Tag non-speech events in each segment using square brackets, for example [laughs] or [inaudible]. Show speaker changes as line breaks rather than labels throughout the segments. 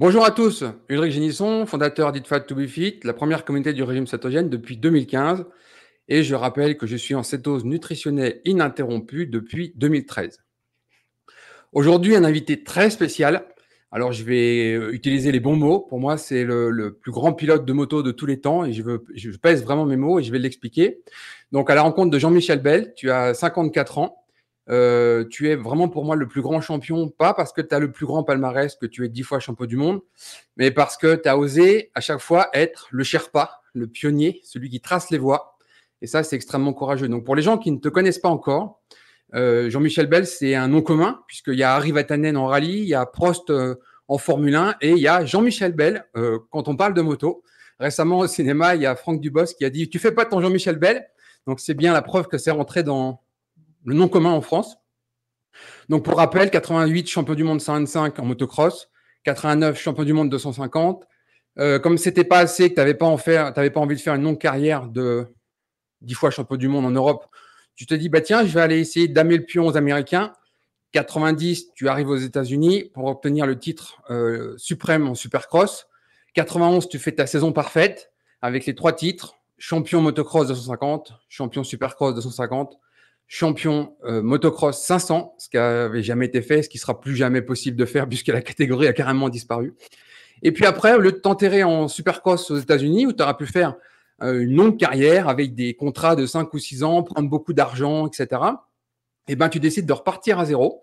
Bonjour à tous, Ulrich Génisson, fondateur Fat to Be Fit, la première communauté du régime cétogène depuis 2015. Et je rappelle que je suis en cétose nutritionnelle ininterrompue depuis 2013. Aujourd'hui, un invité très spécial. Alors, je vais utiliser les bons mots. Pour moi, c'est le, plus grand pilote de moto de tous les temps et je, je pèse vraiment mes mots et je vais l'expliquer. Donc, à la rencontre de Jean-Michel Bell, tu as 54 ans. Euh, tu es vraiment pour moi le plus grand champion, pas parce que tu as le plus grand palmarès, que tu es dix fois champion du monde, mais parce que tu as osé à chaque fois être le Sherpa, le pionnier, celui qui trace les voies. Et ça, c'est extrêmement courageux. Donc pour les gens qui ne te connaissent pas encore, euh, Jean-Michel Bell, c'est un nom commun, puisqu'il y a Harry Vatanen en rallye, il y a Prost euh, en Formule 1, et il y a Jean-Michel Bell quand on parle de moto. Récemment au cinéma, il y a Franck Dubos qui a dit Tu fais pas ton Jean-Michel Bell donc c'est bien la preuve que c'est rentré dans, le nom commun en France. Donc, pour rappel, 88 champion du monde 125 en motocross, 89 champion du monde 250. Euh, comme c'était pas assez, que tu n'avais pas, en pas envie de faire une longue carrière de 10 fois champion du monde en Europe, tu te dis, bah tiens, je vais aller essayer d'amener le pion aux Américains. 90, tu arrives aux États-Unis pour obtenir le titre euh, suprême en supercross. 91, tu fais ta saison parfaite avec les trois titres champion motocross 250, champion supercross 250, champion euh, motocross 500, ce qui n'avait jamais été fait, ce qui sera plus jamais possible de faire [laughs] puisque la catégorie a carrément disparu. Et puis après, au lieu de t'enterrer en supercross aux États-Unis, où tu auras pu faire euh, une longue carrière avec des contrats de 5 ou 6 ans, prendre beaucoup d'argent, etc., Et eh ben, tu décides de repartir à zéro.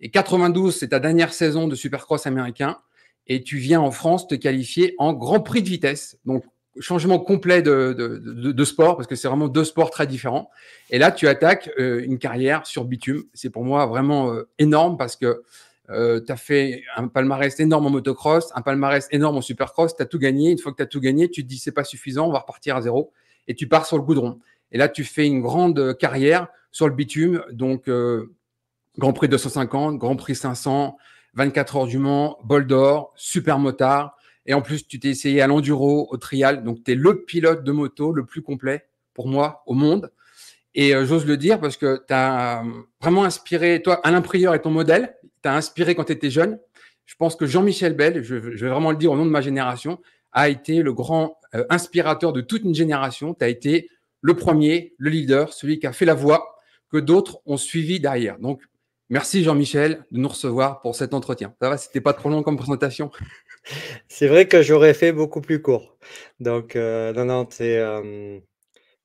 Et 92, c'est ta dernière saison de supercross américain. Et tu viens en France te qualifier en Grand Prix de vitesse. Donc, changement complet de, sport, parce que c'est vraiment deux sports très différents. Et là, tu attaques euh, une carrière sur bitume. C'est pour moi vraiment euh, énorme parce que euh, tu as fait un palmarès énorme en motocross, un palmarès énorme en supercross, tu as tout gagné. Une fois que tu as tout gagné, tu te dis c'est pas suffisant, on va repartir à zéro. Et tu pars sur le goudron. Et là, tu fais une grande carrière sur le bitume. Donc, Grand Prix 250, Grand Prix 500, 24 heures du Mans, Bol d'Or, super motard. Et en plus, tu t'es essayé à l'enduro, au trial. Donc, tu es le pilote de moto le plus complet pour moi au monde. Et euh, j'ose le dire parce que tu as euh, vraiment inspiré, toi, Alain Prieur est ton modèle. Tu as inspiré quand tu étais jeune. Je pense que Jean-Michel Bell, je, vais vraiment le dire au nom de ma génération, a été le grand euh, inspirateur de toute une génération. Tu as été le premier, le leader, celui qui a fait la voie que d'autres ont suivi derrière. Donc, merci Jean-Michel de nous recevoir pour cet entretien. Ça va, c'était pas trop long comme présentation c'est vrai que j'aurais fait beaucoup plus court. Donc, euh, non, non,
c'est. Euh,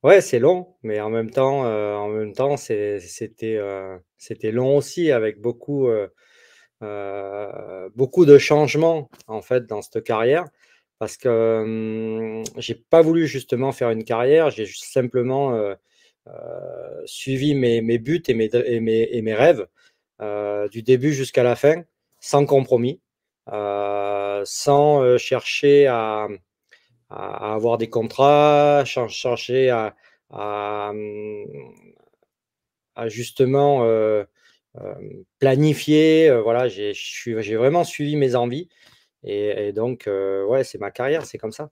ouais, c'est long, mais en même temps, euh, en même temps, c'était, c'était long aussi, avec beaucoup, beaucoup de changements en fait dans cette carrière, parce que mmh, j'ai pas voulu justement faire une carrière, j'ai simplement suivi mes, buts et mes, et mes rêves du début jusqu'à la fin, sans compromis. Euh, sans euh, chercher à, avoir des contrats, chercher à, à, justement euh, planifier. voilà, j'ai vraiment suivi mes envies. Et, donc, ouais, c'est ma carrière, c'est comme ça.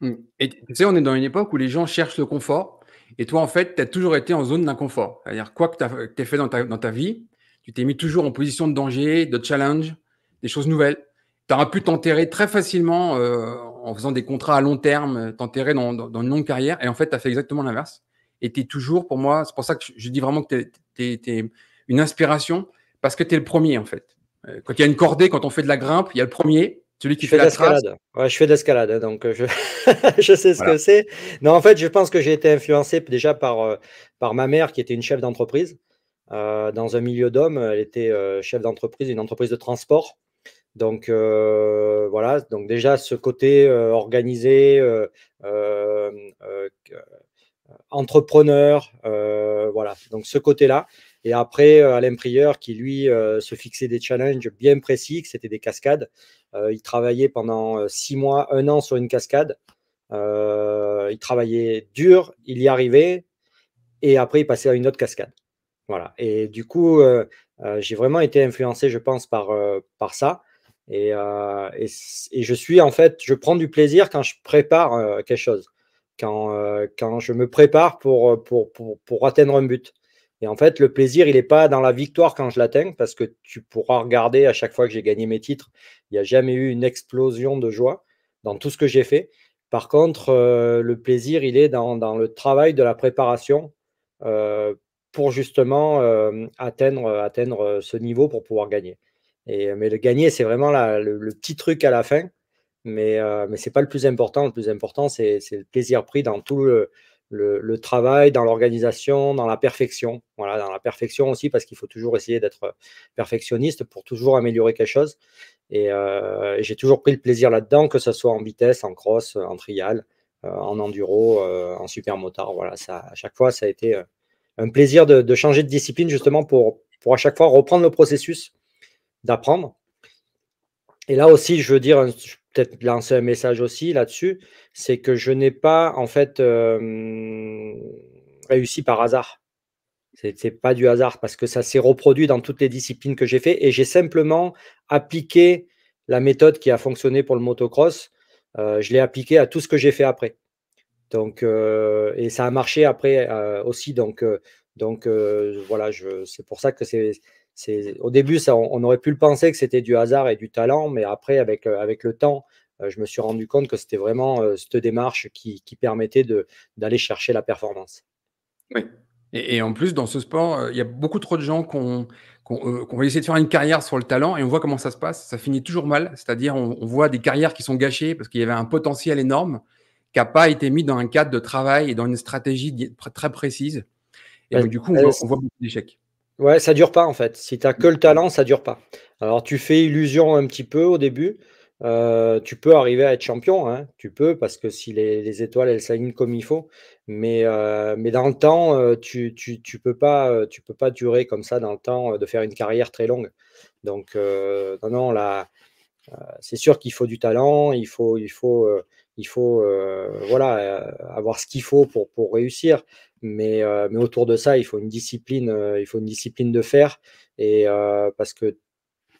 Mmh. Et tu sais, on est dans une époque où les gens cherchent le confort. Et toi, en fait, tu as toujours été en zone d'inconfort. C'est-à-dire, quoi que tu aies fait dans dans ta vie, tu t'es mis toujours en position de danger, de challenge, des choses nouvelles tu aurais pu t'enterrer très facilement euh, en faisant des contrats à long terme, euh, t'enterrer dans, dans, une longue carrière. Et en fait, tu as fait exactement l'inverse. Et tu es toujours, pour moi, c'est pour ça que je dis vraiment que tu es, une inspiration parce que tu es le premier, en fait. Euh, quand il y a une cordée, quand on fait de la grimpe, il y a le premier, celui qui fait, la trace.
Ouais, je fais de l'escalade, hein, donc je, [laughs] je sais ce que c'est. Non, en fait, je pense que j'ai été influencé déjà par, par ma mère qui était une chef d'entreprise. dans un milieu d'hommes, elle était chef d'entreprise, une entreprise de transport. Donc euh, voilà, donc déjà ce côté euh, organisé, euh, entrepreneur, voilà, donc ce côté-là. Et après, Alain Prieur, qui lui se fixait des challenges bien précis, que c'était des cascades. il travaillait pendant six mois, un an sur une cascade. il travaillait dur, il y arrivait, et après il passait à une autre cascade. Voilà. Et du coup, j'ai vraiment été influencé, je pense, par, par ça. Euh, et, je suis en fait, je prends du plaisir quand je prépare euh, quelque chose, quand, euh, quand je me prépare pour pour, atteindre un but. Et en fait, le plaisir, il n'est pas dans la victoire quand je l'atteins, parce que tu pourras regarder à chaque fois que j'ai gagné mes titres, il n'y a jamais eu une explosion de joie dans tout ce que j'ai fait. Par contre, le plaisir, il est dans, dans, le travail de la préparation pour justement atteindre, atteindre ce niveau pour pouvoir gagner. Euh, mais le gagner, c'est vraiment le, petit truc à la fin. Mais, euh, mais ce n'est pas le plus important. Le plus important, c'est le plaisir pris dans tout le, travail, dans l'organisation, dans la perfection. Voilà, dans la perfection aussi, parce qu'il faut toujours essayer d'être perfectionniste pour toujours améliorer quelque chose. Et, euh, j'ai toujours pris le plaisir là-dedans, que ce soit en vitesse, en cross, en trial, en enduro, en supermoto Voilà, à chaque fois, ça a été un plaisir de, de changer de discipline justement pour, pour à chaque fois reprendre le processus d'apprendre. Et là aussi, je veux dire, peut-être lancer un message aussi là-dessus, c'est que je n'ai pas en fait euh, réussi par hasard. C'était pas du hasard parce que ça s'est reproduit dans toutes les disciplines que j'ai fait et j'ai simplement appliqué la méthode qui a fonctionné pour le motocross. Euh, je l'ai appliqué à tout ce que j'ai fait après. Donc euh, et ça a marché après aussi. Donc donc voilà, c'est pour ça que c'est au début, ça, on, aurait pu le penser que c'était du hasard et du talent, mais après, avec, euh, avec le temps, euh, je me suis rendu compte que c'était vraiment euh, cette démarche qui, qui permettait d'aller chercher la performance.
Oui. Et, en plus, dans ce sport, il y a beaucoup trop de gens qui ont essayé de faire une carrière sur le talent et on voit comment ça se passe. Ça finit toujours mal, c'est-à-dire on, voit des carrières qui sont gâchées parce qu'il y avait un potentiel énorme qui n'a pas été mis dans un cadre de travail et dans une stratégie très précise. Et donc, du coup, on voit, beaucoup d'échecs.
Ouais, ça dure pas en fait. Si tu n'as que le talent, ça dure pas. Alors tu fais illusion un petit peu au début. Euh, tu peux arriver à être champion, hein. tu peux, parce que si les, étoiles elles s'alignent comme il faut, mais, euh, mais dans le temps, euh, tu peux, pas, tu peux pas durer comme ça dans le temps de faire une carrière très longue. Donc, non, non, là, c'est sûr qu'il faut du talent, il faut, il faut, il faut voilà, avoir ce qu'il faut pour, pour réussir. Euh, mais, autour de ça, il faut une discipline, euh, il faut une discipline de faire Et euh, parce que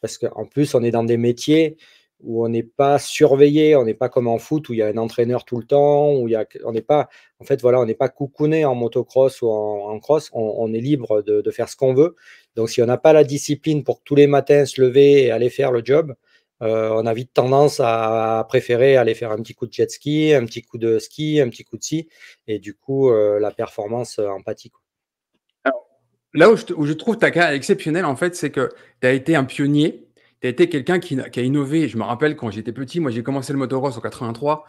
parce qu'en plus, on est dans des métiers où on n'est pas surveillé, on n'est pas comme en foot où il y a un entraîneur tout le temps, où il y a, on n'est pas, en fait, voilà, on n'est pas coucouné en motocross ou en, cross, on, est libre de faire ce qu'on veut. Donc, si on n'a pas la discipline pour tous les matins se lever et aller faire le job, euh, on a vite tendance à préférer aller faire un petit coup de jet ski, un petit coup de ski, un petit coup de ski, et du coup, euh, la performance empathique.
Euh, là où je, trouve ta carrière exceptionnelle, en fait, c'est que tu as été un pionnier, tu as été quelqu'un qui, a innové. Je me rappelle quand j'étais petit, moi j'ai commencé le motocross en 83,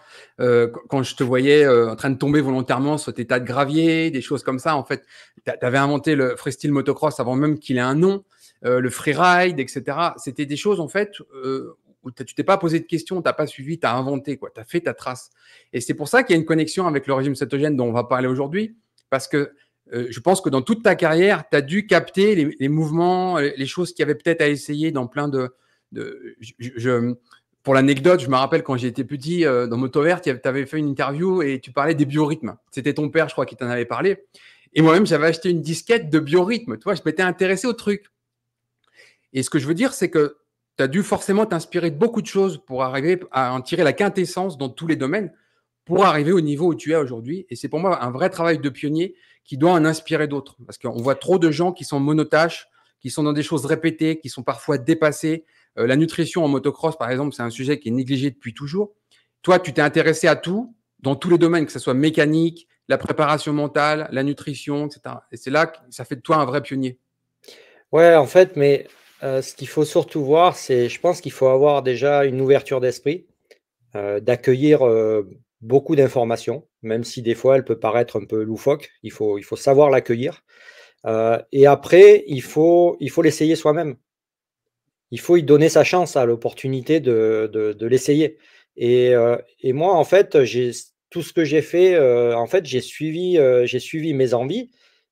quand je te voyais en train de tomber volontairement sur tes tas de gravier, des choses comme ça. En fait, tu avais inventé le freestyle motocross avant même qu'il ait un nom. Euh, le freeride, etc. C'était des choses, en fait, euh, où tu t'es pas posé de questions, tu n'as pas suivi, tu as inventé, tu as fait ta trace. Et c'est pour ça qu'il y a une connexion avec le régime cétogène dont on va parler aujourd'hui, parce que euh, je pense que dans toute ta carrière, tu as dû capter les, mouvements, les, choses qu'il y avait peut-être à essayer dans plein de. pour l'anecdote, je me rappelle quand j'étais petit, dans Moto Verte, tu avais fait une interview et tu parlais des biorhythmes. C'était ton père, je crois, qui t'en avait parlé. Et moi-même, j'avais acheté une disquette de biorhythme. Tu vois, je m'étais intéressé au truc. Et ce que je veux dire, c'est que tu as dû forcément t'inspirer de beaucoup de choses pour arriver à en tirer la quintessence dans tous les domaines pour arriver au niveau où tu es aujourd'hui. Et c'est pour moi un vrai travail de pionnier qui doit en inspirer d'autres. Parce qu'on voit trop de gens qui sont monotaches, qui sont dans des choses répétées, qui sont parfois dépassés. Euh, la nutrition en motocross, par exemple, c'est un sujet qui est négligé depuis toujours. Toi, tu t'es intéressé à tout, dans tous les domaines, que ce soit mécanique, la préparation mentale, la nutrition, etc. Et c'est là que ça fait de toi un vrai pionnier. Ouais, en fait, mais euh, ce qu'il faut surtout voir, c'est, je pense qu'il faut avoir déjà une
ouverture d'esprit, euh, d'accueillir euh, beaucoup d'informations, même si des fois elle peut paraître un peu loufoque. Il faut, il faut savoir l'accueillir. et après, il faut, il faut l'essayer soi-même. Il faut y donner sa chance à l'opportunité de, l'essayer. Et, moi, en fait, j'ai tout ce que j'ai fait, en fait, j'ai suivi, j'ai suivi mes envies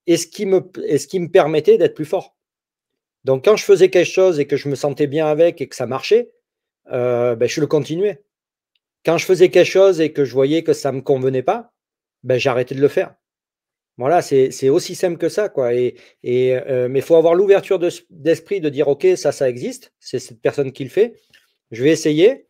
et ce qui me, et ce qui me permettait d'être plus fort. Donc, quand je faisais quelque chose et que je me sentais bien avec et que ça marchait, euh, ben, je le continuais. Quand je faisais quelque chose et que je voyais que ça ne me convenait pas, ben, j'arrêtais de le faire. Voilà, c'est aussi simple que ça. Quoi. Et, euh, mais il faut avoir l'ouverture d'esprit de dire, OK, ça, ça existe, c'est cette personne qui le fait. Je vais essayer,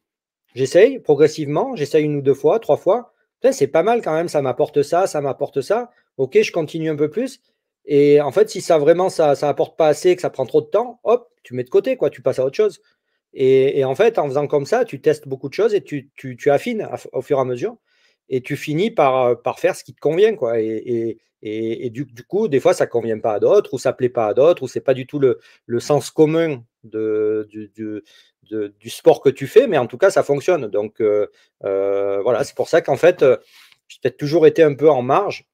j'essaye progressivement, j'essaye une ou deux fois, trois fois. C'est pas mal quand même, ça m'apporte ça, ça m'apporte ça. OK, je continue un peu plus. Et en fait, si ça vraiment ça, ça apporte pas assez, que ça prend trop de temps, hop, tu mets de côté, quoi, tu passes à autre chose. Et, en fait, en faisant comme ça, tu testes beaucoup de choses et tu, tu, tu affines au fur et à mesure. Et tu finis par, euh, par faire ce qui te convient, quoi. Et, du, coup, des fois, ça convient pas à d'autres, ou ça plaît pas à d'autres, ou c'est pas du tout le, sens commun de, du, sport que tu fais, mais en tout cas, ça fonctionne. Donc euh, euh, voilà, c'est pour ça qu'en fait, j'ai peut-être toujours été un peu en marge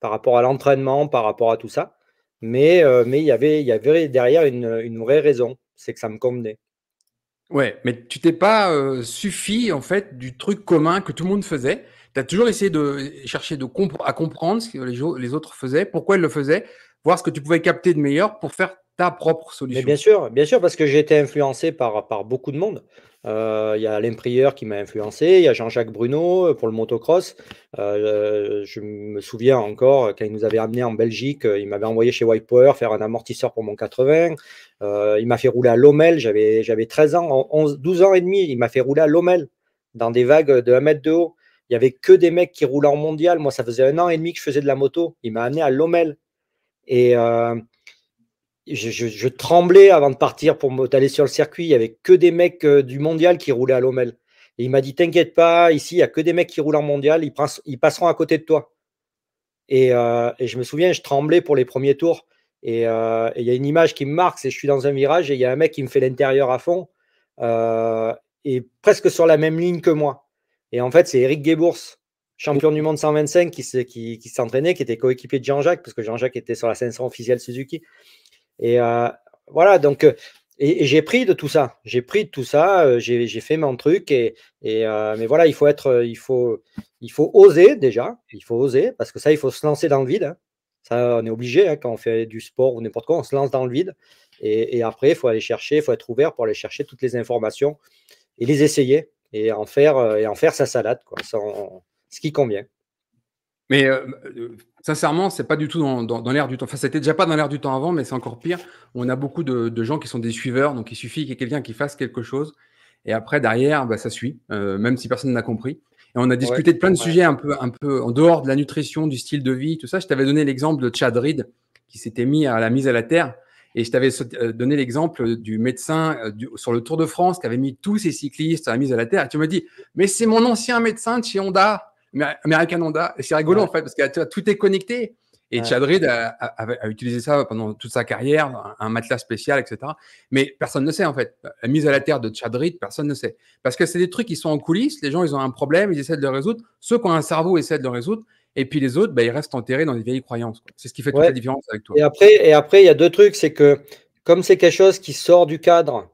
par rapport à l'entraînement, par rapport à tout ça. Mais euh, mais il y avait il y avait derrière une, vraie raison, c'est que ça me convenait.
Ouais, mais tu t'es pas euh, suffi en fait du truc commun que tout le monde faisait. Tu as toujours essayé de chercher de à comprendre ce que les, autres faisaient, pourquoi ils le faisaient, voir ce que tu pouvais capter de meilleur pour faire ta propre solution. bien sûr, bien sûr, parce que j'ai été influencé par, par beaucoup de monde. Il euh,
y a Alain qui m'a influencé, il y a Jean-Jacques Bruno euh, pour le motocross. Euh, je me souviens encore quand il nous avait amené en Belgique, il m'avait envoyé chez White Power faire un amortisseur pour mon 80. il m'a fait rouler à Lomel, j'avais 13 ans, 11, 12 ans et demi, il m'a fait rouler à Lomel dans des vagues de 1 mètre de haut. Il n'y avait que des mecs qui roulaient en mondial. Moi, ça faisait un an et demi que je faisais de la moto. Il m'a amené à Lomel. Et je, tremblais avant de partir pour aller sur le circuit. Il n'y avait que des mecs euh, du mondial qui roulaient à l'Omel. Et il m'a dit T'inquiète pas, ici, il n'y a que des mecs qui roulent en mondial, ils, passeront à côté de toi. Euh, et, je me souviens, je tremblais pour les premiers tours. Euh, et il y a une image qui me marque c'est je suis dans un virage et il y a un mec qui me fait l'intérieur à fond, et presque sur la même ligne que moi. Et en fait, c'est Eric Guébours, champion du monde 125, qui s'entraînait, qui, qui était coéquipier de Jean-Jacques, parce que Jean-Jacques était sur la 500 officielle Suzuki. Et euh, voilà, donc, euh, et, j'ai pris de tout ça. J'ai pris de tout ça, euh, j'ai fait mon truc. Et, et mais voilà, il faut être, il faut, il faut oser déjà. Il faut oser parce que ça, il faut se lancer dans le vide. Hein. Ça, on est obligé hein, quand on fait du sport ou n'importe quoi, on se lance dans le vide. Et, après, il faut aller chercher, il faut être ouvert pour aller chercher toutes les informations et les essayer et en faire, et en faire sa salade, quoi, ce qui convient.
Mais euh, euh, sincèrement, c'est pas du tout dans, dans, l'air du temps. Enfin, c'était déjà pas dans l'air du temps avant, mais c'est encore pire. On a beaucoup de, gens qui sont des suiveurs, donc il suffit qu'il y ait quelqu'un qui fasse quelque chose. Et après, derrière, bah, ça suit, euh, même si personne n'a compris. Et on a discuté de plein de sujets un peu, un peu en dehors de la nutrition, du style de vie, tout ça. Je t'avais donné l'exemple de Chad Reed qui s'était mis à la mise à la terre. Et je t'avais donné l'exemple du médecin sur le Tour de France qui avait mis tous ses cyclistes à la mise à la terre. Et tu me dis, mais c'est mon ancien médecin de chez Honda. American Honda. c'est rigolo en fait, parce que tout est connecté. Et Chadrid a, utilisé ça pendant toute sa carrière, un, matelas spécial, etc. Mais personne ne sait en fait. La mise à la terre de Chad personne ne sait. Parce que c'est des trucs qui sont en coulisses, les gens ils ont un problème, ils essaient de le résoudre. Ceux qui ont un cerveau essaient de le résoudre. Et puis les autres, bah, ils restent enterrés dans des vieilles croyances. C'est ce qui fait toute la différence avec toi.
Et après, et après, il y a deux trucs, c'est que comme c'est quelque chose qui sort du cadre,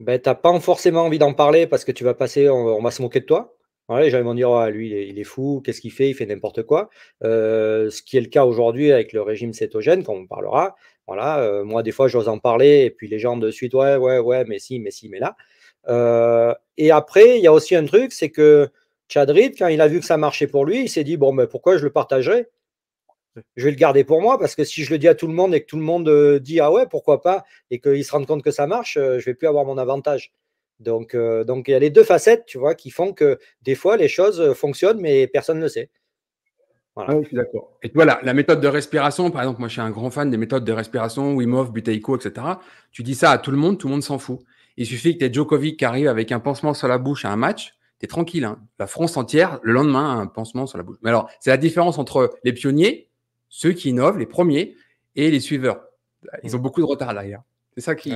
ben, tu n'as pas forcément envie d'en parler parce que tu vas passer, on va se moquer de toi les gens vont dire «Ah, lui, il est, fou, qu'est-ce qu'il fait Il fait n'importe quoi. Euh, ce qui est le cas aujourd'hui avec le régime cétogène, quand on parlera. Voilà, euh, moi, des fois, j'ose en parler, et puis les gens de suite Ouais, ouais, ouais, mais si, mais si, mais là. Euh, et après, il y a aussi un truc c'est que Chadrid, quand il a vu que ça marchait pour lui, il s'est dit Bon, mais pourquoi je le partagerais je vais le garder pour moi parce que si je le dis à tout le monde et que tout le monde dit ah ouais pourquoi pas et qu'il se rende compte que ça marche, je vais plus avoir mon avantage. Euh, donc, il y a les deux facettes, tu vois, qui font que des fois les choses euh, fonctionnent, mais personne ne sait. Voilà. Ah je
suis d'accord. Et voilà, la méthode de respiration, par exemple, moi je suis un grand fan des méthodes de respiration, Wim Hof, Buteiko, etc. Tu dis ça à tout le monde, tout le monde s'en fout. Il suffit que tu Djokovic qui arrive avec un pansement sur la bouche à un match, tu es tranquille. Hein. La France entière, le lendemain, un pansement sur la bouche. Mais alors, c'est la différence entre les pionniers, ceux qui innovent, les premiers, et les suiveurs. Ils ont beaucoup de retard derrière. C'est ça qui.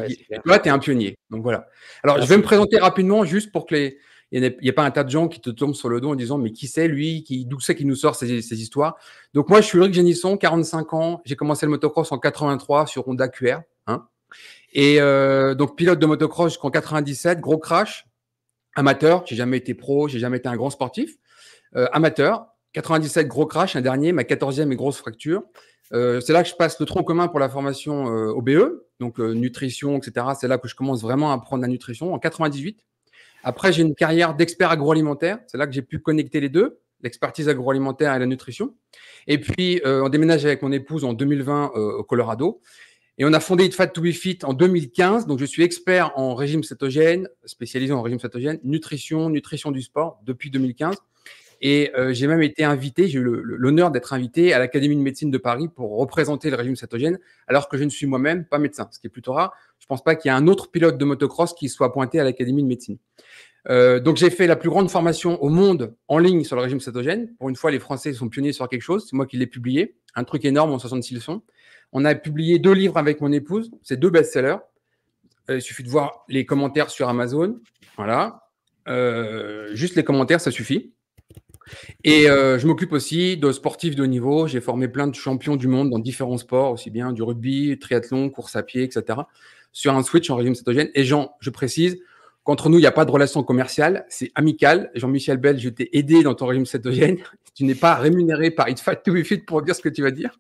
Toi, tu es un pionnier. Donc voilà. Alors, ah, je vais me présenter rapidement juste pour que les. Il n'y a, pas un tas de gens qui te tombent sur le dos en disant Mais qui c'est lui D'où c'est qu'il nous sort ces, histoires Donc, moi, je suis Ulrich Génisson, 45 ans. J'ai commencé le motocross en 83 sur Honda QR. Hein et euh, donc, pilote de motocross jusqu'en 97, gros crash, amateur. J'ai jamais été pro, j'ai jamais été un grand sportif. Euh, amateur, 97, gros crash, un dernier, ma 14e et grosse fracture. Euh, c'est là que je passe le tronc commun pour la formation OBE, euh, donc euh, nutrition, etc. C'est là que je commence vraiment à apprendre la nutrition en 98. Après, j'ai une carrière d'expert agroalimentaire. C'est là que j'ai pu connecter les deux, l'expertise agroalimentaire et la nutrition. Et puis, on déménage avec mon épouse en 2020 au Colorado. Et on a fondé It Fat to Be Fit en 2015. Donc, je suis expert en régime cétogène, spécialisé en régime cétogène, nutrition, nutrition du sport depuis 2015. Et euh, j'ai même été invité, j'ai eu l'honneur d'être invité à l'Académie de médecine de Paris pour représenter le régime cétogène, alors que je ne suis moi-même pas médecin, ce qui est plutôt rare. Je ne pense pas qu'il y ait un autre pilote de motocross qui soit pointé à l'Académie de médecine. Euh, donc j'ai fait la plus grande formation au monde en ligne sur le régime cétogène. Pour une fois, les Français sont pionniers sur quelque chose. C'est moi qui l'ai publié, un truc énorme en 66 leçons. On a publié deux livres avec mon épouse, c'est deux best-sellers. Euh, il suffit de voir les commentaires sur Amazon. Voilà. juste les commentaires, ça suffit. Et euh, je m'occupe aussi de sportifs de haut niveau. J'ai formé plein de champions du monde dans différents sports, aussi bien du rugby, triathlon, course à pied, etc. Sur un switch en régime cétogène. Et Jean, je précise qu'entre nous, il n'y a pas de relation commerciale, c'est amical. Jean-Michel Bell, je t'ai aidé dans ton régime cétogène. [laughs] Tu n'es pas rémunéré par It Fat to Be Fit pour dire ce que tu vas dire.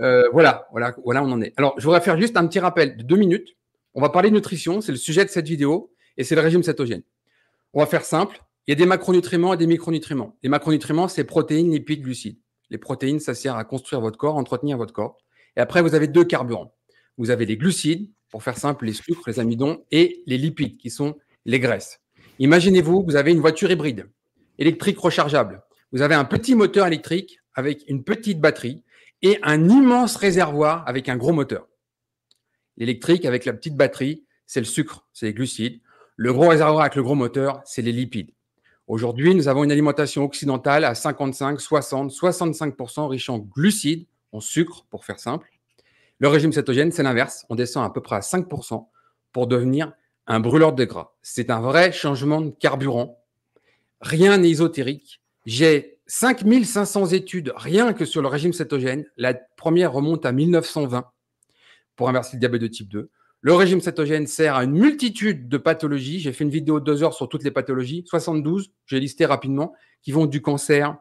Euh, voilà, voilà, voilà, on en est. Alors, je voudrais faire juste un petit rappel de deux minutes. On va parler de nutrition, c'est le sujet de cette vidéo, et c'est le régime cétogène. On va faire simple. Il y a des macronutriments et des micronutriments. Les macronutriments, c'est protéines, lipides, glucides. Les protéines, ça sert à construire votre corps, entretenir votre corps. Et après, vous avez deux carburants. Vous avez les glucides, pour faire simple, les sucres, les amidons, et les lipides, qui sont les graisses. Imaginez-vous, vous avez une voiture hybride, électrique rechargeable. Vous avez un petit moteur électrique avec une petite batterie et un immense réservoir avec un gros moteur. L'électrique avec la petite batterie, c'est le sucre, c'est les glucides. Le gros réservoir avec le gros moteur, c'est les lipides. Aujourd'hui, nous avons une alimentation occidentale à 55, 60, 65% riche en glucides, en sucre, pour faire simple. Le régime cétogène, c'est l'inverse. On descend à peu près à 5% pour devenir un brûleur de gras. C'est un vrai changement de carburant. Rien n'est ésotérique. J'ai 5500 études rien que sur le régime cétogène. La première remonte à 1920 pour inverser le diabète de type 2. Le régime cétogène sert à une multitude de pathologies. J'ai fait une vidéo de deux heures sur toutes les pathologies, 72, j'ai listé rapidement, qui vont du cancer,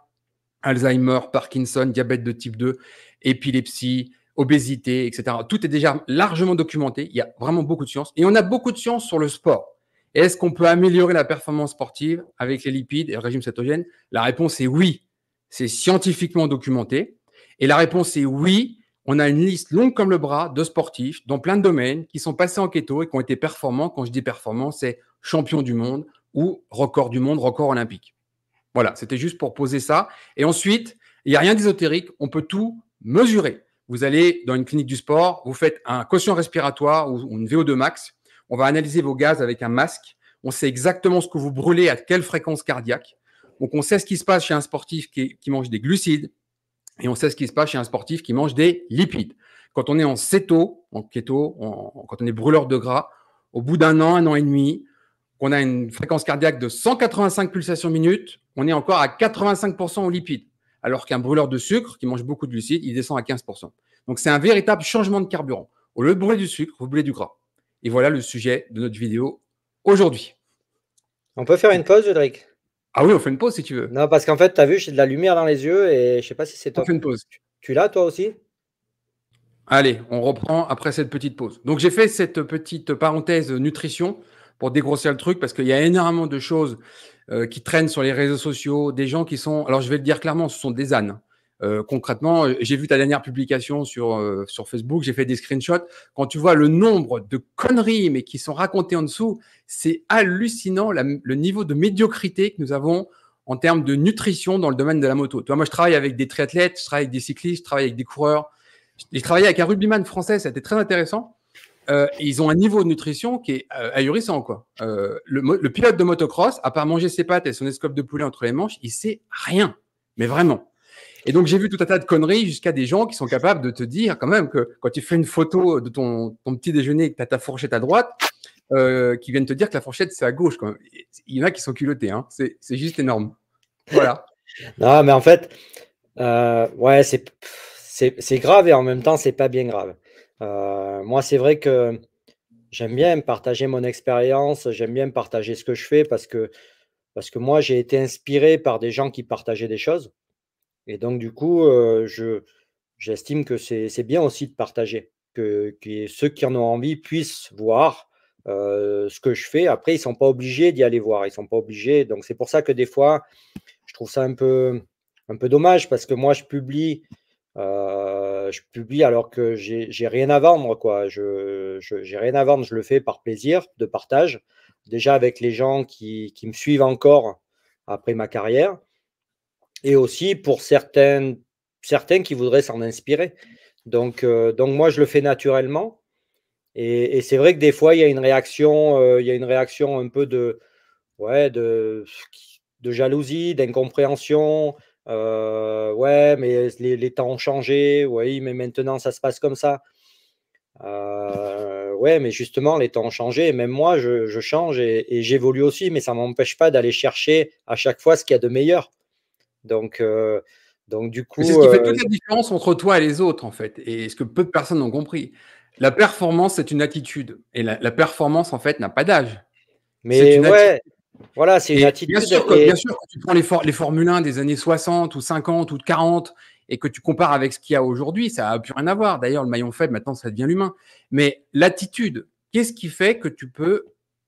Alzheimer, Parkinson, diabète de type 2, épilepsie, obésité, etc. Tout est déjà largement documenté. Il y a vraiment beaucoup de sciences. Et on a beaucoup de sciences sur le sport. Est-ce qu'on peut améliorer la performance sportive avec les lipides et le régime cétogène La réponse est oui. C'est scientifiquement documenté. Et la réponse est oui on a une liste longue comme le bras de sportifs dans plein de domaines qui sont passés en keto et qui ont été performants. Quand je dis performants, c'est champion du monde ou record du monde, record olympique. Voilà, c'était juste pour poser ça. Et ensuite, il n'y a rien d'ésotérique, on peut tout mesurer. Vous allez dans une clinique du sport, vous faites un quotient respiratoire ou une VO2 max, on va analyser vos gaz avec un masque, on sait exactement ce que vous brûlez à quelle fréquence cardiaque. Donc on sait ce qui se passe chez un sportif qui mange des glucides, et on sait ce qui se passe chez un sportif qui mange des lipides. Quand on est en céto, en keto, quand on est brûleur de gras, au bout d'un an, un an et demi, qu'on a une fréquence cardiaque de 185 pulsations minutes, on est encore à 85% aux lipides. Alors qu'un brûleur de sucre qui mange beaucoup de glucides, il descend à 15%. Donc c'est un véritable changement de carburant. Au lieu de brûler du sucre, vous brûlez du gras. Et voilà le sujet de notre vidéo aujourd'hui. On peut
faire une pause, Jodric ah oui, on fait une pause si tu veux. Non, parce qu'en fait, tu as vu, j'ai de la lumière dans les yeux et je sais pas si
c'est toi. On fait une pause. Tu, l'as toi aussi Allez, on reprend après cette petite pause. Donc j'ai fait cette petite parenthèse nutrition pour dégrossir le truc parce qu'il y a énormément de choses euh, qui traînent sur les réseaux sociaux, des gens qui sont, alors je vais le dire clairement, ce sont des ânes. Euh, concrètement, euh, j'ai vu ta dernière publication sur, euh, sur Facebook, j'ai fait des screenshots. Quand tu vois le nombre de conneries, mais qui sont racontées en dessous, c'est hallucinant le niveau de médiocrité que nous avons en termes de nutrition dans le domaine de la moto. Toi, moi, je travaille avec des triathlètes, je travaille avec des cyclistes, je travaille avec des coureurs. J'ai travaillé avec un rugbyman français, ça a été très intéressant. ils ont un niveau de nutrition qui est ahurissant. Quoi. Le, pilote de motocross, à part manger ses pâtes et son escope de poulet entre les manches, il sait rien. Mais vraiment. Et donc, j'ai vu tout un tas de conneries jusqu'à des gens qui sont capables de te dire quand même que quand tu fais une photo de ton, petit déjeuner et que tu as ta fourchette à droite, euh, qui viennent te dire que la fourchette, c'est à gauche. Quand Il y en a qui sont culottés. Hein. C'est, juste énorme. Voilà. [laughs] non, mais en fait, euh,
ouais, c'est, grave et en même temps, c'est pas bien grave. Euh, moi, c'est vrai que j'aime bien partager mon expérience, j'aime bien partager ce que je fais parce que, parce que moi, j'ai été inspiré par des gens qui partageaient des choses. Et donc, du coup, euh, j'estime que c'est, bien aussi de partager, que, ceux qui en ont envie puissent voir euh, ce que je fais. Après, ils ne sont pas obligés d'y aller voir, ils ne sont pas obligés. Donc, c'est pour ça que des fois, je trouve ça un peu, un peu dommage parce que moi, euh, je publie. alors que j'ai, j'ai rien à vendre, quoi. Je, je j'ai rien à vendre, je le fais par plaisir, de partage. Déjà avec les gens qui me suivent encore après ma carrière, et aussi pour certains, certains qui voudraient s'en inspirer. Donc, euh, donc moi, je le fais naturellement. Et, c'est vrai que des fois, il y a une réaction, euh, il y une réaction un peu de, ouais, de, de jalousie, d'incompréhension. Euh, ouais, mais les, temps ont changé. Oui, mais maintenant, ça se passe comme ça. ouais, mais justement, les temps ont changé. même moi, je, change et j'évolue aussi, mais ça ne m'empêche pas d'aller chercher à chaque fois ce qu'il y a de meilleur. Donc, euh, donc du coup. C'est ce qui fait euh, toute la
différence entre toi et les autres, en fait, et ce que peu de personnes ont compris. La performance, c'est une attitude. Et la, performance, en fait, n'a pas d'âge. Mais ouais, voilà, c'est une attitude. Bien sûr, quand tu prends les, les Formule 1 des années 60 ou 50 ou 40 et que tu compares avec ce qu'il y a aujourd'hui, ça n'a plus rien à voir. D'ailleurs, le maillon faible, maintenant, ça devient l'humain. Mais l'attitude, qu'est-ce qui fait que tu peux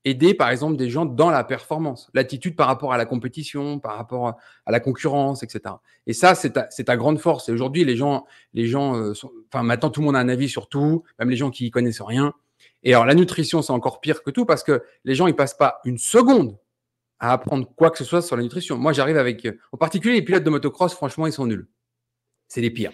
aider par exemple des gens dans la performance, l'attitude par rapport à la compétition, par rapport à la concurrence, etc. Et ça, c'est ta, grande force. Et aujourd'hui, les gens, les gens, euh, sont, enfin maintenant tout le monde a un avis sur tout, même les gens qui connaissent rien. Et alors la nutrition, c'est encore pire que tout parce que les gens ils passent pas une seconde à apprendre quoi que ce soit sur la nutrition. Moi, j'arrive avec, euh, en particulier les pilotes de motocross, franchement, ils sont nuls. C'est les pires.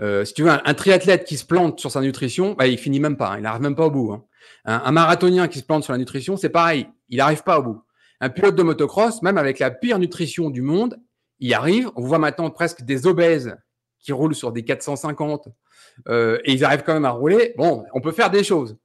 Euh, si tu veux, un, triathlète qui se plante sur sa nutrition, bah, il finit même pas, hein. il n'arrive même pas au bout. Hein. Un, marathonien qui se plante sur la nutrition, c'est pareil, il n'arrive pas au bout. Un pilote de motocross, même avec la pire nutrition du monde, il arrive. On voit maintenant presque des obèses qui roulent sur des 450 euh, et ils arrivent quand même à rouler. Bon, on peut faire des choses.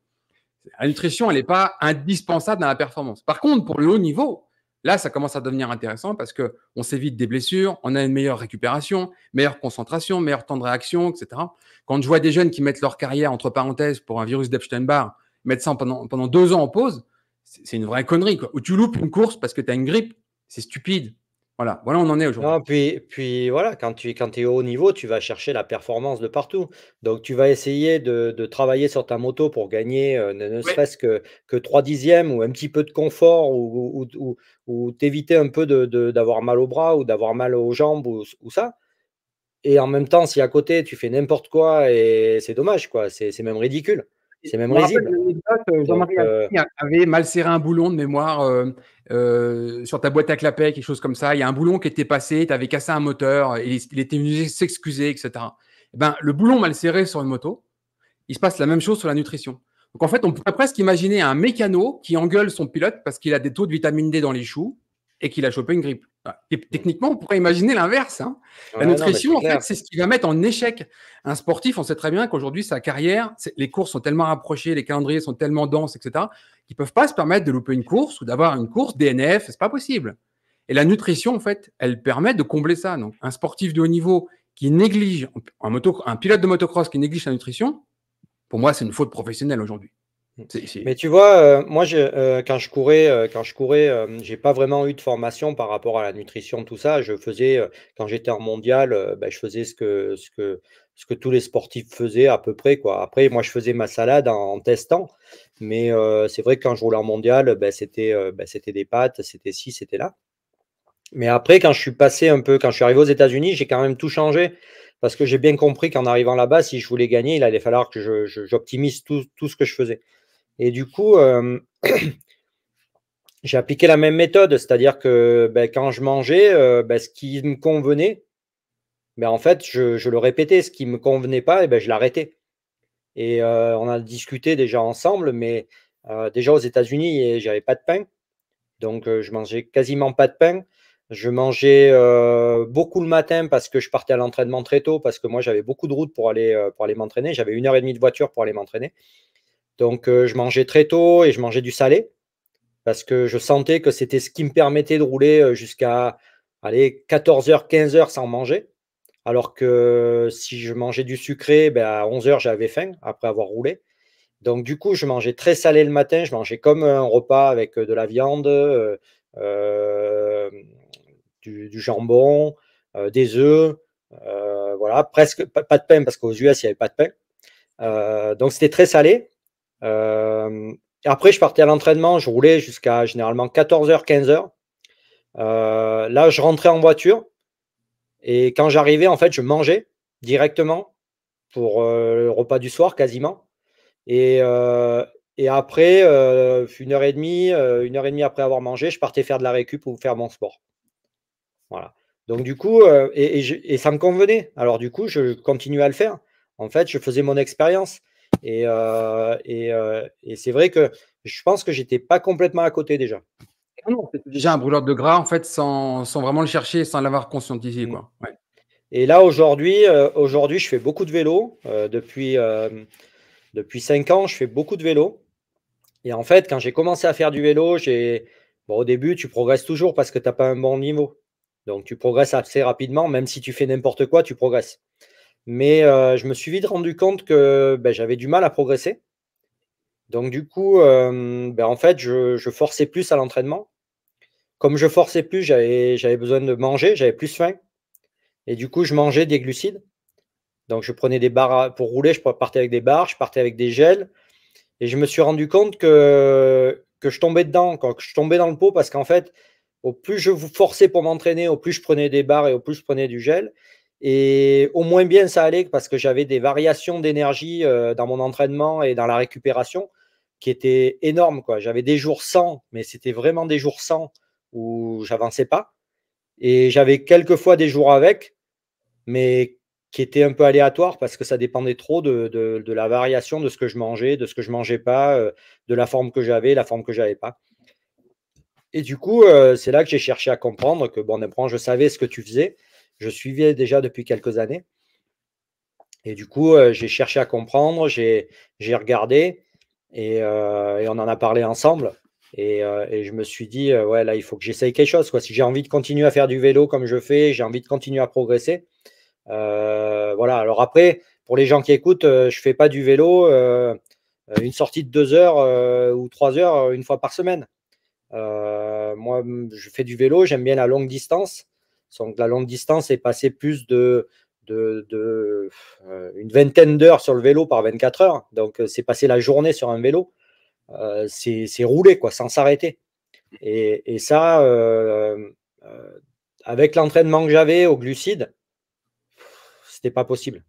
La nutrition, elle n'est pas indispensable dans la performance. Par contre, pour le haut niveau, là, ça commence à devenir intéressant parce qu'on s'évite des blessures, on a une meilleure récupération, meilleure concentration, meilleur temps de réaction, etc. Quand je vois des jeunes qui mettent leur carrière entre parenthèses pour un virus d'Epstein-Barr, mettre ça pendant, deux ans en pause, c'est une vraie connerie. Quoi. Ou tu loupes une course parce que tu as une grippe, c'est stupide. Voilà, voilà, on en est aujourd'hui. Puis, puis voilà, quand tu quand es au haut niveau,
tu vas chercher la performance de partout. Donc tu vas essayer de, travailler sur ta moto pour gagner euh, ne, serait-ce que, que 3 dixièmes ou un petit peu de confort ou, ou, t'éviter un peu d'avoir de, d'avoir mal aux bras ou d'avoir mal aux jambes ou, ça. Et en même temps, si à côté tu fais n'importe quoi, et c'est dommage, quoi, c'est même ridicule. C'est même
euh, Jean-Marie euh, avait mal serré un boulon de mémoire euh, sur ta boîte à clapet, quelque chose comme ça. Il y a un boulon qui était passé, tu avais cassé un moteur, il, était venu s'excuser, etc. Eh ben, le boulon mal serré sur une moto, il se passe la même chose sur la nutrition. Donc en fait, on pourrait presque imaginer un mécano qui engueule son pilote parce qu'il a des taux de vitamine D dans les choux et qu'il a chopé une grippe. Et mmh. techniquement, on pourrait imaginer l'inverse. Hein. La nutrition, en fait, c'est ce qui va mettre en échec un sportif. On sait très bien qu'aujourd'hui, sa carrière, les courses sont tellement rapprochées, les calendriers sont tellement denses, etc., qu'ils ne peuvent pas se permettre de louper une course ou d'avoir une course DNF. C'est pas possible. Et la nutrition, en fait, elle permet de combler ça. Donc, un sportif de haut niveau qui néglige, un pilote de motocross qui néglige sa nutrition, pour moi, c'est une faute professionnelle aujourd'hui. Mm.
Mais tu vois, euh, moi, euh, quand je courais, euh, quand je courais, j'ai pas vraiment eu de formation par rapport à la nutrition, tout ça. Je faisais, quand j'étais en mondial, ben, je faisais ce que, tous les sportifs faisaient à peu près, quoi. Après, moi, je faisais ma salade en, testant. Mais c'est vrai que quand je roulais en mondial, ben, ben, c'était, des pâtes, c'était ci, c'était là. Mais après, quand je suis passé un peu, quand je suis arrivé aux États-Unis, j'ai quand même tout changé parce que j'ai bien compris qu'en arrivant là-bas, si je voulais gagner, il allait falloir que j'optimise tout ce que je faisais. Et du coup, euh, [clears throat] j'ai appliqué la même méthode, c'est-à-dire que ben, quand je mangeais, euh, ben, ce qui me convenait, ben, en fait, je, le répétais. Ce qui ne me convenait pas, et eh ben, je l'arrêtais. Et euh, on a discuté déjà ensemble, mais déjà aux États-Unis, j'avais pas de pain. Donc, je mangeais quasiment pas de pain. Je mangeais beaucoup le matin parce que je partais à l'entraînement très tôt, parce que moi j'avais beaucoup de route pour aller, pour aller m'entraîner. J'avais une heure et demie de voiture pour aller m'entraîner. Donc, euh, je mangeais très tôt et je mangeais du salé parce que je sentais que c'était ce qui me permettait de rouler euh, jusqu'à 14h, 15h sans manger. Alors que si je mangeais du sucré, ben, à 11h, j'avais faim après avoir roulé. Donc, du coup, je mangeais très salé le matin. Je mangeais comme un repas avec euh, de la viande, du, jambon, des œufs. voilà, presque pas, pas, de pain parce qu'aux US, il n'y avait pas de pain. donc, c'était très salé. Euh, après, je partais à l'entraînement, je roulais jusqu'à généralement 14h, euh, 15h. là, je rentrais en voiture et quand j'arrivais, en fait, je mangeais directement pour euh, le repas du soir quasiment. Et, et après, une heure et demie, une heure et demie après avoir mangé, je partais faire de la récup pour faire mon sport. Voilà. Donc, du coup, et, ça me convenait. Alors, du coup, je continuais à le faire. En fait, je faisais mon expérience. Euh, euh, et, c'est vrai que je pense que j'étais pas complètement à côté déjà.
Ah c'était déjà un brûleur de gras en fait, sans, vraiment le chercher, sans l'avoir conscientisé. Mmh. Et là aujourd'hui,
euh, aujourd'hui, je fais beaucoup de vélo. depuis, depuis 5 ans, je fais beaucoup de vélo. Et en fait, quand j'ai commencé à faire du vélo, au début, tu progresses toujours parce que tu n'as pas un bon niveau. Donc tu progresses assez rapidement, même si tu fais n'importe quoi, tu progresses. Mais je me suis vite rendu compte que ben, j'avais du mal à progresser. Donc du coup, ben, en fait, je, forçais plus à l'entraînement. Comme je forçais plus, j'avais besoin de manger, j'avais plus faim. Et du coup, je mangeais des glucides. Donc je prenais des barres pour rouler, je partais avec des barres, je partais avec des gels. Et je me suis rendu compte que, je tombais dedans, que je tombais dans le pot, parce qu'en fait, au plus je vous forçais pour m'entraîner, au plus je prenais des barres et au plus je prenais du gel, et au moins bien, ça allait parce que j'avais des variations d'énergie euh, dans mon entraînement et dans la récupération qui étaient énormes. J'avais des jours sans, mais c'était vraiment des jours sans où j'avançais pas. Et j'avais quelquefois des jours avec, mais qui étaient un peu aléatoires parce que ça dépendait trop de, la variation de ce que je mangeais, de ce que je mangeais pas, euh, de la forme que j'avais, la forme que j'avais pas. Et du coup, euh, c'est là que j'ai cherché à comprendre que, bon, d'un je savais ce que tu faisais, je suivais déjà depuis quelques années. Et du coup, euh, j'ai cherché à comprendre, j'ai regardé euh, et, on en a parlé ensemble. Et, euh, je me suis dit, ouais, là, il faut que j'essaye quelque chose. Quoi. Si j'ai envie de continuer à faire du vélo comme je fais, j'ai envie de continuer à progresser. voilà. Alors après, pour les gens qui écoutent, je ne fais pas du vélo une sortie de deux heures ou trois heures une fois par semaine. moi, je fais du vélo, j'aime bien la longue distance. Donc la longue distance est passée plus de, euh, une vingtaine d'heures sur le vélo par 24 heures. Donc euh, c'est passer la journée sur un vélo. Euh, c'est rouler quoi, sans s'arrêter. Et, ça, avec l'entraînement que j'avais au glucide, c'était pas possible.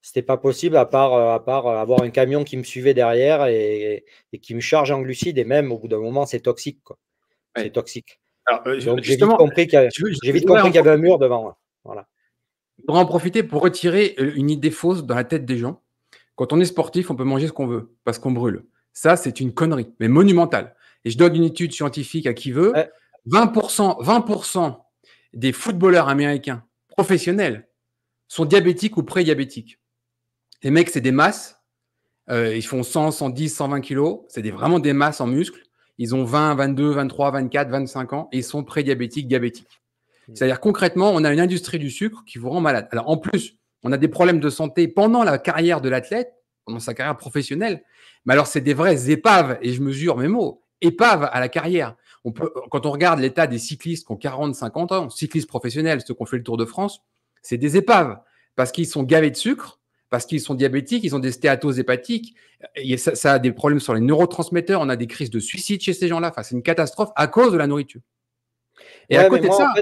C'était pas possible à part, avoir un camion qui me suivait derrière et, qui me charge en glucide. Et même au bout d'un moment, c'est toxique. Quoi. C'est toxique.
Euh, j'ai vite compris qu'il y, avait
un mur devant. Voilà.
Pour en profiter pour retirer euh, une idée fausse dans la tête des gens. Quand on est sportif, on peut manger ce qu'on veut parce qu'on brûle. Ça, c'est une connerie, mais monumentale. Et je donne une étude scientifique à qui veut. 20%, 20% des footballeurs américains professionnels sont diabétiques ou pré-diabétiques. Les mecs, c'est des masses. Euh, ils font 100, 110, 120 kilos. C'est vraiment des masses en muscles ils ont 20, 22, 23, 24, 25 ans et ils sont prédiabétiques, diabétiques. Hmm. C'est-à-dire concrètement, on a une industrie du sucre qui vous rend malade. Alors en plus, on a des problèmes de santé pendant la carrière de l'athlète, pendant sa carrière professionnelle. Mais alors c'est des vraies épaves, et je mesure mes mots, épaves à la carrière. On peut, quand on regarde l'état des cyclistes qui ont 40, 50 ans, cyclistes professionnels, ceux qui ont fait le Tour de France, c'est des épaves parce qu'ils sont gavés de sucre parce qu'ils sont diabétiques, ils ont des stéatoses hépatiques, et ça, a des problèmes sur les neurotransmetteurs, on a des crises de suicide chez ces gens-là. Enfin, c'est une catastrophe à cause de la nourriture. Et à côté de ça.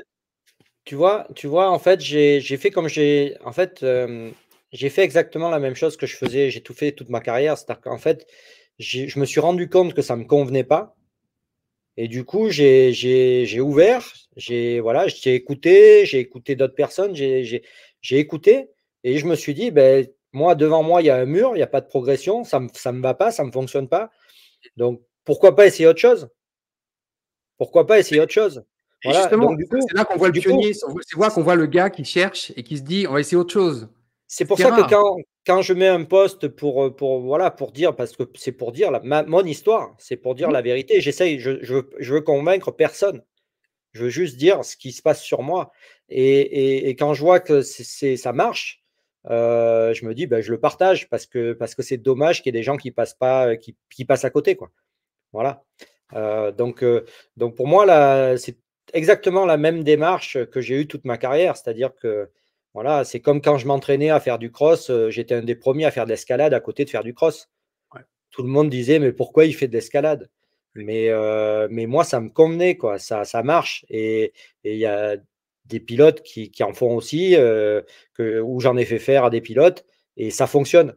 tu, vois, tu vois, en fait, j'ai fait comme j'ai. En fait, euh, j'ai fait exactement la même chose que je faisais, j'ai tout fait toute ma carrière. C'est-à-dire qu'en fait, je me suis rendu compte que ça ne me convenait pas. Et du coup, j'ai ouvert, j'ai voilà, écouté, j'ai écouté d'autres personnes, j'ai écouté. Et je me suis dit, ben, moi, devant moi, il y a un mur, il n'y a pas de progression, ça ne me, va pas, ça ne me fonctionne pas. Donc, pourquoi pas essayer autre chose Pourquoi pas essayer autre chose Justement, c'est là qu'on voit le pionnier, c'est
là qu'on voit le gars qui cherche et qui se dit on va essayer autre chose.
C'est pour ça que quand, je mets un poste pour, euh, pour, voilà, pour dire, parce que c'est pour dire ma, mon histoire, c'est pour dire mmh. la vérité, j'essaye, je, je, veux convaincre personne. Je veux juste dire ce qui se passe sur moi. Et, et quand je vois que c'est, ça marche, euh, je me dis, ben, je le partage parce que parce que c'est dommage qu'il y ait des gens qui passent pas, euh, qui, qui passent à côté, quoi. Voilà. Euh, donc donc pour moi c'est exactement la même démarche que j'ai eue toute ma carrière, c'est-à-dire que voilà, c'est comme quand je m'entraînais à faire du cross, j'étais un des premiers à faire de l'escalade à côté de faire du cross. Tout le monde disait, mais pourquoi il fait de l'escalade mais, mais moi, ça me convenait, quoi. Ça, ça marche. Et il y a des pilotes qui, en font aussi, euh, que, où j'en ai fait faire à des pilotes, et ça fonctionne.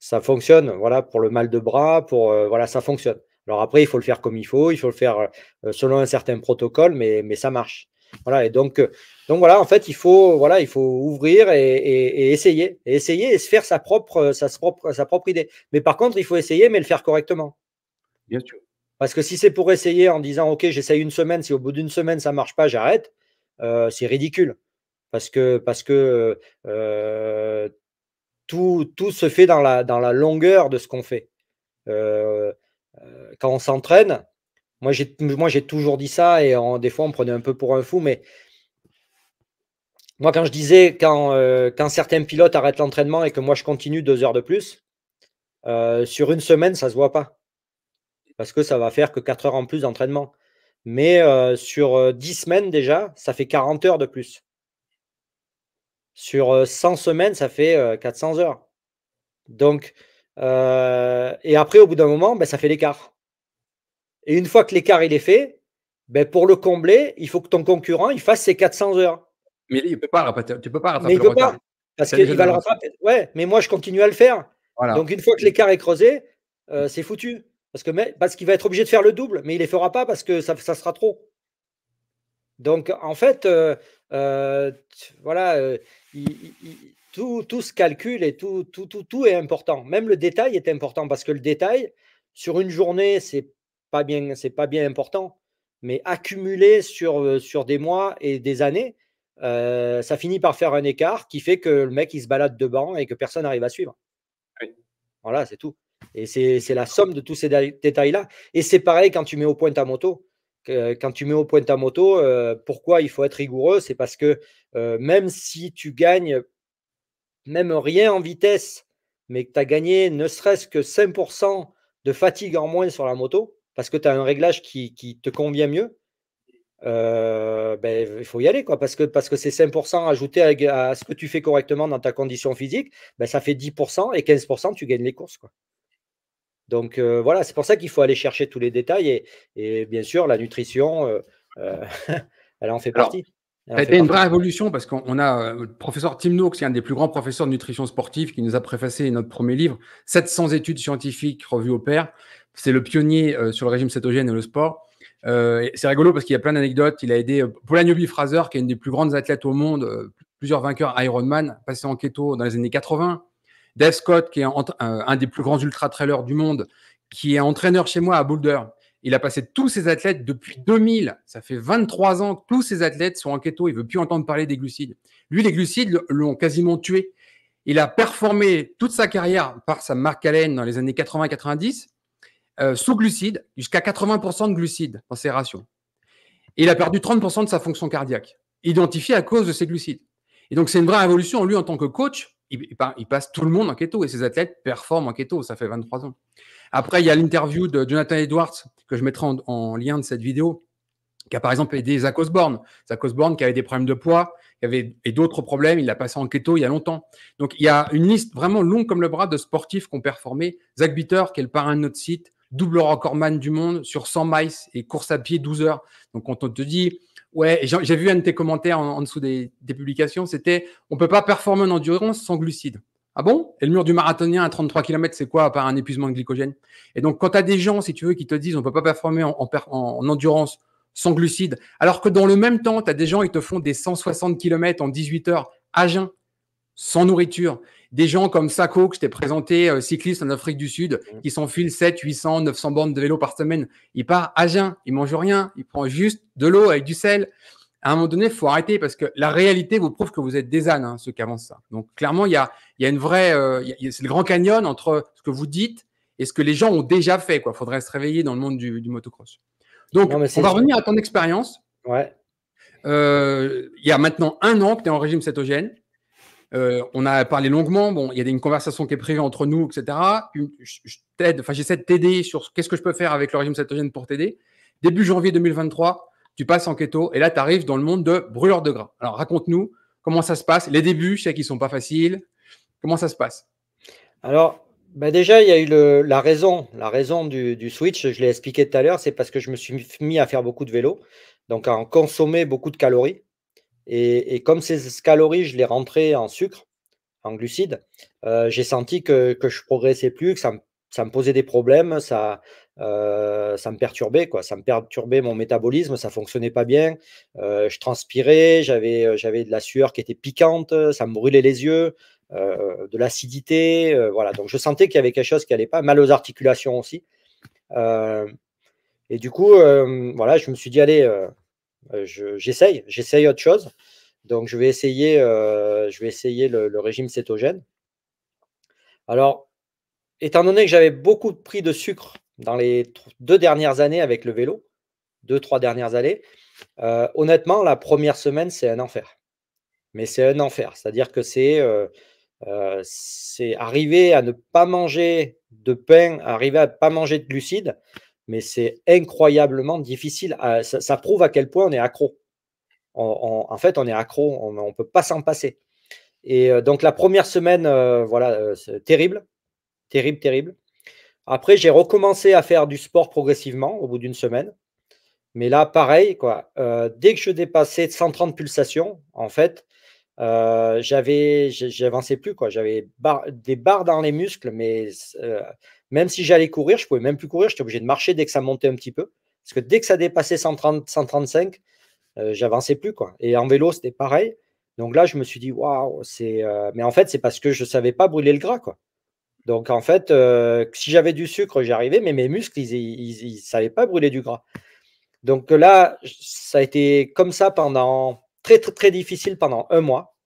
Ça fonctionne, voilà, pour le mal de bras, pour euh, voilà, ça fonctionne. Alors après, il faut le faire comme il faut, il faut le faire euh, euh, selon un certain protocole, mais, mais ça marche. Voilà, et donc, donc voilà, en fait, il faut, voilà, il faut ouvrir et, essayer, et essayer et se faire sa propre, sa, propre, sa propre idée. Mais par contre, il faut essayer, mais le faire correctement. Bien sûr. Parce que si c'est pour essayer en disant, OK, j'essaye une semaine, si au bout d'une semaine, ça ne marche pas, j'arrête, euh, c'est ridicule parce que, parce que euh, tout, se fait dans la, dans la longueur de ce qu'on fait. Euh, quand on s'entraîne, moi j'ai toujours dit ça et des fois on prenait un peu pour un fou, mais moi, quand je disais, quand, quand certains pilotes arrêtent l'entraînement et que moi je continue deux heures de plus, sur une semaine, ça ne se voit pas. Parce que ça va faire que quatre heures en plus d'entraînement. Mais sur 10 semaines déjà, ça fait 40 heures de plus. Sur 100 semaines, ça fait 400 heures. Donc, et après, au bout d'un moment, ben, ça fait l'écart. Et une fois que l'écart il est fait, ben, pour le combler, il faut que ton concurrent il fasse ses 400 heures. Mais il peut pas, tu peux pas rattraper mais il peut Pas, parce qu'il va le rattraper. Ouais, mais moi je continue à le faire. Donc une fois que l'écart est creusé, c'est foutu. Parce qu'il va être obligé de faire le double, mais il ne les fera pas parce que ça, sera trop. Donc, en fait, euh, euh, voilà, euh, tout, tout se calcule et tout, tout, tout, tout est important. Même le détail est important parce que le détail, sur une journée, c'est pas bien, pas bien important. Mais accumulé sur, sur des mois et des années, ça finit par faire un écart qui fait que le mec, il se balade de et que personne n'arrive à suivre. Voilà, c'est tout. Et c'est la somme de tous ces détails-là. Et c'est pareil quand tu mets au point ta moto. Quand tu mets au point ta moto, euh, pourquoi il faut être rigoureux C'est parce que euh, même si tu gagnes même rien en vitesse, mais que tu as gagné ne serait-ce que 5% de fatigue en moins sur la moto, parce que tu as un réglage qui, te convient mieux, euh, ben, il faut y aller, quoi, parce que, parce que ces 5% ajoutés à, ce que tu fais correctement dans ta condition physique, ben, ça fait 10% et 15% tu gagnes les courses. Quoi. Donc euh, voilà, c'est pour ça qu'il faut aller chercher tous les détails et, bien sûr la nutrition, euh, euh, [laughs] elle en fait partie.
C'est une vraie révolution parce qu'on a le professeur Tim Noakes, qui est un des plus grands professeurs de nutrition sportive, qui nous a préfacé notre premier livre, 700 études scientifiques revues au pair. C'est le pionnier sur le régime cétogène et le sport. c'est rigolo parce qu'il y a plein d'anecdotes. Il a aidé Paula Newby Fraser, qui est une des plus grandes athlètes au monde, plusieurs vainqueurs Ironman, passé en keto dans les années 80. Dave Scott, qui est euh, un des plus grands ultra-trailers du monde, qui est entraîneur chez moi à Boulder. Il a passé tous ses athlètes depuis 2000. Ça fait 23 ans que tous ses athlètes sont en keto. Il veut plus entendre parler des glucides. Lui, les glucides l'ont quasiment tué. Il a performé toute sa carrière par sa marque Allen dans les années 80-90 euh, sous glucides, jusqu'à 80% de glucides dans ses rations. il a perdu 30% de sa fonction cardiaque, identifié à cause de ces glucides. Et donc, c'est une vraie révolution. Lui, en tant que coach, il, passe tout le monde en keto et ses athlètes performent en keto. Ça fait 23 ans. Après, il y a l'interview de Jonathan Edwards que je mettrai en, lien de cette vidéo, qui a par exemple aidé Zach Osborne. Zach Osborne qui avait des problèmes de poids avait, et d'autres problèmes. Il a passé en keto il y a longtemps. Donc, il y a une liste vraiment longue comme le bras de sportifs qui ont performé. Zach Bitter, qui est le parrain de notre site, double recordman du monde sur 100 miles et course à pied 12 heures. Donc, quand on te dit Ouais, j'ai vu un de tes commentaires en, dessous des, publications, c'était on peut pas performer en endurance sans glucides. Ah bon Et le mur du marathonien à 33 km, c'est quoi à un épuisement de glycogène Et donc, quand tu as des gens, si tu veux, qui te disent on peut pas performer en, en, endurance sans glucides, alors que dans le même temps, tu as des gens qui te font des 160 km en 18 heures à jeun sans nourriture. Des gens comme Sako, que je t'ai présenté, euh, cycliste en Afrique du Sud, mm. qui s'enfile 7, 800, 900 bornes de vélo par semaine. Il part à jeun, il mange rien, il prend juste de l'eau avec du sel. À un moment donné, il faut arrêter parce que la réalité vous prouve que vous êtes des ânes, hein, ceux qui avancent ça. Donc clairement, il y a, une vraie... Euh, c'est le grand canyon entre ce que vous dites et ce que les gens ont déjà fait. Il faudrait se réveiller dans le monde du, motocross. Donc, on va revenir à ton expérience. Ouais. Euh, il y a maintenant un an que tu es en régime cétogène. Euh, on a parlé longuement. Bon, il y a une conversation qui est prévue entre nous, etc. Je, t'aide, enfin, j'essaie de t'aider sur qu'est-ce que je peux faire avec le régime cétogène pour t'aider. Début janvier 2023, tu passes en keto et là, tu arrives dans le monde de brûleur de gras. Alors, raconte-nous comment ça se passe. Les débuts, je sais qu'ils sont pas faciles. Comment ça se passe Alors, bah, déjà, il y a eu la raison, la raison
du, du switch. Je l'ai expliqué tout à l'heure, c'est parce que je me suis mis à faire beaucoup de vélo, donc à en consommer beaucoup de calories. Et, comme ces calories, je les rentrais en sucre, en glucides, euh, j'ai senti que, que je progressais plus, que ça me, ça me posait des problèmes, ça, euh, ça me perturbait, quoi. Ça me perturbait mon métabolisme, ça fonctionnait pas bien. Euh, je transpirais, j'avais, j'avais de la sueur qui était piquante, ça me brûlait les yeux, de l'acidité, voilà. Donc je sentais qu'il y avait quelque chose qui allait pas, mal aux articulations aussi. et du coup, voilà, je me suis dit, allez euh, j'essaye, j'essaye autre chose. Donc, je vais essayer, euh, je vais essayer le, régime cétogène. Alors, étant donné que j'avais beaucoup pris de sucre dans les deux dernières années avec le vélo, deux, trois dernières années, euh, honnêtement, la première semaine, c'est un enfer. Mais c'est un enfer. C'est-à-dire que c'est euh, arriver à ne pas manger de pain, arriver à ne pas manger de glucides, mais c'est incroyablement difficile. ça, prouve à quel point on est accro. en fait, on est accro, on ne peut pas s'en passer. Et euh, donc la première semaine, euh, voilà, euh, c'est terrible, terrible, terrible. Après, j'ai recommencé à faire du sport progressivement au bout d'une semaine. Mais là, pareil, quoi. dès que je dépassais 130 pulsations, en fait, j'avais, j'avançais plus, quoi. J'avais des barres dans les muscles, mais même si j'allais courir, je pouvais même plus courir. J'étais obligé de marcher dès que ça montait un petit peu. Parce que dès que ça dépassait 130, 135, euh, j'avançais plus. Quoi. Et en vélo, c'était pareil. Donc là, je me suis dit, waouh, c'est. Euh, mais en fait, c'est parce que je ne savais pas brûler le gras. Quoi. Donc en fait, euh, si j'avais du sucre, j'arrivais, mais mes muscles, ils ne savaient pas brûler du gras. Donc là, ça a été comme ça pendant. Très, très, très difficile pendant un mois.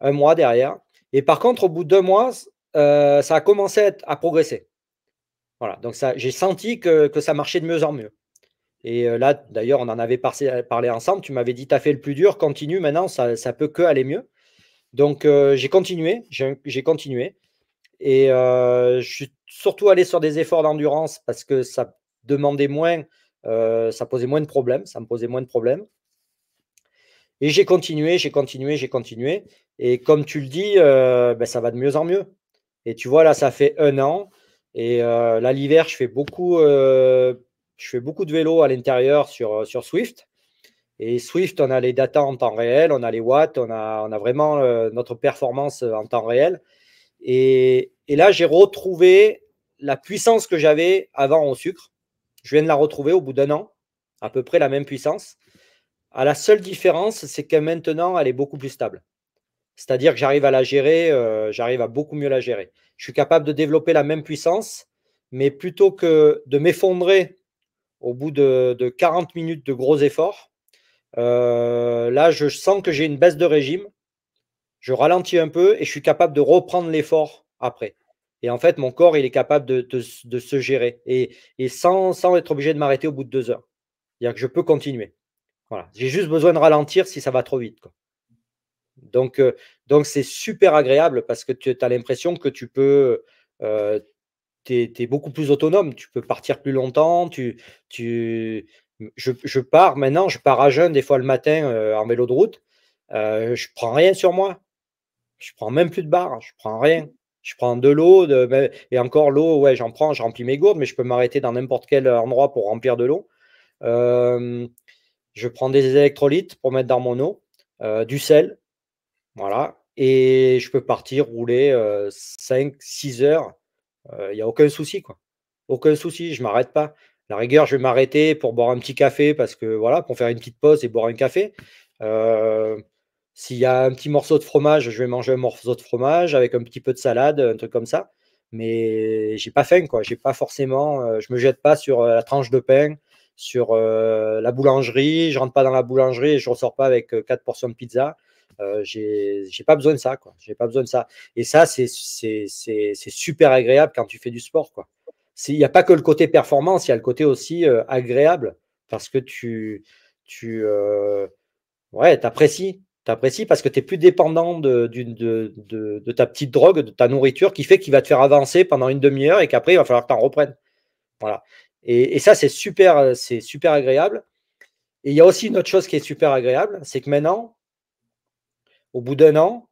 Un mois derrière. Et par contre, au bout d'un mois, euh, ça a commencé à, progresser. Voilà, donc j'ai senti que, ça marchait de mieux en mieux. Et euh, là, d'ailleurs, on en avait parlé ensemble. Tu m'avais dit, t'as fait le plus dur, continue maintenant, ça, ne peut que aller mieux. Donc, euh, j'ai continué, j'ai continué. Et je suis surtout allé sur des efforts d'endurance parce que ça demandait moins, ça posait moins de problèmes, ça me posait moins de problèmes. Et j'ai continué, j'ai continué, j'ai continué. Et comme tu le dis, ben, ça va de mieux en mieux. Et tu vois, là, ça fait un an. Et euh, là, l'hiver, je fais beaucoup, euh, je fais beaucoup de vélo à l'intérieur euh, sur, Swift. Et Swift, on a les data en temps réel, on a les watts, on a, vraiment notre performance en temps réel. Et, et là, j'ai retrouvé la puissance que j'avais avant au sucre. Je viens de la retrouver au bout d'un an, à peu près la même puissance. À la seule différence, c'est que maintenant, elle est beaucoup plus stable. C'est-à-dire que j'arrive à la gérer, euh, j'arrive à beaucoup mieux la gérer. Je suis capable de développer la même puissance, mais plutôt que de m'effondrer au bout de, 40 minutes de gros efforts, euh, là, je sens que j'ai une baisse de régime, je ralentis un peu et je suis capable de reprendre l'effort après. Et en fait, mon corps, il est capable de, se gérer et, sans, être obligé de m'arrêter au bout de deux heures. C'est-à-dire que je peux continuer. Voilà. J'ai juste besoin de ralentir si ça va trop vite. Quoi. Donc, donc c'est super agréable parce que tu as l'impression que tu peux. tu es, beaucoup plus autonome, tu peux partir plus longtemps. Tu, je, pars maintenant, je pars à jeun des fois le matin en vélo de route. je prends rien sur moi. Je prends même plus de barres. je prends rien. Je prends de l'eau, ben, et encore l'eau, ouais, j'en prends, je remplis mes gourdes, mais je peux m'arrêter dans n'importe quel endroit pour remplir de l'eau. je prends des électrolytes pour mettre dans mon eau, du sel, voilà. Et je peux partir rouler 5, 6 heures. Il n'y a aucun souci, quoi. Aucun souci, je m'arrête pas. La rigueur, je vais m'arrêter pour boire un petit café parce que voilà, pour faire une petite pause et boire un café. S'il y a un petit morceau de fromage, je vais manger un morceau de fromage avec un petit peu de salade, un truc comme ça. Mais j'ai pas faim, quoi. J'ai pas forcément. je me jette pas sur la tranche de pain, sur la boulangerie. Je rentre pas dans la boulangerie et je ressors pas avec quatre portions de pizza. Euh, j'ai pas besoin de ça, quoi. J'ai pas besoin de ça. Et ça, c'est super agréable quand tu fais du sport, quoi. Il n'y a pas que le côté performance, il y a le côté aussi euh, agréable parce que tu, tu euh, ouais, t'apprécies. T'apprécies parce que tu n'es plus dépendant de, de, de, de, ta petite drogue, de ta nourriture qui fait qu'il va te faire avancer pendant une demi-heure et qu'après, il va falloir que tu en reprennes. Voilà. Et, et ça, c'est super, euh, super agréable. Et il y a aussi une autre chose qui est super agréable, c'est que maintenant, au bout d'un an,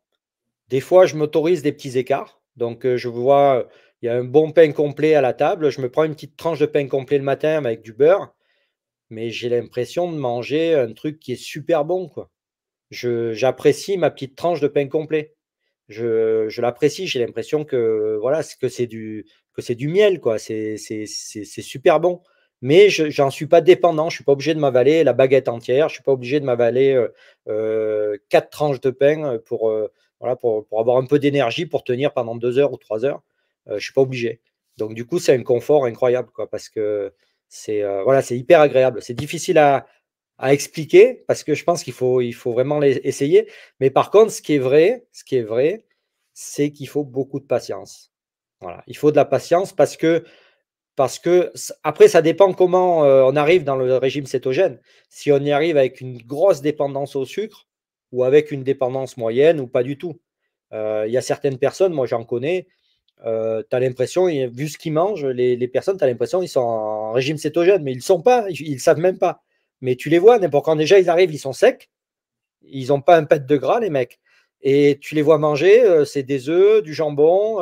des fois, je m'autorise des petits écarts. Donc, euh, je vois, il y a un bon pain complet à la table. Je me prends une petite tranche de pain complet le matin avec du beurre, mais j'ai l'impression de manger un truc qui est super bon. Quoi. j'apprécie ma petite tranche de pain complet. Je, je l'apprécie. J'ai l'impression que voilà, que c'est du que c'est du miel, quoi. C'est, super bon mais je n'en suis pas dépendant. Je ne suis pas obligé de m'avaler la baguette entière. Je ne suis pas obligé de m'avaler euh, euh, quatre tranches de pain euh, pour, voilà, pour, pour, avoir un peu d'énergie pour tenir pendant deux heures ou trois heures. je ne suis pas obligé. Donc, du coup, c'est un confort incroyable quoi, parce que c'est voilà, hyper agréable. C'est difficile à, à, expliquer parce que je pense qu'il faut, il faut vraiment l'essayer. essayer. Mais par contre, ce qui est vrai, ce qui est vrai, c'est qu'il faut beaucoup de patience. Voilà, il faut de la patience parce que parce que, après, ça dépend comment euh, on arrive dans le régime cétogène. Si on y arrive avec une grosse dépendance au sucre, ou avec une dépendance moyenne, ou pas du tout. Euh, il y a certaines personnes, moi j'en connais, euh, tu as l'impression, vu ce qu'ils mangent, les, personnes, tu as l'impression qu'ils sont en régime cétogène, mais ils ne sont pas, ils ne savent même pas. Mais tu les vois, n'importe quand déjà ils arrivent, ils sont secs, ils n'ont pas un pet de gras, les mecs. Et tu les vois manger, c'est des œufs, du jambon,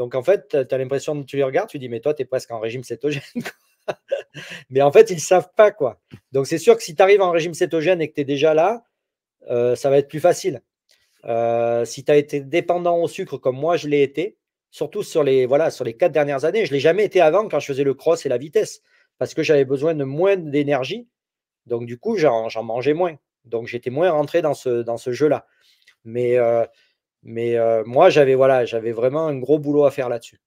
donc en fait, tu as l'impression, tu les regardes, tu dis, mais toi, tu es presque en régime cétogène. [laughs] mais en fait, ils ne savent pas quoi. Donc c'est sûr que si tu arrives en régime cétogène et que tu es déjà là, euh, ça va être plus facile. Euh, si tu as été dépendant au sucre comme moi, je l'ai été, surtout sur les, voilà, sur les quatre dernières années, je ne l'ai jamais été avant quand je faisais le cross et la vitesse, parce que j'avais besoin de moins d'énergie. Donc du coup, j'en mangeais moins. Donc j'étais moins rentré dans ce, dans ce jeu-là. Mais euh, mais euh, moi, j'avais voilà, j'avais vraiment un gros boulot à faire là-dessus.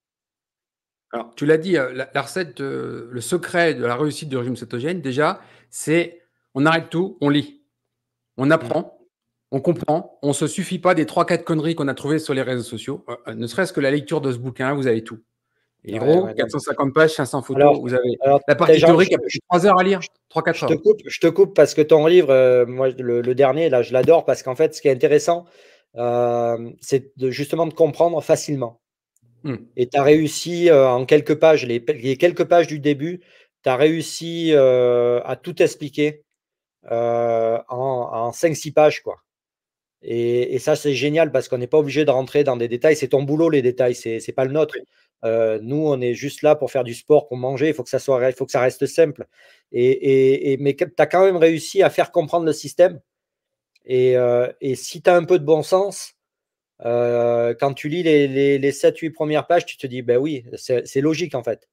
Alors, tu l'as dit, euh, la, recette, le secret de la réussite du régime cétogène, déjà, c'est on arrête tout, on lit, on mmh. apprend, on comprend, on ne se suffit pas des trois quatre conneries qu'on a trouvées sur les réseaux sociaux. Euh, ne serait-ce que la lecture de ce bouquin, vous avez tout. Et gros, 450 pages, 500 photos, vous avez la partie théorique,
il 3 heures à lire, 3-4 heures. Je te, coupe, parce que ton livre, moi, le, le, dernier, là, je l'adore parce qu'en fait, ce qui est intéressant, euh, c'est justement de comprendre facilement. Mmh. Et tu as réussi euh, en quelques pages, les, quelques pages du début, tu as réussi euh, à tout expliquer en, 5-6 pages. Quoi. Et, ça, c'est génial parce qu'on n'est pas obligé de rentrer dans des détails. C'est ton boulot, les détails, c'est n'est pas le nôtre. nous, on est juste là pour faire du sport, pour manger. Il faut que ça, soit, faut que ça reste simple. Et, mais tu as quand même réussi à faire comprendre le système euh, et, si tu as un peu de bon sens, euh, quand tu lis les, 7-8 premières pages, tu te dis, ben oui, c'est logique en fait.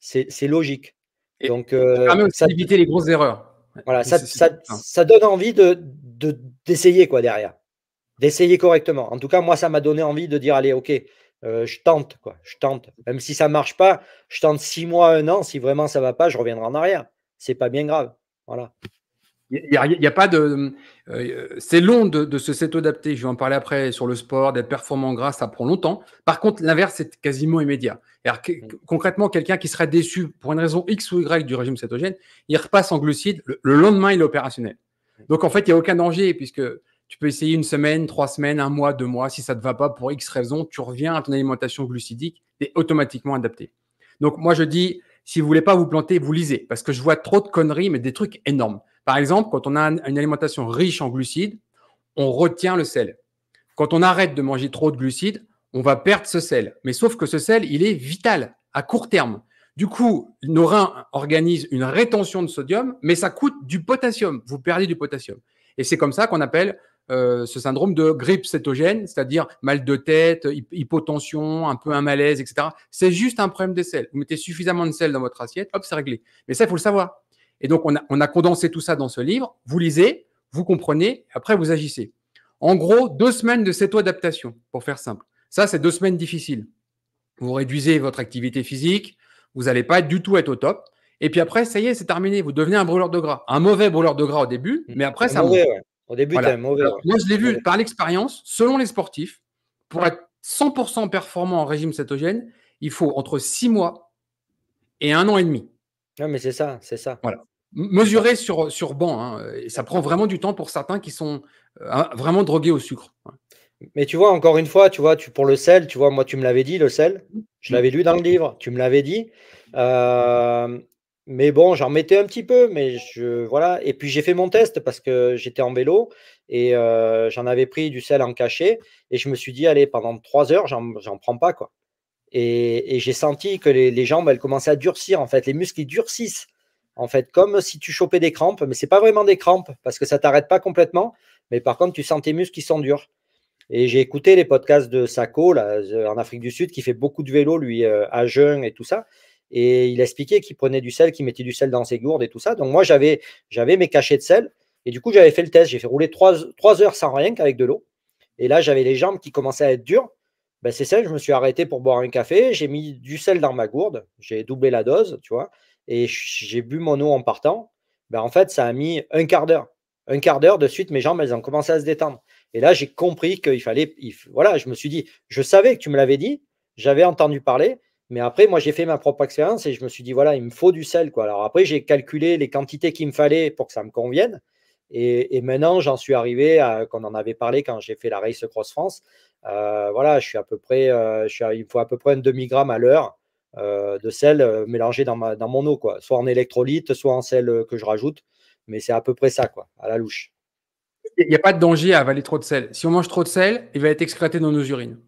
C'est logique. Et Donc, ça euh, permet les grosses erreurs. Voilà, ça, donne envie d'essayer de, quoi derrière. D'essayer correctement. En tout cas, moi, ça m'a donné envie de dire, allez, ok, je tente, quoi. Je tente. Même si ça ne marche pas, je tente six mois, un an. Si vraiment ça ne va pas, je reviendrai en arrière. C'est pas bien grave. Voilà.
Il a, pas de. Euh, c'est long de, se se adapté. Je vais en parler après sur le sport, d'être performant en gras, ça prend longtemps. Par contre, l'inverse, c'est quasiment immédiat. Mm. concrètement, quelqu'un qui serait déçu pour une raison X ou Y du régime cétogène, il repasse en glucides. Le, lendemain, il est opérationnel. Mm. Donc, en fait, il n'y a aucun danger puisque tu peux essayer une semaine, trois semaines, un mois, deux mois. Si ça ne te va pas pour X raison, tu reviens à ton alimentation glucidique et automatiquement adapté. Donc, moi, je dis, si vous voulez pas vous planter, vous lisez parce que je vois trop de conneries, mais des trucs énormes. Par exemple, quand on a une alimentation riche en glucides, on retient le sel. Quand on arrête de manger trop de glucides, on va perdre ce sel. Mais sauf que ce sel, il est vital à court terme. Du coup, nos reins organisent une rétention de sodium, mais ça coûte du potassium. Vous perdez du potassium. Et c'est comme ça qu'on appelle euh, ce syndrome de grippe cétogène, c'est-à-dire mal de tête, hypotension, un peu un malaise, etc. C'est juste un problème de sel. Vous mettez suffisamment de sel dans votre assiette, hop, c'est réglé. Mais ça, il faut le savoir. Et donc, on a, condensé tout ça dans ce livre. Vous lisez, vous comprenez, après vous agissez. En gros, deux semaines de cette adaptation, pour faire simple. Ça, c'est deux semaines difficiles. Vous réduisez votre activité physique, vous n'allez pas du tout être au top. Et puis après, ça y est, c'est terminé. Vous devenez un brûleur de gras. Un mauvais brûleur de gras au début, mm. mais après, ça Au
début, mauvais. moi,
je l'ai vu par l'expérience, selon les sportifs, pour être 100% performant en régime cétogène, il faut entre six mois et un an et demi. Non, mais c'est ça, c'est ça. Voilà mesuré sur, sur banc. Hein, et ça prend vraiment du temps pour certains qui sont euh, vraiment drogués au sucre. Mais tu vois, encore une fois, tu vois,
pour le sel, tu vois, moi, tu me l'avais dit, le sel. Je l'avais lu dans le livre, tu me l'avais dit. Euh, mais bon, j'en mettais un petit peu, mais je voilà. Et puis j'ai fait mon test parce que j'étais en vélo et euh, j'en avais pris du sel en cachet. Et je me suis dit, allez, pendant trois heures, j'en prends pas, quoi. Et, j'ai senti que les, jambes, elles commençaient à durcir, en fait. Les muscles, durcissent en fait, comme si tu chopais des crampes, mais c'est pas vraiment des crampes parce que ça t'arrête pas complètement, mais par contre, tu sens tes muscles qui sont durs. Et j'ai écouté les podcasts de Sako là, euh, en Afrique du Sud qui fait beaucoup de vélo, lui, euh, à jeun et tout ça. Et il expliquait qu'il prenait du sel, qu'il mettait du sel dans ses gourdes et tout ça. Donc moi, j'avais, j'avais mes cachets de sel. Et du coup, j'avais fait le test. J'ai fait rouler trois heures sans rien qu'avec de l'eau. Et là, j'avais les jambes qui commençaient à être dures. Ben, c'est ça, je me suis arrêté pour boire un café. J'ai mis du sel dans ma gourde. J'ai doublé la dose, tu vois et j'ai bu mon eau en partant, ben en fait, ça a mis un quart d'heure. Un quart d'heure de suite, mes jambes, elles ont commencé à se détendre. Et là, j'ai compris qu'il fallait. voilà, je me suis dit, je savais que tu me l'avais dit, j'avais entendu parler, mais après, moi, j'ai fait ma propre expérience et je me suis dit, voilà, il me faut du sel. Quoi. Alors après, j'ai calculé les quantités qu'il me fallait pour que ça me convienne. Et, maintenant, j'en suis arrivé à, qu'on en avait parlé quand j'ai fait la Race Cross France. Euh, voilà, je suis à peu près, euh, il me faut à peu près un demi-gramme à l'heure euh, de sel euh, mélangé dans, mon eau, quoi. soit en électrolyte, soit en sel euh, que je rajoute, mais c'est à peu près ça, quoi, à la louche.
Il n'y a pas de danger à avaler trop de sel. Si on mange trop de sel, il va être excrété dans nos urines.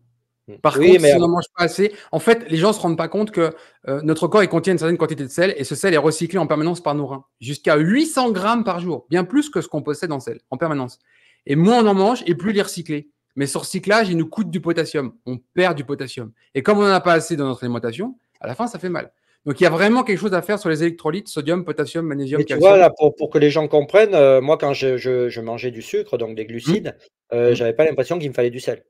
Hmm. Par contre, si on n'en mange pas assez, en fait, les gens ne se rendent pas compte que notre corps contient une certaine quantité de sel et ce sel est recyclé en permanence par nos reins, jusqu'à 800 grammes par jour, bien plus que ce qu'on possède en sel, en permanence. Et moins on en mange et plus il est recyclé. Mais ce recyclage, il nous coûte du potassium. On perd du potassium. Et comme on n'en a pas assez dans notre alimentation, à la fin, ça fait mal. Donc il y a vraiment quelque chose à faire sur les électrolytes, sodium, potassium, magnésium, Et Tu vois,
pour, que les gens comprennent, euh, moi, quand je, mangeais du sucre, donc des glucides, mmh. euh, mmh. je n'avais pas l'impression qu'il me fallait du sel.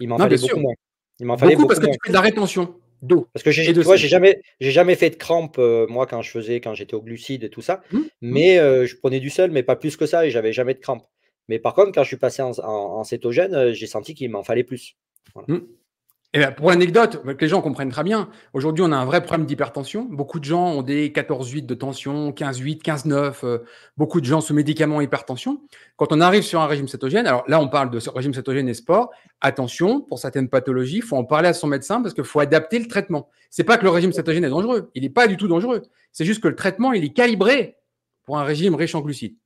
Il m'en fallait beaucoup moins.
Il m'en fallait beaucoup, parce que tu fais de la rétention d'eau. Parce que j'ai, jamais,
j'ai jamais fait de crampes, euh, moi, quand je faisais, quand j'étais au glucide et tout ça. Mmh. Mais je prenais du sel, mais pas plus que ça, et j'avais jamais de crampes. Mais par contre, quand je suis passé en, cétogène, j'ai senti qu'il m'en fallait plus. Voilà.
Et eh ben, pour l'anecdote, que les gens comprennent très bien, aujourd'hui on a un vrai problème d'hypertension. Beaucoup de gens ont des 14-8 de tension, 15-8, 15-9. Euh, beaucoup de gens sous médicaments hypertension. Quand on arrive sur un régime cétogène, alors là on parle de régime cétogène et sport. Attention, pour certaines pathologies, il faut en parler à son médecin parce qu'il faut adapter le traitement. C'est pas que le régime cétogène est dangereux, il n'est pas du tout dangereux. C'est juste que le traitement il est calibré pour un régime riche en glucides.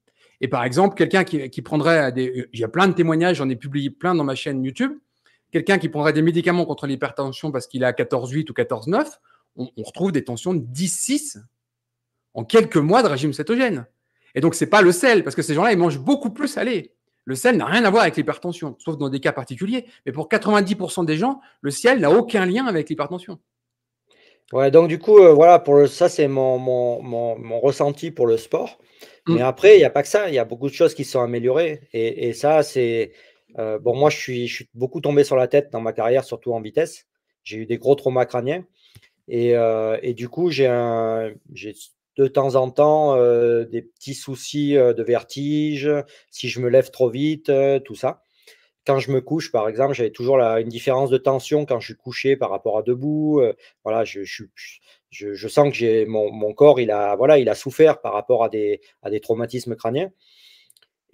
Et par exemple, quelqu'un qui, qui prendrait des, il y a plein de témoignages, j'en ai publié plein dans ma chaîne YouTube Quelqu'un qui prendrait des médicaments contre l'hypertension parce qu'il a à 14,8 ou 14,9, on, on, retrouve des tensions de 10,6 en quelques mois de régime cétogène. Et donc, ce n'est pas le sel, parce que ces gens-là, ils mangent beaucoup plus salé. Le sel n'a rien à voir avec l'hypertension, sauf dans des cas particuliers. Mais pour 90% des gens, le sel n'a aucun lien avec l'hypertension.
Ouais, donc du coup, euh, voilà, pour le, ça, c'est mon, mon, ressenti pour le sport. Mm. Mais après, il n'y a pas que ça, il y a beaucoup de choses qui sont améliorées. et ça, c'est euh, bon, moi, je suis, beaucoup tombé sur la tête dans ma carrière, surtout en vitesse. J'ai eu des gros traumas crâniens. Et, euh, du coup, j'ai de temps en temps euh, des petits soucis de vertige, si je me lève trop vite, tout ça. Quand je me couche, par exemple, j'avais toujours une différence de tension quand je suis couché par rapport à debout. voilà, je, sens que mon, corps, il a, souffert par rapport à des, à des traumatismes crâniens.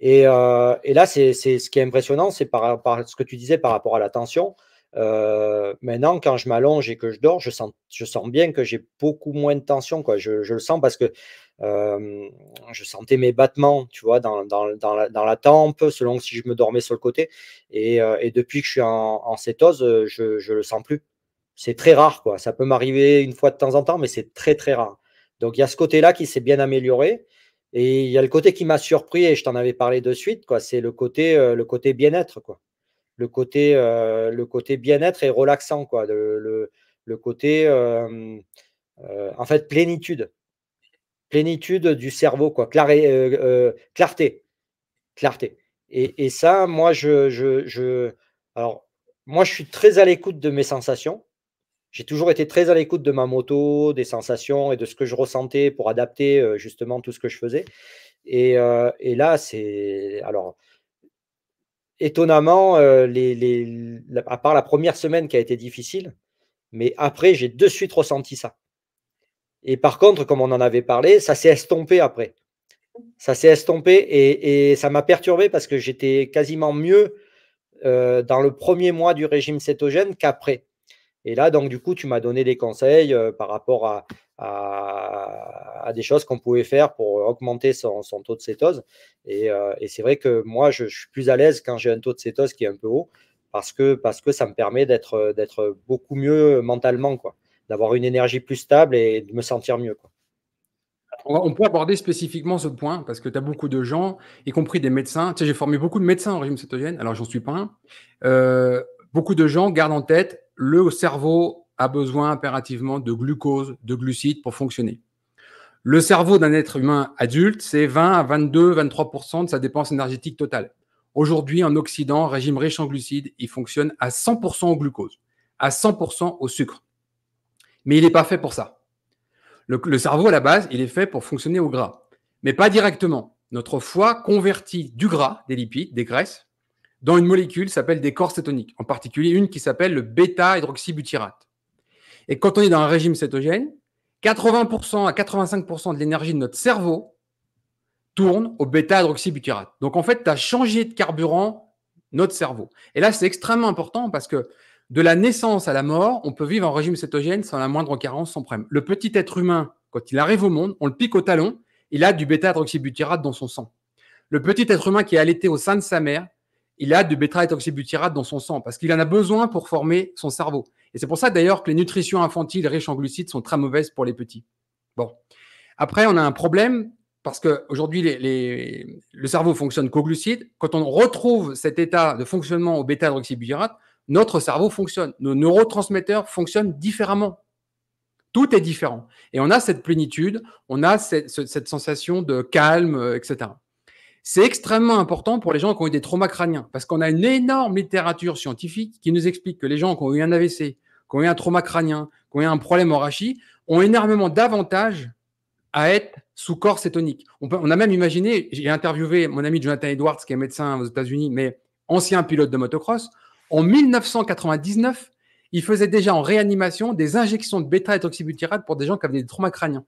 Euh, et, là, c'est ce qui est impressionnant, c'est par, ce que tu disais par rapport à la tension. Euh, maintenant, quand je m'allonge et que je dors, je sens, bien que j'ai beaucoup moins de tension. Je, le sens parce que euh, je sentais mes battements, tu vois, dans, la, tempe, selon si je me dormais sur le côté. Et, depuis que je suis en, cétose, je ne le sens plus. C'est très rare, quoi. Ça peut m'arriver une fois de temps en temps, mais c'est très, très rare. Donc, il y a ce côté-là qui s'est bien amélioré. Et il y a le côté qui m'a surpris, et je t'en avais parlé de suite, quoi. C'est le côté, euh, côté bien-être, Le côté, euh, côté bien-être et relaxant, quoi. Le, côté, euh, en fait, plénitude. Plénitude du cerveau, quoi. clarté. Clarté. Et, ça, moi, je, je, Alors, moi, je suis très à l'écoute de mes sensations j'ai toujours été très à l'écoute de ma moto, des sensations et de ce que je ressentais pour adapter euh, justement tout ce que je faisais. Et, euh, là, c'est. Alors, étonnamment, euh, à part la première semaine qui a été difficile, mais après, j'ai de suite ressenti ça. Et par contre, comme on en avait parlé, ça s'est estompé après. Ça s'est estompé et ça m'a perturbé parce que j'étais quasiment mieux dans le premier mois du régime cétogène qu'après. Et là, donc, du coup, tu m'as donné des conseils euh, par rapport à, à, des choses qu'on pouvait faire pour augmenter son, son taux de cétose. Et, euh, c'est vrai que moi, je, suis plus à l'aise quand j'ai un taux de cétose qui est un peu haut parce que, parce que ça me permet d'être beaucoup mieux mentalement, quoi, d'avoir une énergie plus stable et de me sentir mieux.
On peut aborder spécifiquement ce point parce que tu as beaucoup de gens, y compris des médecins. Tu sais, j'ai formé beaucoup de médecins en régime cétogène, alors j'en suis pas un. Euh, beaucoup de gens gardent en tête le cerveau a besoin impérativement de glucose, de glucides pour fonctionner. Le cerveau d'un être humain adulte, c'est 20 à 22, 23 de sa dépense énergétique totale. Aujourd'hui, en Occident, régime riche en glucides, il fonctionne à 100 au glucose, à 100 au sucre. Mais il n'est pas fait pour ça. Le, le, cerveau, à la base, il est fait pour fonctionner au gras, mais pas directement. Notre foie convertit du gras, des lipides, des graisses, dans une molécule s'appelle des corps cétoniques, en particulier une qui s'appelle le bêta-hydroxybutyrate. Et quand on est dans un régime cétogène, 80% à 85% de l'énergie de notre cerveau tourne au bêta-hydroxybutyrate. Donc en fait, tu as changé de carburant notre cerveau. Et là, c'est extrêmement important parce que de la naissance à la mort, on peut vivre en régime cétogène sans la moindre carence, sans problème. Le petit être humain, quand il arrive au monde, on le pique au talon, il a du bêta-hydroxybutyrate dans son sang. Le petit être humain qui est allaité au sein de sa mère, il a du bêta-hydroxybutyrate dans son sang parce qu'il en a besoin pour former son cerveau. Et c'est pour ça d'ailleurs que les nutritions infantiles riches en glucides sont très mauvaises pour les petits. Bon. Après, on a un problème parce qu'aujourd'hui, les, le cerveau fonctionne qu'au glucide Quand on retrouve cet état de fonctionnement au bêta-hydroxybutyrate, notre cerveau fonctionne. Nos neurotransmetteurs fonctionnent différemment. Tout est différent. Et on a cette plénitude, on a cette sensation de calme, euh, etc. C'est extrêmement important pour les gens qui ont eu des traumas crâniens, parce qu'on a une énorme littérature scientifique qui nous explique que les gens qui ont eu un AVC, qui ont eu un trauma crânien, qui ont eu un problème rachis, ont énormément d'avantages à être sous corps cétonique. On, a même imaginé, j'ai interviewé mon ami Jonathan Edwards, qui est médecin aux États-Unis, mais ancien pilote de motocross. En 1999, il faisait déjà en réanimation des injections de bêta-hydroxybutyrate pour des gens qui avaient des traumas crâniens.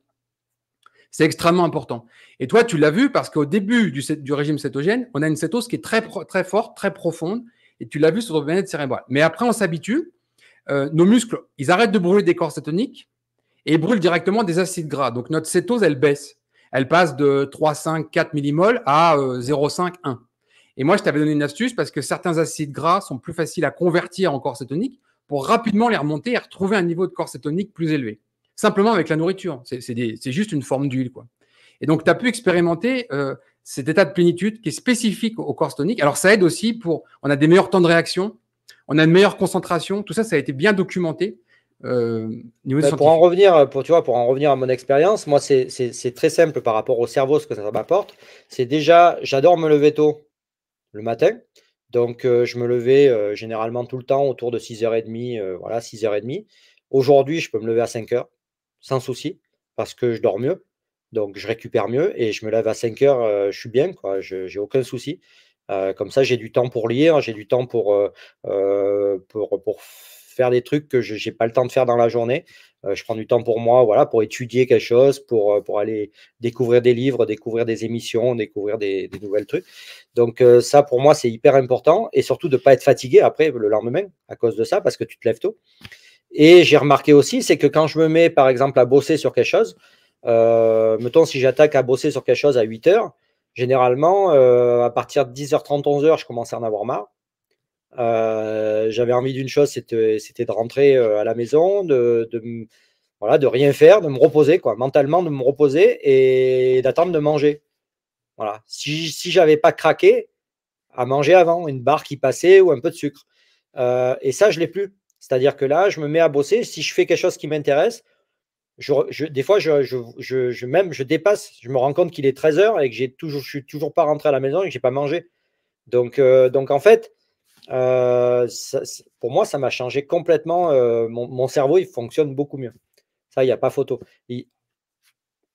C'est extrêmement important. Et toi, tu l'as vu parce qu'au début du, régime cétogène, on a une cétose qui est très, très forte, très profonde. Et tu l'as vu sur le planète cérébral. Mais après, on s'habitue. Euh, nos muscles, ils arrêtent de brûler des corps cétoniques et brûlent directement des acides gras. Donc, notre cétose, elle baisse. Elle passe de 3, 5, 4 millimoles à 0,5, euh, 1. Et moi, je t'avais donné une astuce parce que certains acides gras sont plus faciles à convertir en corps cétonique pour rapidement les remonter et retrouver un niveau de corps cétonique plus élevé simplement avec la nourriture. C'est juste une forme d'huile. quoi. Et donc, tu as pu expérimenter euh, cet état de plénitude qui est spécifique au corps tonique. Alors, ça aide aussi pour. On a des meilleurs temps de réaction, on a une meilleure concentration. Tout ça, ça a été bien documenté. Euh, pour en
revenir, pour, tu vois, pour en revenir à mon expérience, moi c'est très simple par rapport au cerveau ce que ça m'apporte. C'est déjà, j'adore me lever tôt le matin, donc euh, je me levais généralement tout le temps autour de 6h30, voilà 6h30. Aujourd'hui, je peux me lever à 5h sans souci, parce que je dors mieux, donc je récupère mieux et je me lève à 5 heures, euh, je suis bien, quoi, n'ai aucun souci. Euh, comme ça, j'ai du temps pour lire, j'ai du temps pour, euh, pour, pour, faire des trucs que je n'ai pas le temps de faire dans la journée. je prends du temps pour moi, voilà, pour étudier quelque chose, pour, pour aller découvrir des livres, découvrir des émissions, découvrir des, des nouvelles trucs. Donc ça, pour moi, c'est hyper important et surtout de ne pas être fatigué après le lendemain à cause de ça, parce que tu te lèves tôt. Et j'ai remarqué aussi, c'est que quand je me mets, par exemple, à bosser sur quelque chose, euh, mettons si j'attaque à bosser sur quelque chose à 8 heures, généralement, euh, à partir de 10h30, 11h, je commençais à en avoir marre. Euh, j'avais envie d'une chose, c'était de rentrer à la maison, de, voilà, de rien faire, de me reposer, quoi, mentalement de me reposer et d'attendre de manger. Voilà. Si, si j'avais pas craqué, à manger avant, une barre qui passait ou un peu de sucre. et ça, je l'ai plus. C'est-à-dire que là, je me mets à bosser. Si je fais quelque chose qui m'intéresse, des fois, je, même je dépasse. Je me rends compte qu'il est 13h et que j'ai toujours, je suis toujours pas rentré à la maison et que je n'ai pas mangé. Donc, euh, donc en fait, euh, pour moi, ça m'a changé complètement. Euh, mon, cerveau, il fonctionne beaucoup mieux. Ça, il n'y a pas photo.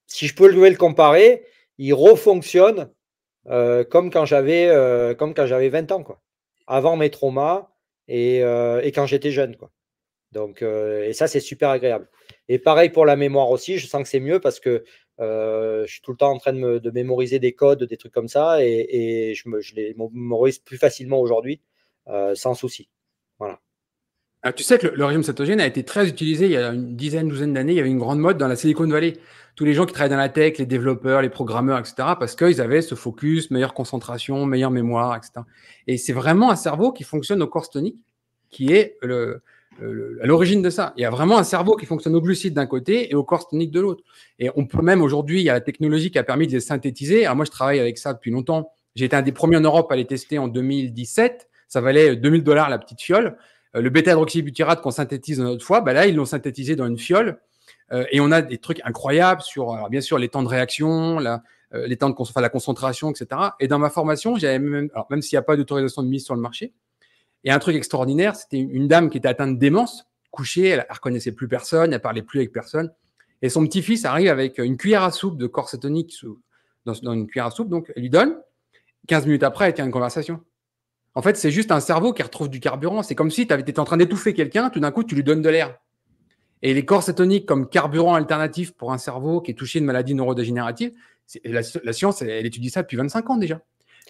si je peux le comparer, il refonctionne comme quand j'avais 20 ans. Quoi. Avant mes traumas, euh, et, quand j'étais jeune. Quoi. Donc, euh, et ça, c'est super agréable. Et pareil pour la mémoire aussi, je sens que c'est mieux parce que euh, je suis tout le temps en train de, mémoriser des codes, des trucs comme ça, et, je, je les mémorise plus facilement aujourd'hui, sans souci. Voilà.
Ah, tu sais que le, régime cétogène a été très utilisé il y a une dizaine, douzaine d'années. Il y avait une grande mode dans la Silicon Valley. Tous les gens qui travaillent dans la tech, les développeurs, les programmeurs, etc., parce qu'ils avaient ce focus, meilleure concentration, meilleure mémoire, etc. Et c'est vraiment un cerveau qui fonctionne au corps tonique qui est le, à l'origine de ça. Il y a vraiment un cerveau qui fonctionne au glucide d'un côté et au corps tonique de l'autre. Et on peut même aujourd'hui, il y a la technologie qui a permis de les synthétiser. Alors moi, je travaille avec ça depuis longtemps. J'ai été un des premiers en Europe à les tester en 2017. Ça valait 2000 dollars la petite fiole. Euh, le bêta-hydroxybutyrate qu'on synthétise dans notre foie, bah là, ils l'ont synthétisé dans une fiole. Euh, et on a des trucs incroyables sur, bien sûr, les temps de réaction, la, euh, les temps de la concentration, etc. Et dans ma formation, j'avais même, alors même s'il n'y a pas d'autorisation de mise sur le marché, et un truc extraordinaire, c'était une dame qui était atteinte de démence, couchée, elle ne reconnaissait plus personne, elle parlait plus avec personne. Et son petit-fils arrive avec une cuillère à soupe de corps dans, dans, une cuillère à soupe, donc elle lui donne. 15 minutes après, elle tient une conversation. En fait, c'est juste un cerveau qui retrouve du carburant. C'est comme si tu étais en train d'étouffer quelqu'un, tout d'un coup, tu lui donnes de l'air. Et les corps cétoniques comme carburant alternatif pour un cerveau qui est touché de maladie neurodégénérative. la, la, science, elle, étudie ça depuis 25 ans déjà.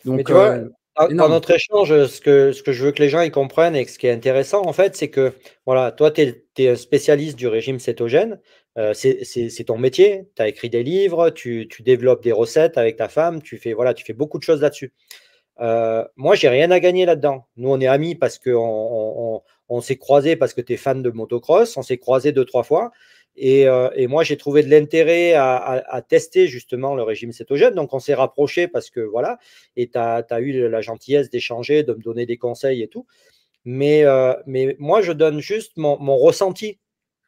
Donc, dans euh, notre
échange, ce que, je veux que les gens y comprennent et ce qui est intéressant, en fait, c'est que, voilà, toi, tu es, un spécialiste du régime cétogène. Euh, c'est ton métier. Tu as écrit des livres, tu, tu, développes des recettes avec ta femme, tu fais, voilà, tu fais beaucoup de choses là-dessus. Euh, moi, j'ai rien à gagner là-dedans. Nous, on est amis parce qu'on on, s'est croisés, parce que tu es fan de motocross, on s'est croisés deux, trois fois. Et, euh, moi, j'ai trouvé de l'intérêt à, tester justement le régime cétogène. Donc, on s'est rapprochés parce que voilà, et tu as, eu la gentillesse d'échanger, de me donner des conseils et tout. Mais, euh, mais moi, je donne juste mon, ressenti.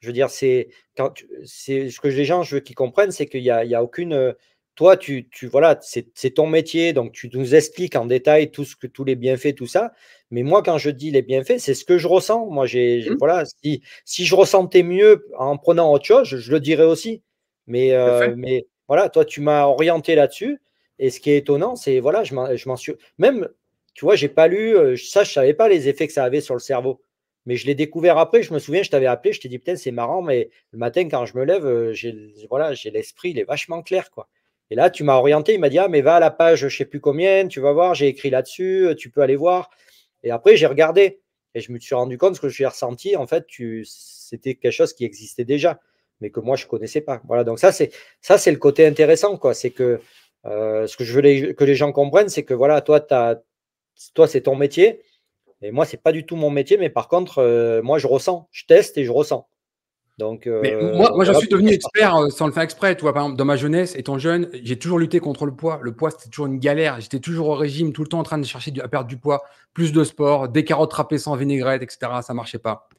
Je veux dire, c'est ce que les gens, je veux qu'ils comprennent, c'est qu'il n'y a aucune toi, tu, tu voilà, c'est ton métier, donc tu nous expliques en détail tout ce que, tous les bienfaits, tout ça. Mais moi, quand je dis les bienfaits, c'est ce que je ressens. Moi, j'ai mmh. voilà, si, je ressentais mieux en prenant autre chose, je, le dirais aussi. Mais, euh, mais voilà, toi, tu m'as orienté là-dessus. Et ce qui est étonnant, c'est voilà, je m'en suis même, tu vois, j'ai pas lu, euh, ça, je savais pas les effets que ça avait sur le cerveau. Mais je l'ai découvert après. Je me souviens, je t'avais appelé, je t'ai dit putain, c'est marrant, mais le matin quand je me lève, euh, j'ai voilà, j'ai l'esprit, il est vachement clair, quoi. Et là, tu m'as orienté, il m'a dit, ah, mais va à la page, je ne sais plus combien, tu vas voir, j'ai écrit là-dessus, euh, tu peux aller voir. Et après, j'ai regardé. Et je me suis rendu compte, ce que j'ai ressenti, en fait, c'était quelque chose qui existait déjà, mais que moi, je ne connaissais pas. Voilà, donc ça, c'est, ça, c'est le côté intéressant, quoi. C'est que euh, ce que je veux que les gens comprennent, c'est que voilà, toi, toi c'est ton métier. Et moi, c'est pas du tout mon métier, mais par contre, euh, moi, je ressens, je teste et je ressens. Donc, euh, moi, moi j'en suis devenu
expert euh, sans le faire exprès. Tu vois, par exemple, dans ma jeunesse, étant jeune, j'ai toujours lutté contre le poids. Le poids, c'était toujours une galère. J'étais toujours au régime, tout le temps en train de chercher du, à perdre du poids, plus de sport, des carottes râpées sans vinaigrette, etc. Ça marchait pas.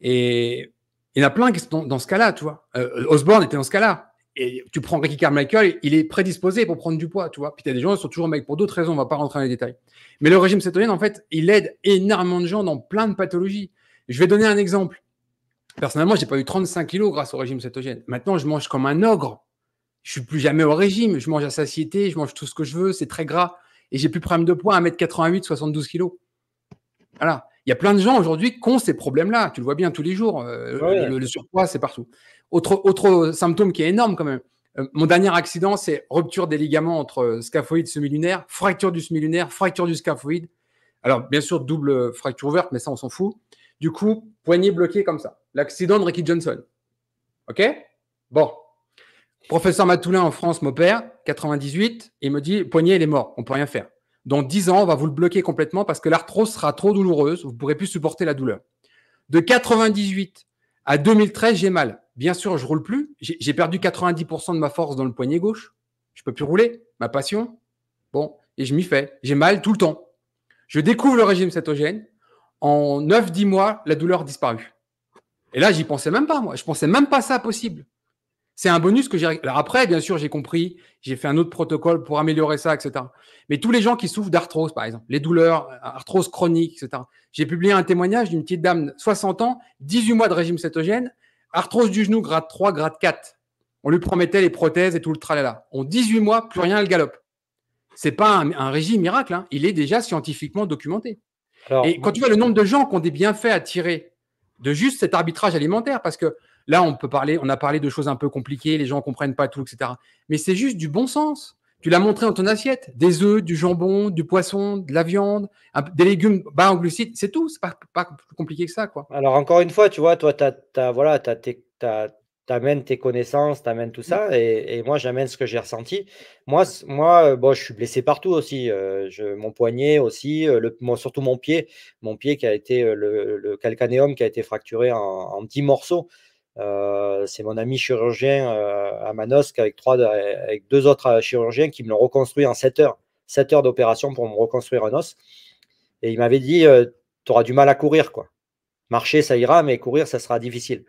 Et il y en a plein qui sont dans, ce cas-là, tu vois. Euh, Osborne était dans ce cas-là. Et tu prends Ricky Carmichael, il est prédisposé pour prendre du poids, tu vois. Puis tu des gens qui sont toujours mecs pour d'autres raisons, on va pas rentrer dans les détails. Mais le régime cétogène, en fait, il aide énormément de gens dans plein de pathologies. Je vais donner un exemple. Personnellement, j'ai pas eu 35 kilos grâce au régime cétogène. Maintenant, je mange comme un ogre. Je ne suis plus jamais au régime. Je mange à satiété, je mange tout ce que je veux, c'est très gras. Et j'ai plus de problème de poids, 1m88, 72 kg. Voilà. Il y a plein de gens aujourd'hui qui ont ces problèmes-là. Tu le vois bien tous les jours. Euh, le, surpoids, c'est partout. Autre, symptôme qui est énorme quand même. Euh, mon dernier accident, c'est rupture des ligaments entre scaphoïde semi-lunaire, fracture du semi-lunaire, fracture du scaphoïde. Alors, bien sûr, double fracture ouverte, mais ça, on s'en fout. Du coup, poignet bloqué comme ça. L'accident de Ricky Johnson. OK Bon. Professeur Matoulin en France m'opère, 98, et il me dit poignet, elle est mort, on peut rien faire. Dans 10 ans, on va vous le bloquer complètement parce que l'arthrose sera trop douloureuse, vous ne pourrez plus supporter la douleur. De 98 à 2013, j'ai mal. Bien sûr, je roule plus. J'ai perdu 90% de ma force dans le poignet gauche. Je ne peux plus rouler. Ma passion. Bon, et je m'y fais. J'ai mal tout le temps. Je découvre le régime cétogène en 9-10 mois, la douleur disparue. Et là, j'y pensais même pas, moi. Je pensais même pas ça possible. C'est un bonus que j'ai. Alors après, bien sûr, j'ai compris. J'ai fait un autre protocole pour améliorer ça, etc. Mais tous les gens qui souffrent d'arthrose, par exemple, les douleurs, euh, arthrose chronique, etc. J'ai publié un témoignage d'une petite dame, 60 ans, 18 mois de régime cétogène, arthrose du genou, grade 3, grade 4. On lui promettait les prothèses et tout le tralala. En 18 mois, plus rien, elle galope. C'est pas un, régime miracle. Hein. Il est déjà scientifiquement documenté et quand tu vois le nombre de gens qui ont des bienfaits à tirer de juste cet arbitrage alimentaire, parce que là, on peut parler, on a parlé de choses un peu compliquées, les gens ne comprennent pas tout, etc. Mais c'est juste du bon sens. Tu l'as montré dans ton assiette, des œufs, du jambon, du poisson, de la viande, des légumes bas en glucides, c'est tout, c'est pas, compliqué que ça. Quoi. Alors encore
une fois, tu vois, toi, tu voilà, as, as, t'amènes tes connaissances, t'amènes tout ça. Mmh. Et, et moi, j'amène ce que j'ai ressenti. Moi, moi euh, bon, je suis blessé partout aussi. Euh, je, mon poignet aussi, euh, le, surtout mon pied. Mon pied qui a été le, le calcanéum qui a été fracturé en, en petits morceaux. c'est mon ami chirurgien à Manosque avec, trois, avec deux autres chirurgiens qui me l'ont reconstruit en 7 heures. 7 heures d'opération pour me reconstruire un os. Et il m'avait dit, tu auras du mal à courir. quoi. Marcher, ça ira, mais courir, ça sera difficile.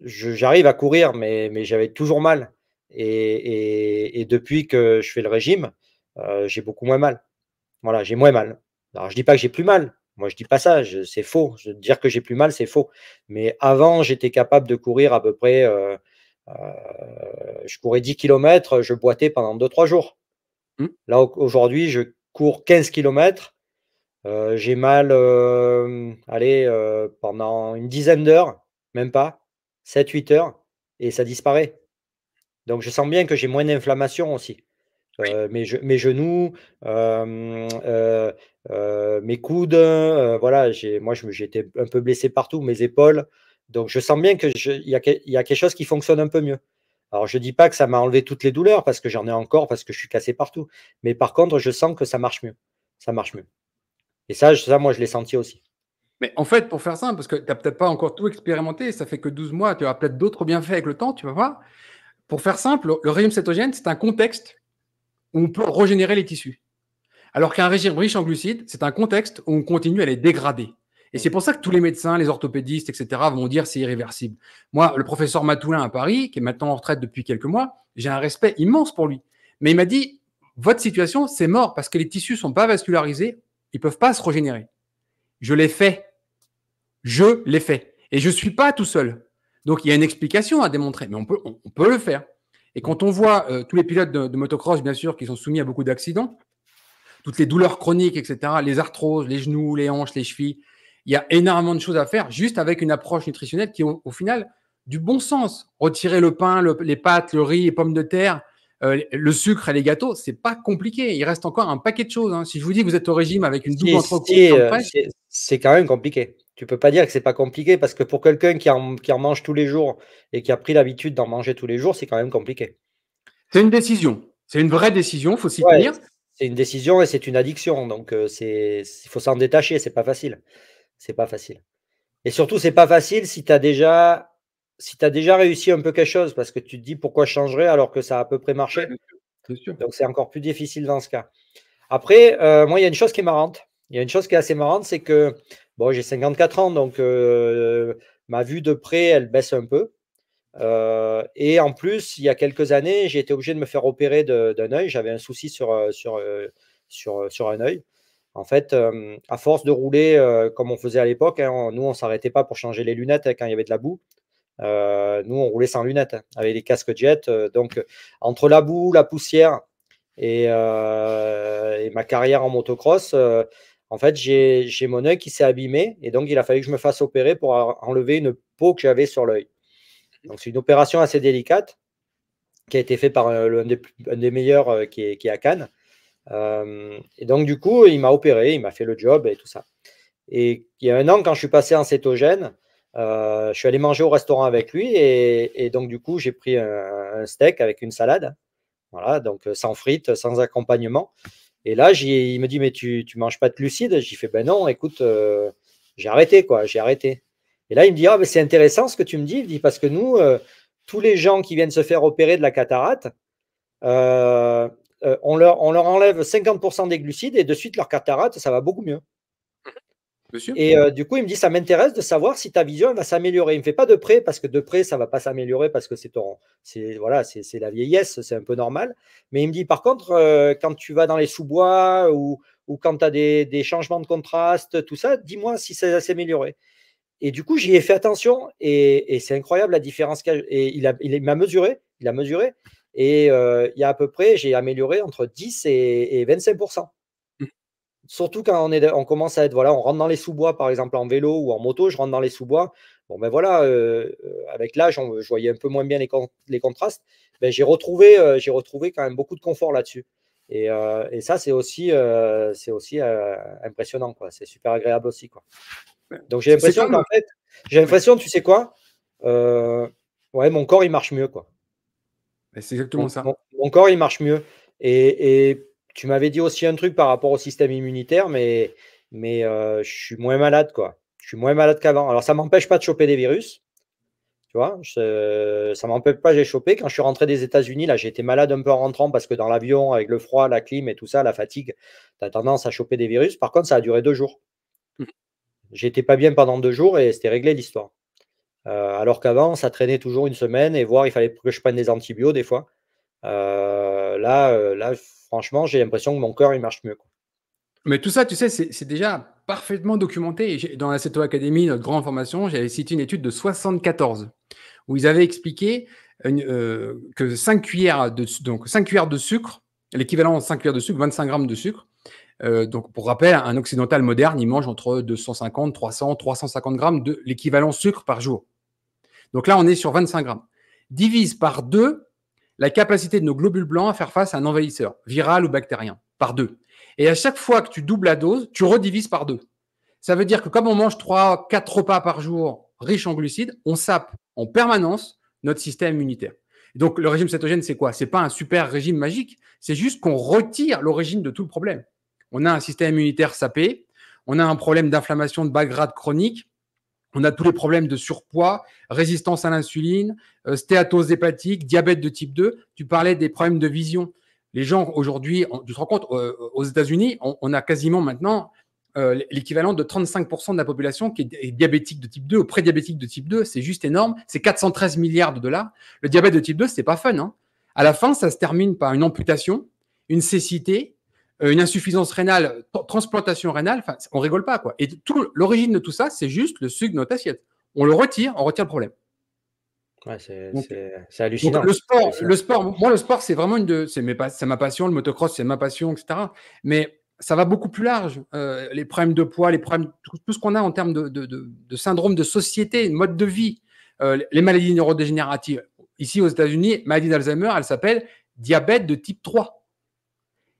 J'arrive à courir, mais, j'avais toujours mal. Et, depuis que je fais le régime, j'ai beaucoup moins mal. Voilà, j'ai moins mal. Alors, je ne dis pas que j'ai plus mal. Moi, je dis pas ça. C'est faux. Je, dire que j'ai plus mal, c'est faux. Mais avant, j'étais capable de courir à peu près. je courais 10 km, je boitais pendant 2-3 jours. Mmh. Là, aujourd'hui, je cours 15 km, euh, j'ai mal, euh, euh, pendant une dizaine d'heures, même pas, 7-8 heures, et ça disparaît. Donc je sens bien que j'ai moins d'inflammation aussi. Mes, genoux, mes coudes, voilà, moi j'étais un peu blessé partout, mes épaules. Donc je sens bien qu'il y, y, a quelque chose qui fonctionne un peu mieux. Alors je ne dis pas que ça m'a enlevé toutes les douleurs parce que j'en ai encore, parce que je suis cassé partout. Mais
par contre, je sens que ça marche mieux. Ça marche mieux. Et ça, moi, je l'ai senti aussi. Mais en fait, pour faire simple, parce que tu n'as peut-être pas encore tout expérimenté, ça fait que 12 mois, tu as peut-être d'autres bienfaits avec le temps, tu vas voir. Pour faire simple, le régime cétogène, c'est un contexte où on peut régénérer les tissus. Alors qu'un régime riche en glucides, c'est un contexte où on continue à les dégrader. Et c'est pour ça que tous les médecins, les orthopédistes, etc. vont dire c'est irréversible. Moi, le professeur Matoulin à Paris, qui est maintenant en retraite depuis quelques mois, j'ai un respect immense pour lui. Mais il m'a dit, votre situation, c'est mort parce que les tissus sont pas vascularisés, ils peuvent pas se régénérer. Je l'ai fait. Je l'ai fait. Et je suis pas tout seul. Donc il y a une explication à démontrer, mais on peut, on, peut le faire. Et quand on voit euh, tous les pilotes de, motocross, bien sûr, qui sont soumis à beaucoup d'accidents, toutes les douleurs chroniques, etc., les arthroses, les genoux, les hanches, les chevilles, il y a énormément de choses à faire juste avec une approche nutritionnelle qui, au, au final, du bon sens. Retirer le pain, les pâtes, le riz, les pommes de terre, euh, le sucre et les gâteaux, c'est pas compliqué. Il reste encore un paquet de choses. Hein. Si je vous dis que vous êtes au régime avec une double entreprise, euh,
c'est quand même compliqué. Tu peux pas dire que c'est pas compliqué parce que pour quelqu'un qui en, mange tous les jours et qui a pris l'habitude d'en manger tous les jours, c'est quand même compliqué.
C'est une décision. C'est une
vraie décision. Faut s'y tenir. C'est une décision et c'est une addiction. Donc euh, c'est, il faut s'en détacher. C'est pas facile. C'est pas facile. Et surtout, c'est pas facile si tu as déjà si tu as déjà réussi un peu quelque chose, parce que tu te dis pourquoi je changerais alors que ça a à peu près marché. Donc c'est encore plus difficile dans ce cas. Après, euh, moi, il y a une chose qui est marrante. Il y a une chose qui est assez marrante, c'est que bon, j'ai 54 ans, donc euh, ma vue de près, elle baisse un peu. Euh, et en plus, il y a quelques années, j'ai été obligé de me faire opérer d'un œil. J'avais un souci sur, sur, sur, sur un œil. En fait, à force de rouler comme on faisait à l'époque, hein, nous on s'arrêtait pas pour changer les lunettes hein, quand il y avait de la boue. Euh, nous, on roulait sans lunettes hein, avec les casques jet. Euh, donc, entre la boue, la poussière et, euh, ma carrière en motocross, en fait, j'ai mon œil qui s'est abîmé et donc il a fallu que je me fasse opérer pour enlever une peau que j'avais sur l'œil. Donc, c'est une opération assez délicate qui a été faite par un des, meilleurs qui qui, est, à Cannes. et donc, du coup, il m'a opéré, il m'a fait le job et tout ça. Et il y a un an, quand je suis passé en cétogène, euh, je suis allé manger au restaurant avec lui et, donc du coup j'ai pris un, steak avec une salade, voilà, donc euh, sans frites, sans accompagnement. Et là, il me dit mais tu tu manges pas de glucides j'ai fait ben non, écoute, euh, j'ai arrêté quoi, j'ai arrêté. Et là, il me dit ah mais c'est intéressant ce que tu me dis, il dit parce que nous tous les gens qui viennent se faire opérer de la cataracte, on, leur, on, leur, enlève 50% des glucides et de suite leur cataracte, ça va beaucoup mieux et euh, du coup, il me dit, ça m'intéresse de savoir si ta vision va s'améliorer. Il ne me fait pas de près, parce que de près, ça ne va pas s'améliorer, parce que c'est ton, voilà, c'est la vieillesse, c'est un peu normal. Mais il me dit, par contre, euh, quand tu vas dans les sous-bois ou, quand tu as des, changements de contraste, tout ça, dis-moi si ça va s'améliorer. Et du coup, j'y ai fait attention, et, c'est incroyable la différence. et il m'a mesuré, il a mesuré, et euh, il y a à peu près, j'ai amélioré entre 10 et 25 surtout quand on, est, on commence à être, voilà, on rentre dans les sous-bois, par exemple en vélo ou en moto, je rentre dans les sous-bois. Bon, ben voilà, euh, euh, avec l'âge, je voyais un peu moins bien les, contrastes. Mais ben, j'ai retrouvé, euh, j'ai retrouvé quand même beaucoup de confort là-dessus. Et, ça, c'est aussi, c'est aussi impressionnant, quoi. C'est super agréable aussi, quoi.
Donc j'ai l'impression qu'en fait,
j'ai l'impression, tu sais quoi Ouais, mon corps, il marche mieux, quoi.
C'est exactement ça.
Mon, corps, il marche mieux. et, et tu m'avais dit aussi un truc par rapport au système immunitaire, mais, mais euh, je suis moins malade, quoi. Je suis moins malade qu'avant. Alors, ça ne m'empêche pas de choper des virus. Tu vois, ça ne m'empêche pas, j'ai chopé. Quand je suis rentré des États-Unis, là, j'ai été malade un peu en rentrant parce que dans l'avion, avec le froid, la clim et tout ça, la fatigue, tu as tendance à choper des virus. Par contre, ça a duré deux jours. Mmh. J'étais pas bien pendant deux jours et c'était réglé l'histoire. Euh, alors qu'avant, ça traînait toujours une semaine et voir, il fallait que je prenne des antibiotiques des fois. Euh, euh, euh, là, franchement, j'ai l'impression que mon cœur, il marche mieux.
Mais tout ça, tu sais, c'est déjà parfaitement documenté. Dans la CETO Academy, notre grande formation, j'avais cité une étude de 74 où ils avaient expliqué euh, que 5 cuillères de, donc 5 cuillères de sucre, l'équivalent de 5 cuillères de sucre, 25 grammes de sucre. donc, pour rappel, un occidental moderne, il mange entre 250, 300, 350 grammes de l'équivalent sucre par jour. Donc là, on est sur 25 grammes. Divise par 2 la capacité de nos globules blancs à faire face à un envahisseur, viral ou bactérien, par deux. Et à chaque fois que tu doubles la dose, tu redivises par deux. Ça veut dire que comme on mange trois, quatre repas par jour riches en glucides, on sape en permanence notre système immunitaire. Donc le régime cétogène, c'est quoi C'est pas un super régime magique, c'est juste qu'on retire l'origine de tout le problème. On a un système immunitaire sapé, on a un problème d'inflammation de bas grade chronique, on a tous les problèmes de surpoids, résistance à l'insuline, euh, stéatose hépatique, diabète de type 2. Tu parlais des problèmes de vision. Les gens aujourd'hui, tu te rends compte, euh, aux États-Unis, on, a quasiment maintenant euh, l'équivalent de 35% de la population qui est diabétique de type 2 ou prédiabétique de type 2. C'est juste énorme. C'est 413 milliards de dollars. Le diabète de type 2, c'est pas fun. Hein. À la fin, ça se termine par une amputation, une cécité, euh, une insuffisance rénale, transplantation rénale, on rigole pas quoi. Et l'origine de tout ça, c'est juste le sucre de notre assiette. On le retire, on retire le problème.
c'est hallucinant. le
sport, le sport, moi le sport, c'est vraiment une de, c'est ma passion, le motocross, c'est ma passion, etc. Mais ça va beaucoup plus large. Euh, les problèmes de poids, les problèmes, tout, ce qu'on a en termes de, de, de, syndrome de société, mode de vie, euh, les maladies neurodégénératives. Ici aux États-Unis, maladie d'Alzheimer, elle s'appelle diabète de type 3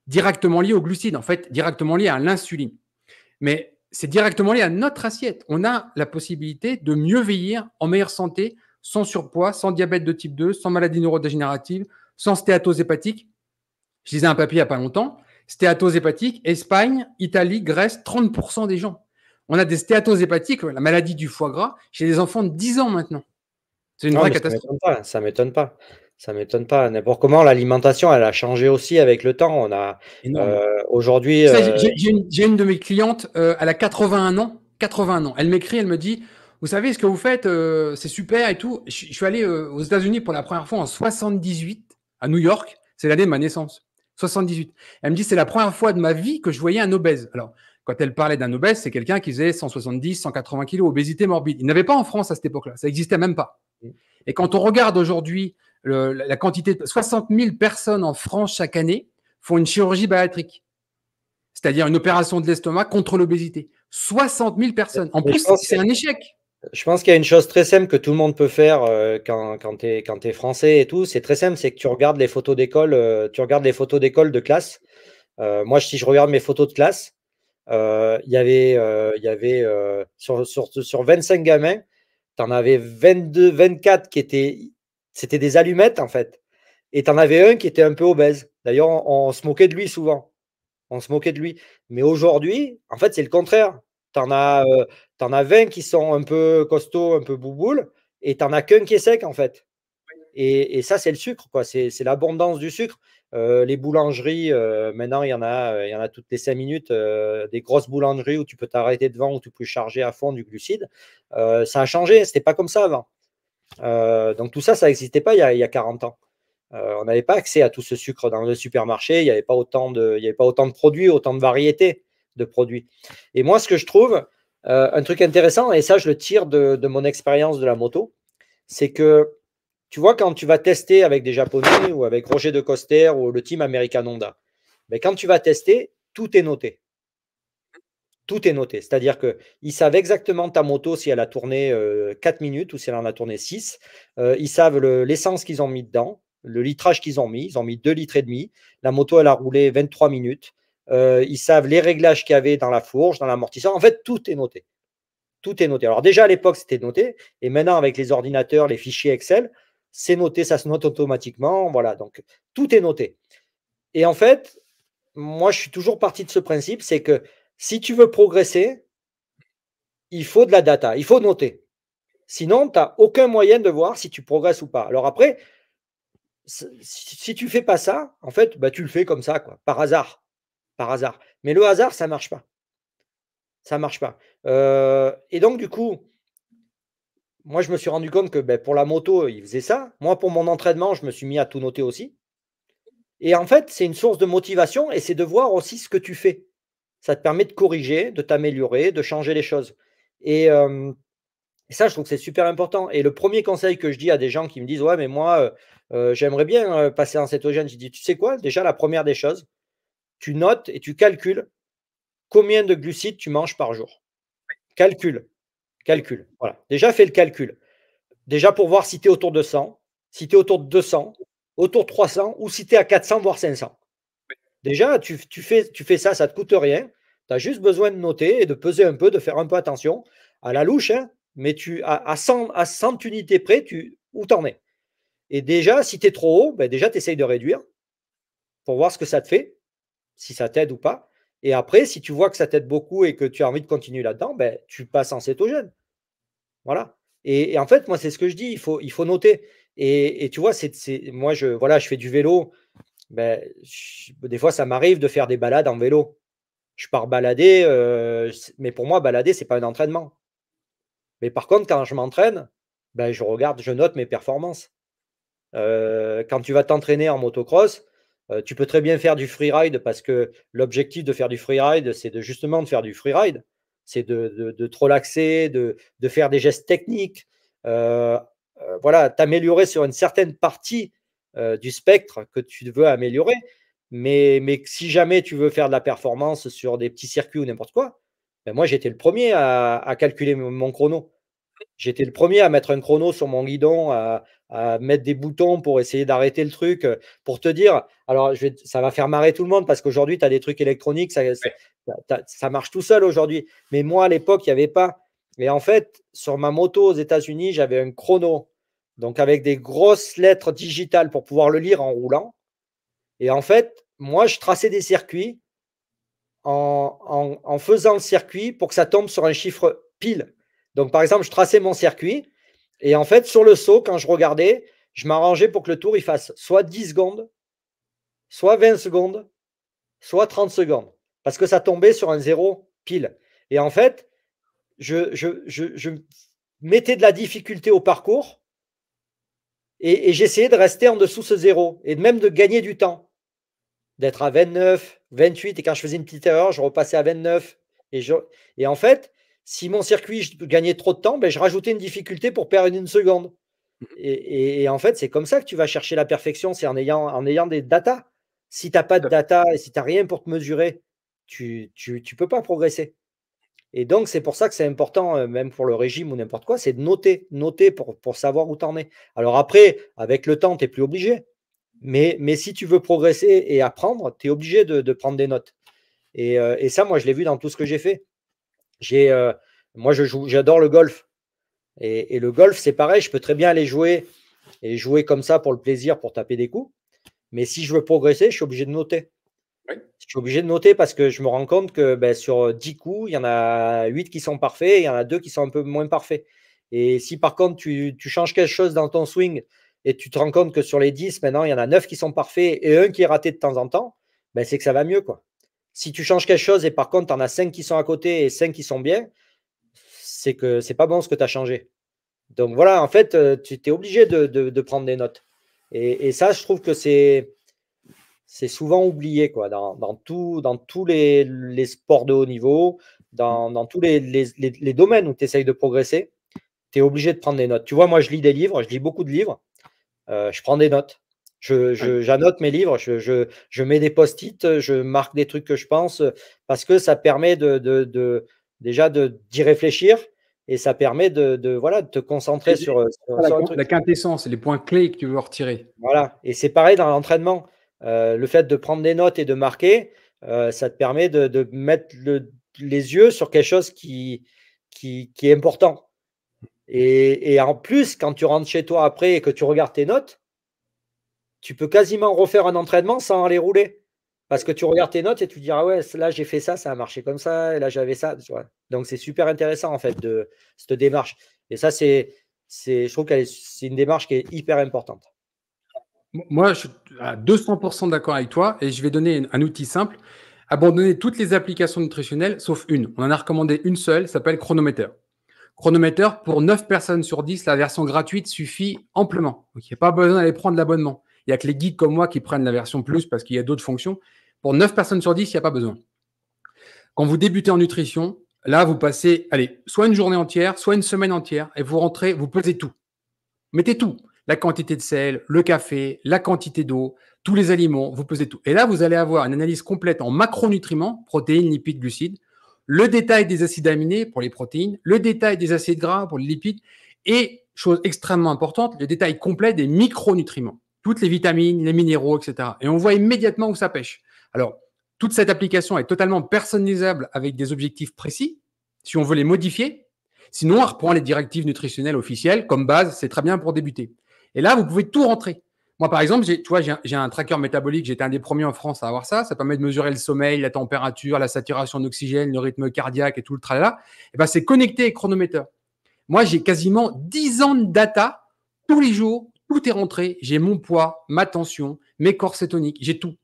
directement lié au glucide, en fait, directement lié à l'insuline. Mais c'est directement lié à notre assiette. On a la possibilité de mieux vieillir en meilleure santé, sans surpoids, sans diabète de type 2, sans maladie neurodégénérative, sans stéatose hépatique. Je disais un papier il n'y a pas longtemps, stéatose hépatique, Espagne, Italie, Grèce, 30% des gens. On a des stéatoses hépatiques, la maladie du foie gras, chez des enfants de 10 ans maintenant. C'est une ah, vraie catastrophe.
Ça m'étonne pas. Ça ne m'étonne pas. N'importe comment, l'alimentation, elle a changé aussi avec le temps. On a euh, aujourd'hui. Euh,
j'ai une, de mes clientes, euh, elle a 81 ans. ans. Elle m'écrit, elle me dit, vous savez ce que vous faites, c'est super et tout. Je, suis allé aux États-Unis pour la première fois en 78 à New York. C'est l'année de ma naissance. 78. Elle me dit, c'est la première fois de ma vie que je voyais un obèse. Alors, quand elle parlait d'un obèse, c'est quelqu'un qui faisait 170, 180 kilos, obésité morbide. Il n'avait pas en France à cette époque-là. Ça n'existait même pas. Mm. Et quand on regarde aujourd'hui la quantité de 60 000 personnes en France chaque année font une chirurgie bariatrique, c'est-à-dire une opération de l'estomac contre l'obésité. 60 000 personnes. En plus, c'est un échec.
Je pense qu'il y a une chose très simple que tout le monde peut faire euh, quand, quand tu es, français et tout. C'est très simple, c'est que tu regardes les photos d'école, euh, tu regardes les photos d'école de classe. Euh, moi, si je regarde mes photos de classe, il y avait, y avait sur, sur, sur 25 gamins, tu en avais 22, 24 qui étaient c'était des allumettes, en fait. Et t'en avais un qui était un peu obèse. D'ailleurs, on, se moquait de lui souvent. On se moquait de lui. Mais aujourd'hui, en fait, c'est le contraire. T'en as, euh, en as 20 qui sont un peu costauds, un peu bouboule et t'en as qu'un qui est sec, en fait. Et, ça, c'est le sucre, quoi. C'est l'abondance du sucre. Euh, les boulangeries, euh, maintenant, il y, en a, il y en a toutes les 5 minutes, des grosses boulangeries où tu peux t'arrêter devant, où tu peux charger à fond du glucide. ça a changé, c'était pas comme ça avant. Euh, donc tout ça, ça n'existait pas il y, a, 40 ans. Euh, on n'avait pas accès à tout ce sucre dans le supermarché, il n'y avait, pas autant de, avait pas autant de produits, autant de variétés de produits. Et moi, ce que je trouve, euh, un truc intéressant, et ça je le tire de, mon expérience de la moto, c'est que tu vois, quand tu vas tester avec des Japonais ou avec Roger de Coster ou le team American Honda, mais ben, quand tu vas tester, tout est noté tout est noté. C'est-à-dire qu'ils savent exactement ta moto si elle a tourné 4 euh, minutes ou si elle en a tourné 6. Euh, ils savent l'essence qu'ils ont mis dedans, le litrage qu'ils ont mis. Ils ont mis 2,5 litres et demi. La moto, elle a roulé 23 minutes. Euh, ils savent les réglages qu'il y avait dans la fourche, dans l'amortisseur. En fait, tout est noté. Tout est noté. Alors déjà, à l'époque, c'était noté. Et maintenant, avec les ordinateurs, les fichiers Excel, c'est noté, ça se note automatiquement. Voilà, donc tout est noté. Et en fait, moi, je suis toujours parti de ce principe, c'est que si tu veux progresser, il faut de la data, il faut noter. Sinon, tu n'as aucun moyen de voir si tu progresses ou pas. Alors après, si tu fais pas ça, en fait, bah, tu le fais comme ça, quoi, par hasard. Par hasard. Mais le hasard, ça ne marche pas. Ça ne marche pas. Euh, et donc, du coup, moi, je me suis rendu compte que ben, pour la moto, il faisait ça. Moi, pour mon entraînement, je me suis mis à tout noter aussi. Et en fait, c'est une source de motivation et c'est de voir aussi ce que tu fais ça te permet de corriger, de t'améliorer, de changer les choses. Et, ça, je trouve que c'est super important. Et le premier conseil que je dis à des gens qui me disent Ouais, mais moi, j'aimerais bien passer en cétogène, je dis Tu sais quoi Déjà, la première des choses, tu notes et tu calcules combien de glucides tu manges par jour. Calcule. Calcule. Voilà. Déjà, fais le calcul. Déjà pour voir si tu es autour de 100, si tu es autour de 200, autour de 300 ou si tu es à 400, voire 500. Déjà, tu, fais, ça, ça ne te coûte rien. Tu as juste besoin de noter et de peser un peu, de faire un peu attention à la louche, hein. mais tu, à, à, 100, à unités près, tu, où t'en es. Et déjà, si tu es trop haut, ben déjà, tu essayes de réduire pour voir ce que ça te fait, si ça t'aide ou pas. Et après, si tu vois que ça t'aide beaucoup et que tu as envie de continuer là-dedans, ben, tu passes en cétogène. Voilà. Et, en fait, moi, c'est ce que je dis, il faut, il faut noter. Et, et tu vois, c'est, moi, je, voilà, je fais du vélo ben, des fois, ça m'arrive de faire des balades en vélo. Je pars balader, euh, mais pour moi, balader, ce n'est pas un entraînement. Mais par contre, quand je m'entraîne, ben, je regarde, je note mes performances. Euh, quand tu vas t'entraîner en motocross, euh, tu peux très bien faire du freeride parce que l'objectif de faire du freeride, c'est de justement de faire du freeride, c'est de, de, de, te relaxer, de, de, faire des gestes techniques, voilà, t'améliorer sur une certaine partie euh, du spectre que tu veux améliorer. Mais, mais si jamais tu veux faire de la performance sur des petits circuits ou n'importe quoi, ben moi j'étais le premier à, calculer mon chrono. J'étais le premier à mettre un chrono sur mon guidon, à, mettre des boutons pour essayer d'arrêter le truc, euh, pour te dire, alors ça va faire marrer tout le monde parce qu'aujourd'hui, tu as des trucs électroniques, ça, ça, marche tout seul aujourd'hui. Mais moi, à l'époque, il n'y avait pas. Et en fait, sur ma moto aux États-Unis, j'avais un chrono donc avec des grosses lettres digitales pour pouvoir le lire en roulant. Et en fait, moi, je traçais des circuits en, faisant le circuit pour que ça tombe sur un chiffre pile. Donc, par exemple, je traçais mon circuit et en fait, sur le saut, quand je regardais, je m'arrangeais pour que le tour il fasse soit 10 secondes, soit 20 secondes, soit 30 secondes parce que ça tombait sur un zéro pile. Et en fait, je mettais de la difficulté au parcours et, j'essayais de rester en dessous ce zéro et même de gagner du temps. D'être à 29, 28. Et quand je faisais une petite erreur, je repassais à 29. Et, et en fait, si mon circuit je gagnais trop de temps, ben, je rajoutais une difficulté pour perdre une seconde. Et, en fait, c'est comme ça que tu vas chercher la perfection, c'est en ayant, en ayant des datas. Si tu n'as pas de data et si tu n'as rien pour te mesurer, tu ne tu, tu peux pas progresser. Et donc, c'est pour ça que c'est important, euh, même pour le régime ou n'importe quoi, c'est de noter, noter pour, pour savoir où tu en es. Alors après, avec le temps, tu n'es plus obligé. Mais, mais, si tu veux progresser et apprendre, tu es obligé de, prendre des notes. Euh, et, ça, moi, je l'ai vu dans tout ce que j'ai fait. J'ai, euh, moi, j'adore le golf. Et, et le golf, c'est pareil, je peux très bien aller jouer et jouer comme ça pour le plaisir, pour taper des coups. Mais si je veux progresser, je suis obligé de noter. Je suis obligé de noter parce que je me rends compte que ben, sur 10 euh, coups, il y en a 8 qui sont parfaits et il y en a 2 qui sont un peu moins parfaits. Et si par contre tu, changes quelque chose dans ton swing et tu te rends compte que sur les 10, maintenant, il y en a 9 qui sont parfaits et un qui est raté de temps en temps, ben, c'est que ça va mieux. quoi. Si tu changes quelque chose et par contre, tu en as 5 qui sont à côté et 5 qui sont bien, c'est que c'est pas bon ce que tu as changé. Donc voilà, en fait, euh, tu es obligé de, prendre des notes. et, ça, je trouve que c'est c'est souvent oublié quoi, dans, tout, dans tous les, sports de haut niveau, mmh. dans, tous les, les, domaines où tu essayes de progresser, tu es obligé de prendre des notes. Tu vois, moi, je lis des livres, je lis beaucoup de livres, euh, je prends des notes. J'annote je, mes livres, je, je, mets des post-it, je marque des trucs que je pense, parce que ça permet de, de, de déjà d'y réfléchir et ça permet de, voilà, te concentrer sur, la, sur la
quintessence, les points clés que tu veux retirer.
Voilà, et c'est pareil dans l'entraînement euh, le fait de prendre des notes et de marquer, euh, ça te permet de, mettre les yeux sur quelque chose qui, est important. Et, en plus, quand tu rentres chez toi après et que tu regardes tes notes, tu peux quasiment refaire un entraînement sans aller rouler. Parce que tu regardes tes notes et tu te dis, ah ouais, là j'ai fait ça, ça a marché comme ça, et là j'avais ça. Donc c'est super intéressant en fait, de, cette démarche. Et ça, c'est, je trouve que c'est une démarche qui est hyper importante.
Moi, je suis à 200% d'accord avec toi et je vais donner un outil simple. Abandonner toutes les applications nutritionnelles sauf une. On en a recommandé une seule, s'appelle Chronometer. Chronometer, pour 9 personnes sur 10, la version gratuite suffit amplement. il n'y a pas besoin d'aller prendre l'abonnement. Il n'y a que les guides comme moi qui prennent la version plus parce qu'il y a d'autres fonctions. Pour 9 personnes sur 10, il n'y a pas besoin. Quand vous débutez en nutrition, là, vous passez, allez, soit une journée entière, soit une semaine entière, et vous rentrez, vous pesez tout. Mettez tout la quantité de sel, le café, la quantité d'eau, tous les aliments, vous pesez tout. Et là, vous allez avoir une analyse complète en macronutriments, protéines, lipides, glucides, le détail des acides aminés pour les protéines, le détail des acides gras pour les lipides, et, chose extrêmement importante, le détail complet des micronutriments, toutes les vitamines, les minéraux, etc. Et on voit immédiatement où ça pêche. Alors, toute cette application est totalement personnalisable avec des objectifs précis, si on veut les modifier. Sinon, on reprend les directives nutritionnelles officielles comme base, c'est très bien pour débuter. Et là, vous pouvez tout rentrer. Moi, par exemple, tu vois, j'ai un, tracker métabolique. J'étais un des premiers en France à avoir ça. Ça permet de mesurer le sommeil, la température, la saturation d'oxygène, le rythme cardiaque et tout le tralala. Et eh ben, c'est connecté et chronomètre. Moi, j'ai quasiment 10 ans de data tous les jours. Tout est rentré. J'ai mon poids, ma tension, mes corps cétoniques. J'ai tout.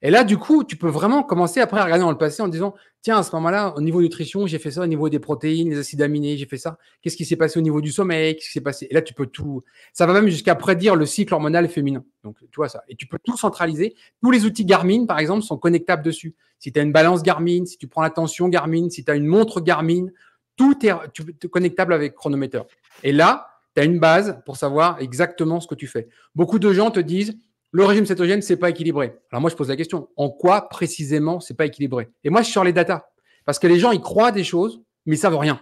Et là, du coup, tu peux vraiment commencer après à regarder dans le passé en disant, tiens, à ce moment-là, au niveau nutrition, j'ai fait ça, au niveau des protéines, des acides aminés, j'ai fait ça. Qu'est-ce qui s'est passé au niveau du sommeil Qu'est-ce qui s'est passé Et là, tu peux tout. Ça va même jusqu'à prédire le cycle hormonal féminin. Donc, tu vois ça. Et tu peux tout centraliser. Tous les outils Garmin, par exemple, sont connectables dessus. Si tu as une balance Garmin, si tu prends la tension Garmin, si tu as une montre Garmin, tout est, connectable avec chronomètre. Et là, tu as une base pour savoir exactement ce que tu fais. Beaucoup de gens te disent, le régime cétogène, c'est pas équilibré. Alors moi, je pose la question, en quoi précisément c'est pas équilibré Et moi, je suis sur les datas. Parce que les gens, ils croient des choses, mais ils savent rien.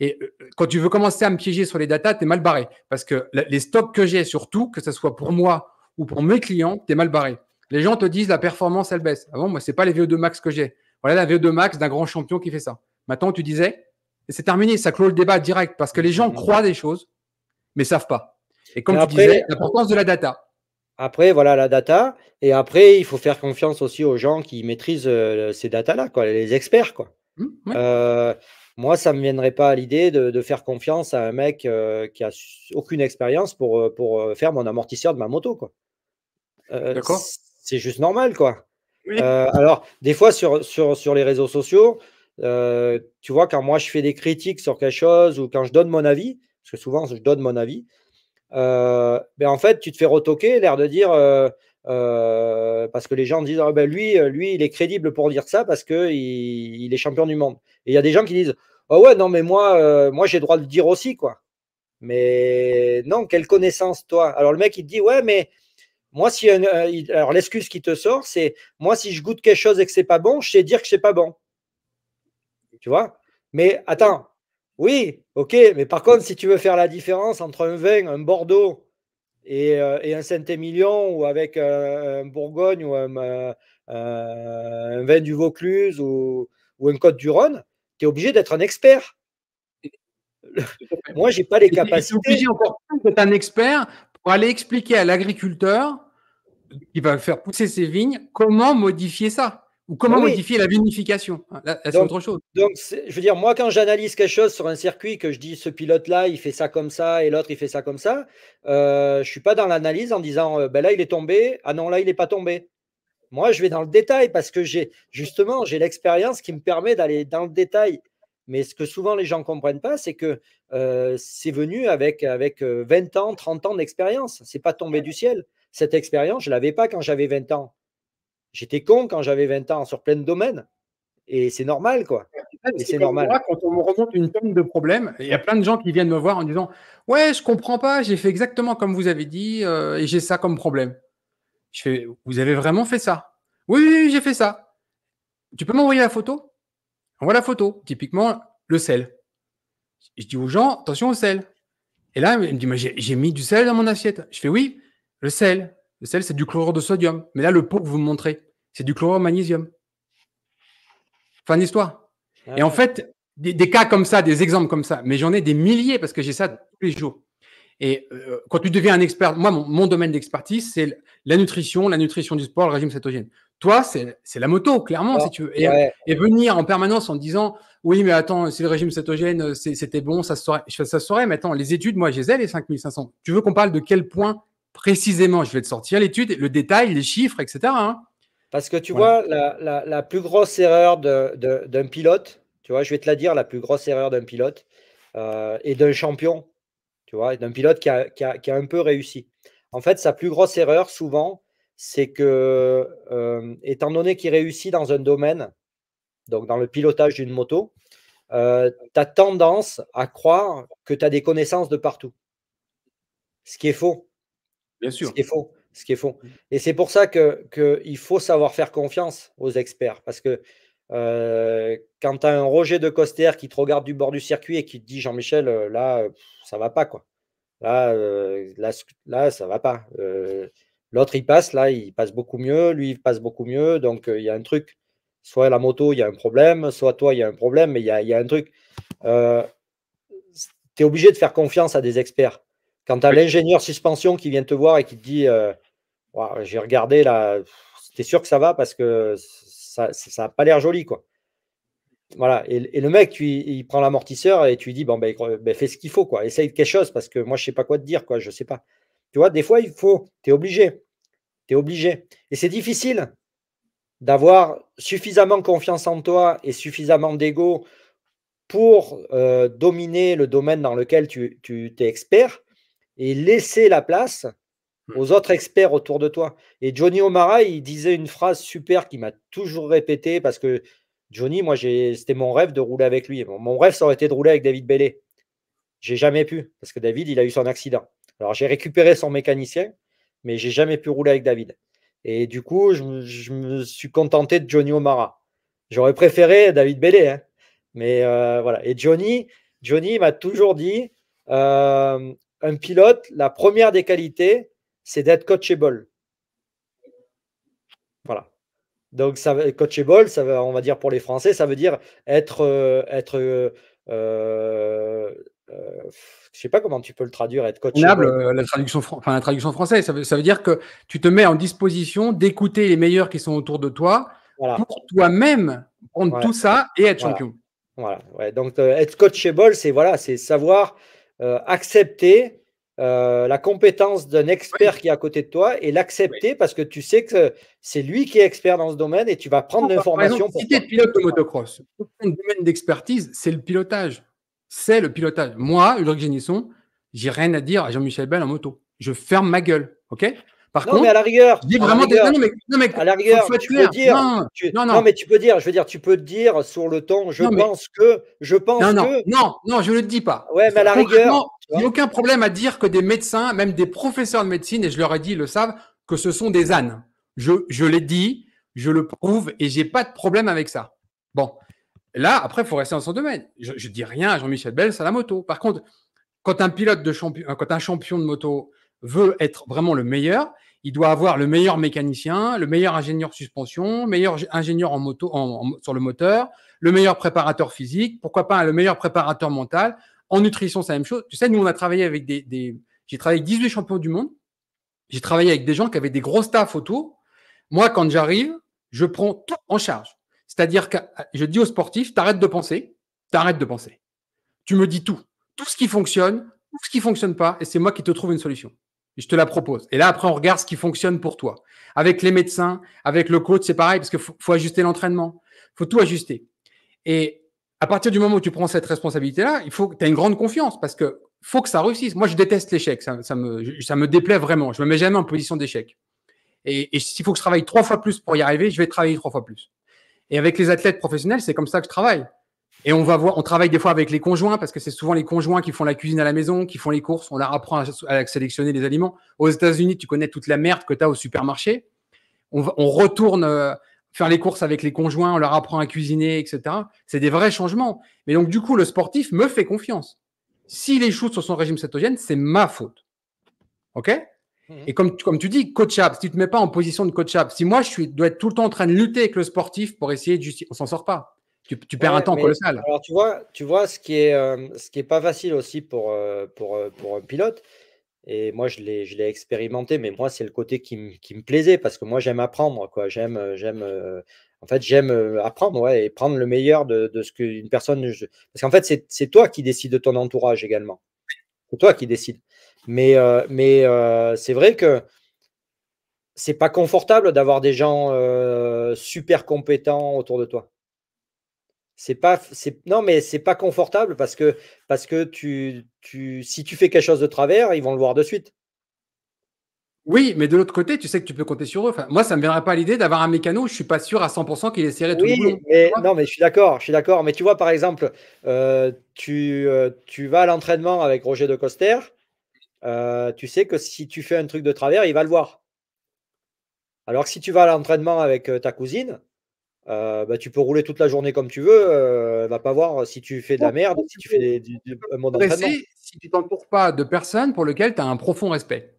Et euh, euh, quand tu veux commencer à me piéger sur les datas, tu es mal barré. Parce que les stocks que j'ai, surtout, que ce soit pour moi ou pour mes clients, tu es mal barré. Les gens te disent la performance, elle baisse. Avant, ah moi, c'est pas les VO2 max que j'ai. Voilà la VO2 max d'un grand champion qui fait ça. Maintenant, tu disais, c'est terminé, ça clôt le débat direct. Parce que les gens mhm. croient des choses, mais savent pas. Et comme tu disais, l'importance de la data.
Après, voilà la data. Et après, il faut faire confiance aussi aux gens qui maîtrisent euh, ces datas-là, les experts. Quoi. Mmh, euh, moi, ça ne me viendrait pas à l'idée de, faire confiance à un mec euh, qui n'a aucune expérience pour, faire mon amortisseur de ma moto. D'accord. C'est juste normal. quoi. alors, des fois, sur, sur les réseaux sociaux, tu vois, quand moi je fais des critiques sur quelque chose ou quand je donne mon avis, parce que souvent je donne mon avis, euh, ben en fait, tu te fais retoquer, l'air de dire. Euh, euh, parce que les gens disent ah ben lui, lui, il est crédible pour dire ça parce qu'il il est champion du monde. Et il y a des gens qui disent Ah oh ouais, non, mais moi, moi j'ai le droit de le dire aussi, quoi. Mais non, quelle connaissance, toi Alors le mec, il te dit Ouais, mais moi, si. alors l'excuse qui te sort, c'est Moi, si je goûte quelque chose et que c'est pas bon, je sais dire que c'est pas bon. Tu vois Mais attends, oui, ok, mais par contre, si tu veux faire la différence entre un vin, un Bordeaux et, euh, un Saint-Émilion ou avec euh, un Bourgogne ou euh, un, vin du Vaucluse ou, un Côte-du-Rhône, tu es obligé d'être un expert.
Moi, j'ai pas les capacités. Tu es obligé encore plus d'être un expert pour aller expliquer à l'agriculteur qui va faire pousser ses vignes comment modifier ça. Ou comment modifier la vinification ah, c'est autre chose.
Donc, je veux dire, moi, quand j'analyse quelque chose sur un circuit, que je dis ce pilote-là, il fait ça comme ça et l'autre, il fait ça comme ça, euh, je ne suis pas dans l'analyse en disant euh, ben là, il est tombé, ah non, là, il n'est pas tombé. Moi, je vais dans le détail parce que j'ai justement j'ai l'expérience qui me permet d'aller dans le détail. Mais ce que souvent les gens ne comprennent pas, c'est que euh, c'est venu avec, avec 20 ans, 30 ans d'expérience. Ce n'est pas tombé du ciel. Cette expérience, je ne l'avais pas quand j'avais 20 ans. J'étais con quand j'avais 20 ans sur plein de
domaines. Et c'est
normal, quoi.
c'est normal. Moi, quand on me remonte une tonne de problèmes, il y a plein de gens qui viennent me voir en disant Ouais, je comprends pas, j'ai fait exactement comme vous avez dit euh, et j'ai ça comme problème. Je fais Vous avez vraiment fait ça Oui, oui, oui j'ai fait ça. Tu peux m'envoyer la photo Envoie la photo. Typiquement, le sel. Je dis aux gens Attention au sel. Et là, il me dit J'ai mis du sel dans mon assiette. Je fais Oui, le sel. Le sel, c'est du chlorure de sodium. Mais là, le pot que vous me montrez, c'est du chlorure magnésium. Fin d'histoire. Ah et en fait, des, cas comme ça, des exemples comme ça, mais j'en ai des milliers parce que j'ai ça tous les jours. Et euh, quand tu deviens un expert, moi, mon, domaine d'expertise, c'est la nutrition, la nutrition du sport, le régime cétogène. Toi, c'est la moto, clairement, si tu veux. Et, venir en permanence en disant, oui, mais attends, si le régime cétogène, euh, c'était bon, ça se saurait. Ça se saurait, mais attends, les études, moi, je les les 5500. Tu veux qu'on parle de quel point précisément, je vais te sortir l'étude, le détail, les chiffres, etc. Hein. Parce que
tu vois, la, plus grosse erreur d'un pilote, tu vois, je vais te la dire, la plus grosse erreur d'un pilote euh, et d'un champion, tu vois, d'un pilote qui a, un peu réussi. En fait, sa plus grosse erreur, souvent, c'est que, euh, étant donné qu'il réussit dans un domaine, donc dans le pilotage d'une moto, euh, tu as tendance à croire que tu as des connaissances de partout. Ce qui est faux. Ce qui est faux. Ce qui est mmh. Et c'est pour ça qu'il faut savoir faire confiance aux experts. Parce que euh, quand tu as un Roger de Coster qui te regarde du bord du circuit et qui te dit Jean-Michel, euh, là, euh, ça va pas, quoi. Là, là, ça va pas. L'autre, il passe, là, il passe beaucoup mieux, lui, il passe beaucoup mieux. Donc, il y a un truc. Soit la moto, il y a un problème, soit toi, il y a un problème, mais il y y a, un truc. tu es obligé de faire confiance à des experts. Quand tu as l'ingénieur suspension qui vient te voir et qui te dit euh, J'ai regardé là, t'es sûr que ça va parce que ça n'a pas l'air joli. quoi. Voilà. Et, le mec, il prend l'amortisseur et tu lui dis Bon, ben, ben, fais ce qu'il faut, quoi. essaye quelque chose parce que moi, je ne sais pas quoi te dire, quoi. je sais pas. Tu vois, des fois, il faut, tu es obligé. Tu obligé. Et c'est difficile d'avoir suffisamment confiance en toi et suffisamment d'ego pour euh, dominer le domaine dans lequel tu, tu es expert et laisser la place hmm. aux autres experts autour de toi. Et Johnny O'Mara, il disait une phrase super qui m'a toujours répété parce que Johnny, moi, c'était mon rêve de rouler avec lui. Mon, rêve, ça aurait été de rouler avec David Bellé. J'ai jamais pu parce que David, il a eu son accident. Alors, j'ai récupéré son mécanicien, mais j'ai jamais pu rouler avec David. Et du coup, je, me suis contenté de Johnny O'Mara. J'aurais préféré David Bellé, hein. mais euh, voilà. Et Johnny, Johnny m'a toujours dit, euh, un pilote, la première des qualités, c'est d'être coachable. Voilà. Donc, ça, coachable, ça on va dire pour les Français, ça veut dire être, Je euh, être euh, euh, je sais pas comment tu peux le traduire, être coachable.
La traduction, enfin, la traduction française, ça veut, ça veut, dire que tu te mets en disposition d'écouter les meilleurs qui sont autour de toi pour toi-même prendre tout ça et être champion.
Voilà. Ouais. Donc, être coachable, c'est voilà, c'est savoir euh, accepter euh, la compétence d'un expert qui est à côté de toi et l'accepter parce que tu sais que c'est lui qui est expert dans ce domaine et tu vas prendre l'information. Si tu es pilote
de motocross, ton domaine d'expertise, c'est le pilotage. C'est le pilotage. Moi, Ulrich Génisson, j'ai rien à dire à Jean-Michel Bell en moto. Je ferme ma gueule. OK non, mais à la rigueur. dis vraiment non, mais, à la tu peux dire. mais tu peux
dire, je veux dire, tu peux dire sur le temps, je pense que. Je pense non, non, non,
non, je ne le dis pas.
Ouais, mais à la rigueur.
Il n'y a aucun problème à dire que des médecins, même des professeurs de médecine, et je leur ai dit, ils le savent, que ce sont des ânes. Je, je l'ai dit, je le prouve, et j'ai pas de problème avec ça. Bon. Là, après, il faut rester dans son domaine. Je ne dis rien à Jean-Michel Bell, c'est la moto. Par contre, quand un pilote de champion, euh, quand un champion de moto veut être vraiment le meilleur, il doit avoir le meilleur mécanicien, le meilleur ingénieur suspension, meilleur ingénieur en moto, sur le moteur, le meilleur préparateur physique, pourquoi pas hein, le meilleur préparateur mental. En nutrition, c'est la même chose. Tu sais, nous, on a travaillé avec des, j'ai travaillé avec 18 champions du monde. J'ai travaillé avec des gens qui avaient des gros staffs autour. Moi, quand j'arrive, je prends tout en charge. C'est-à-dire que euh, je dis aux sportifs, t'arrêtes de penser, t'arrêtes de penser. Tu me dis tout. Tout ce qui fonctionne, tout ce qui fonctionne pas, et c'est moi qui te trouve une solution je te la propose. Et là, après, on regarde ce qui fonctionne pour toi. Avec les médecins, avec le coach, c'est pareil, parce qu'il faut, ajuster l'entraînement. Il faut tout ajuster. Et à partir du moment où tu prends cette responsabilité-là, il faut que tu aies une grande confiance, parce que faut que ça réussisse. Moi, je déteste l'échec. Ça, me, ça me déplaît vraiment. Je me mets jamais en position d'échec. et s'il faut que je travaille trois fois plus pour y arriver, je vais travailler trois fois plus. Et avec les athlètes professionnels, c'est comme ça que je travaille. Et on va voir, on travaille des fois avec les conjoints parce que c'est souvent les conjoints qui font la cuisine à la maison, qui font les courses. On leur apprend à, sélectionner les aliments. Aux États-Unis, tu connais toute la merde que tu as au supermarché. On, retourne euh, faire les courses avec les conjoints, on leur apprend à cuisiner, etc. C'est des vrais changements. Mais donc, du coup, le sportif me fait confiance. S'il échoue sur son régime cétogène, c'est ma faute. OK mhm. Et comme, comme tu dis, coachable, si tu ne te mets pas en position de coachable, si moi je suis, dois être tout le temps en train de lutter avec le sportif pour essayer de justifier, on s'en sort pas tu, perds un temps colossal. Alors
tu vois, tu vois ce qui est, euh, ce qui est pas facile aussi pour, euh, euh, pour, un pilote. Et moi, je l'ai, je l'ai expérimenté, mais moi, c'est le côté qui, me plaisait parce que moi, j'aime apprendre, quoi. J'aime, j'aime. en fait, j'aime apprendre, et prendre le meilleur de, ce qu'une personne. Parce qu'en fait, c'est, toi qui décides de ton entourage également. C'est toi qui décides. Mais, mais c'est vrai que c'est pas confortable d'avoir des gens super compétents autour de toi c'est pas non mais c'est pas confortable parce que parce que tu, si tu fais quelque chose de travers ils vont le voir de suite
oui mais de l'autre côté tu sais que tu peux compter sur eux moi ça ne me viendrait pas l'idée d'avoir un mécano je ne suis pas sûr à 100% qu'il essaierait tout
le non mais je suis d'accord je suis d'accord mais tu vois par exemple euh, euh, tu, vas à l'entraînement avec Roger de Coster euh, tu sais que si tu fais un truc de travers il va le voir alors que si tu vas à l'entraînement avec ta cousine euh, bah, tu peux rouler toute la journée comme tu veux, euh, va pas voir si tu fais de la merde, si tu fais du
Si tu t'entoures pas de personnes pour lesquelles tu as un profond respect.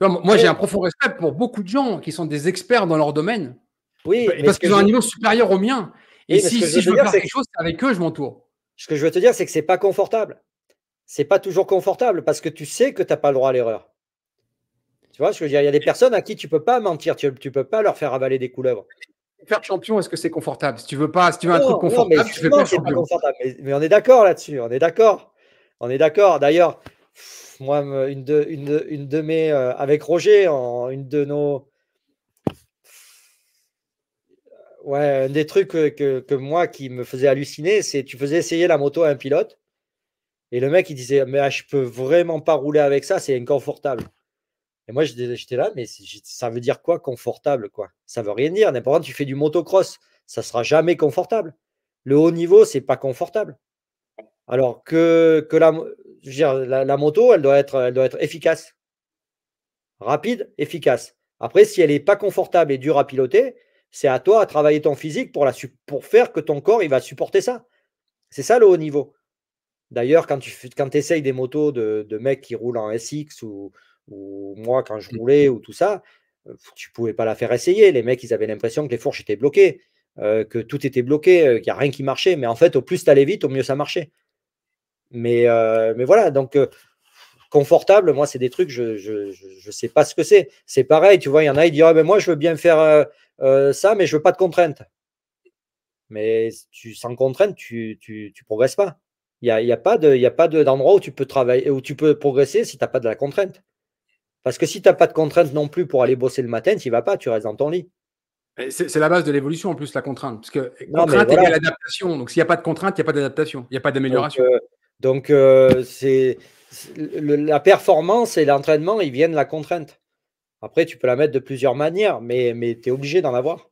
Moi, j'ai un profond respect pour beaucoup de gens qui sont des experts dans leur domaine. Oui, parce, qu'ils ont un niveau supérieur au mien. Et si, je veux faire quelque chose,
avec eux, je m'entoure. Ce que je veux te dire, c'est que c'est pas confortable. C'est pas toujours confortable parce que tu sais que tu n'as pas le droit à l'erreur. Tu vois ce que je veux dire Il y a des personnes à qui tu peux pas mentir, tu, ne peux pas leur faire avaler des couleuvres faire champion, est-ce que c'est
confortable Si tu veux pas, si tu veux un truc confortable, non, mais fais pas champion.
mais, on est d'accord là-dessus, on est d'accord. On est d'accord. D'ailleurs, moi, une de, une, euh, avec Roger, une de nos. Ouais, un des trucs que, moi qui me faisait halluciner, c'est tu faisais essayer la moto à un pilote et le mec il disait mais ah, je peux vraiment pas rouler avec ça, c'est inconfortable. Et moi, j'étais là, mais ça veut dire quoi confortable quoi Ça veut rien dire. N'importe tu fais du motocross, ça sera jamais confortable. Le haut niveau, c'est pas confortable. Alors que, que la, moto, elle doit, être, elle doit être efficace. Rapide, efficace. Après, si elle n'est pas confortable et dure à piloter, c'est à toi à travailler ton physique pour, la, pour faire que ton corps il va supporter ça. C'est ça le haut niveau. D'ailleurs, quand tu quand essayes des motos de mecs qui roulent en SX ou, ou moi quand je mmh. roulais ou tout ça, tu pouvais pas la faire essayer. Les mecs, ils avaient l'impression que les fourches étaient bloquées, que tout était bloqué, qu'il n'y a rien qui marchait. Mais en fait, au plus tu vite, au mieux ça marchait. Mais, mais voilà, donc confortable, moi, c'est des trucs, je ne sais pas ce que c'est. C'est pareil, tu vois, il y en a, ils disent mais «Ah, ben, Moi, je veux bien faire ça, mais je veux pas de contrainte Mais tu, sans contrainte, tu ne progresses pas. Il n'y a, y a pas d'endroit où tu peux travailler, où tu peux progresser si tu n'as pas de la contrainte. Parce que si tu n'as pas de contrainte non plus pour aller bosser le matin, s'il ne vas pas, tu restes dans ton lit. C'est la base de l'évolution en plus, la contrainte. Parce que contrainte l'adaptation.
Donc s'il n'y a pas de contrainte, il n'y a pas d'adaptation, il n'y a pas d'amélioration. Donc,
euh, euh, la performance et l'entraînement, ils viennent de la contrainte. Après, tu peux la mettre de plusieurs manières, mais, mais tu es obligé d'en avoir.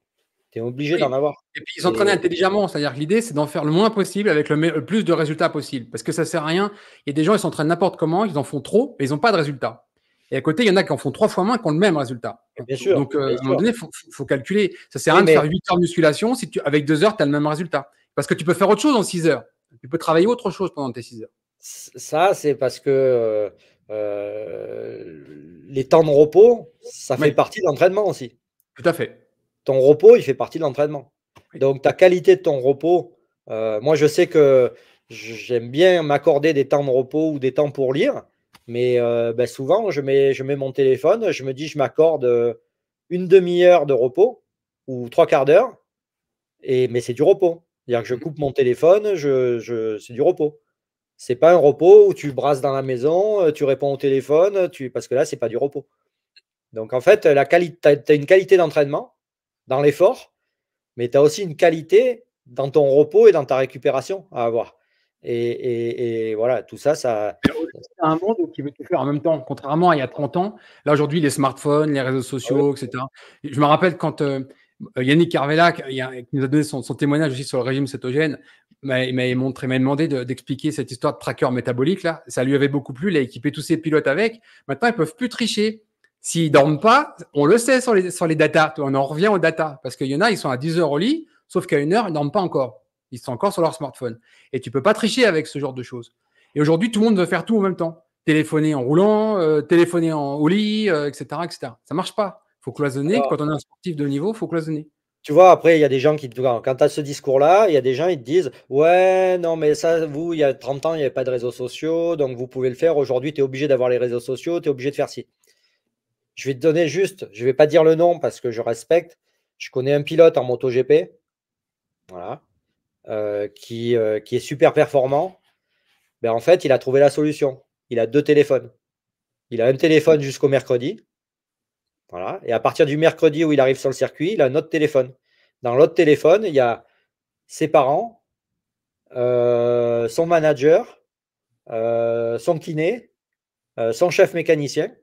Tu es obligé d'en avoir. Et
puis, ils s'entraînent intelligemment. C'est-à-dire que l'idée, c'est d'en faire le moins possible avec le, plus de résultats possible. Parce que ça sert à rien. Il y a des gens, ils s'entraînent n'importe comment, ils en font trop, mais ils n'ont pas de résultats. Et à côté, il y en a qui en font trois fois moins qui ont le même résultat. Bien sûr, Donc, euh, à un moment donné, il faut, calculer. Ça sert à rien de faire 8 heures de musculation si tu, avec 2 heures, tu as le même résultat. Parce que tu peux faire autre chose en 6 heures. Tu peux travailler autre chose pendant tes 6 heures.
Ça, c'est parce que euh, euh, les temps de repos, ça fait partie de l'entraînement aussi. Tout à fait. Ton repos, il fait partie de l'entraînement. Donc, ta qualité de ton repos, moi, je sais que j'aime bien m'accorder des temps de repos ou des temps pour lire. Mais euh, bah, souvent, je mets, je mets mon téléphone, je me dis, je m'accorde euh, une demi-heure de repos ou trois quarts d'heure, et mais c'est du repos. C'est-à-dire que je mmh coupe mon téléphone, je, je c'est du repos. C'est pas un repos où tu brasses dans la maison, euh, tu réponds au téléphone, tu, parce que là, c'est pas du repos. Donc en fait, tu as une qualité d'entraînement dans l'effort, mais tu as aussi une qualité dans ton repos et dans ta récupération à avoir. et voilà, tout ça, ça
c'est un monde qui veut tout faire en même temps. Contrairement à il y a 30 ans, là aujourd'hui, les smartphones, les réseaux sociaux, etc. Je me rappelle quand euh, euh, Yannick Carvela, qui nous a donné son, témoignage aussi sur le régime cétogène, m'a montré, m'a demandé d'expliquer cette histoire de tracker métabolique là. Ça lui avait beaucoup plu. Il a équipé tous ses pilotes avec. Maintenant, ils peuvent plus tricher. S'ils dorment pas, on le sait sur les, sur les datas. On en revient aux datas parce qu'il y en a, ils sont à 10 heures au lit, sauf qu'à une heure, ils dorment pas encore. Ils sont encore sur leur smartphone. Et tu peux pas tricher avec ce genre de choses. Et aujourd'hui, tout le monde veut faire tout en même temps. Téléphoner en roulant, euh, téléphoner en au lit, etc., euh, etc. Ça marche pas. Il faut cloisonner. Quand on est un sportif de niveau, il faut cloisonner.
Tu vois, après, il y a des gens qui, quand tu as ce discours-là, il y a des gens, qui te disent, ouais, non, mais ça, vous, il y a 30 ans, il n'y avait pas de réseaux sociaux, donc vous pouvez le faire. Aujourd'hui, tu es obligé d'avoir les réseaux sociaux, tu es obligé de faire ci. Je vais te donner juste, je ne vais pas dire le nom parce que je respecte. Je connais un pilote en MotoGP, voilà, euh, qui est super performant, ben, en fait, il a trouvé la solution. Il a deux téléphones. Il a un téléphone jusqu'au mercredi. Voilà. Et à partir du mercredi où il arrive sur le circuit, il a un autre téléphone. Dans l'autre téléphone, il y a ses parents, euh, son manager, euh, son kiné, euh, son chef mécanicien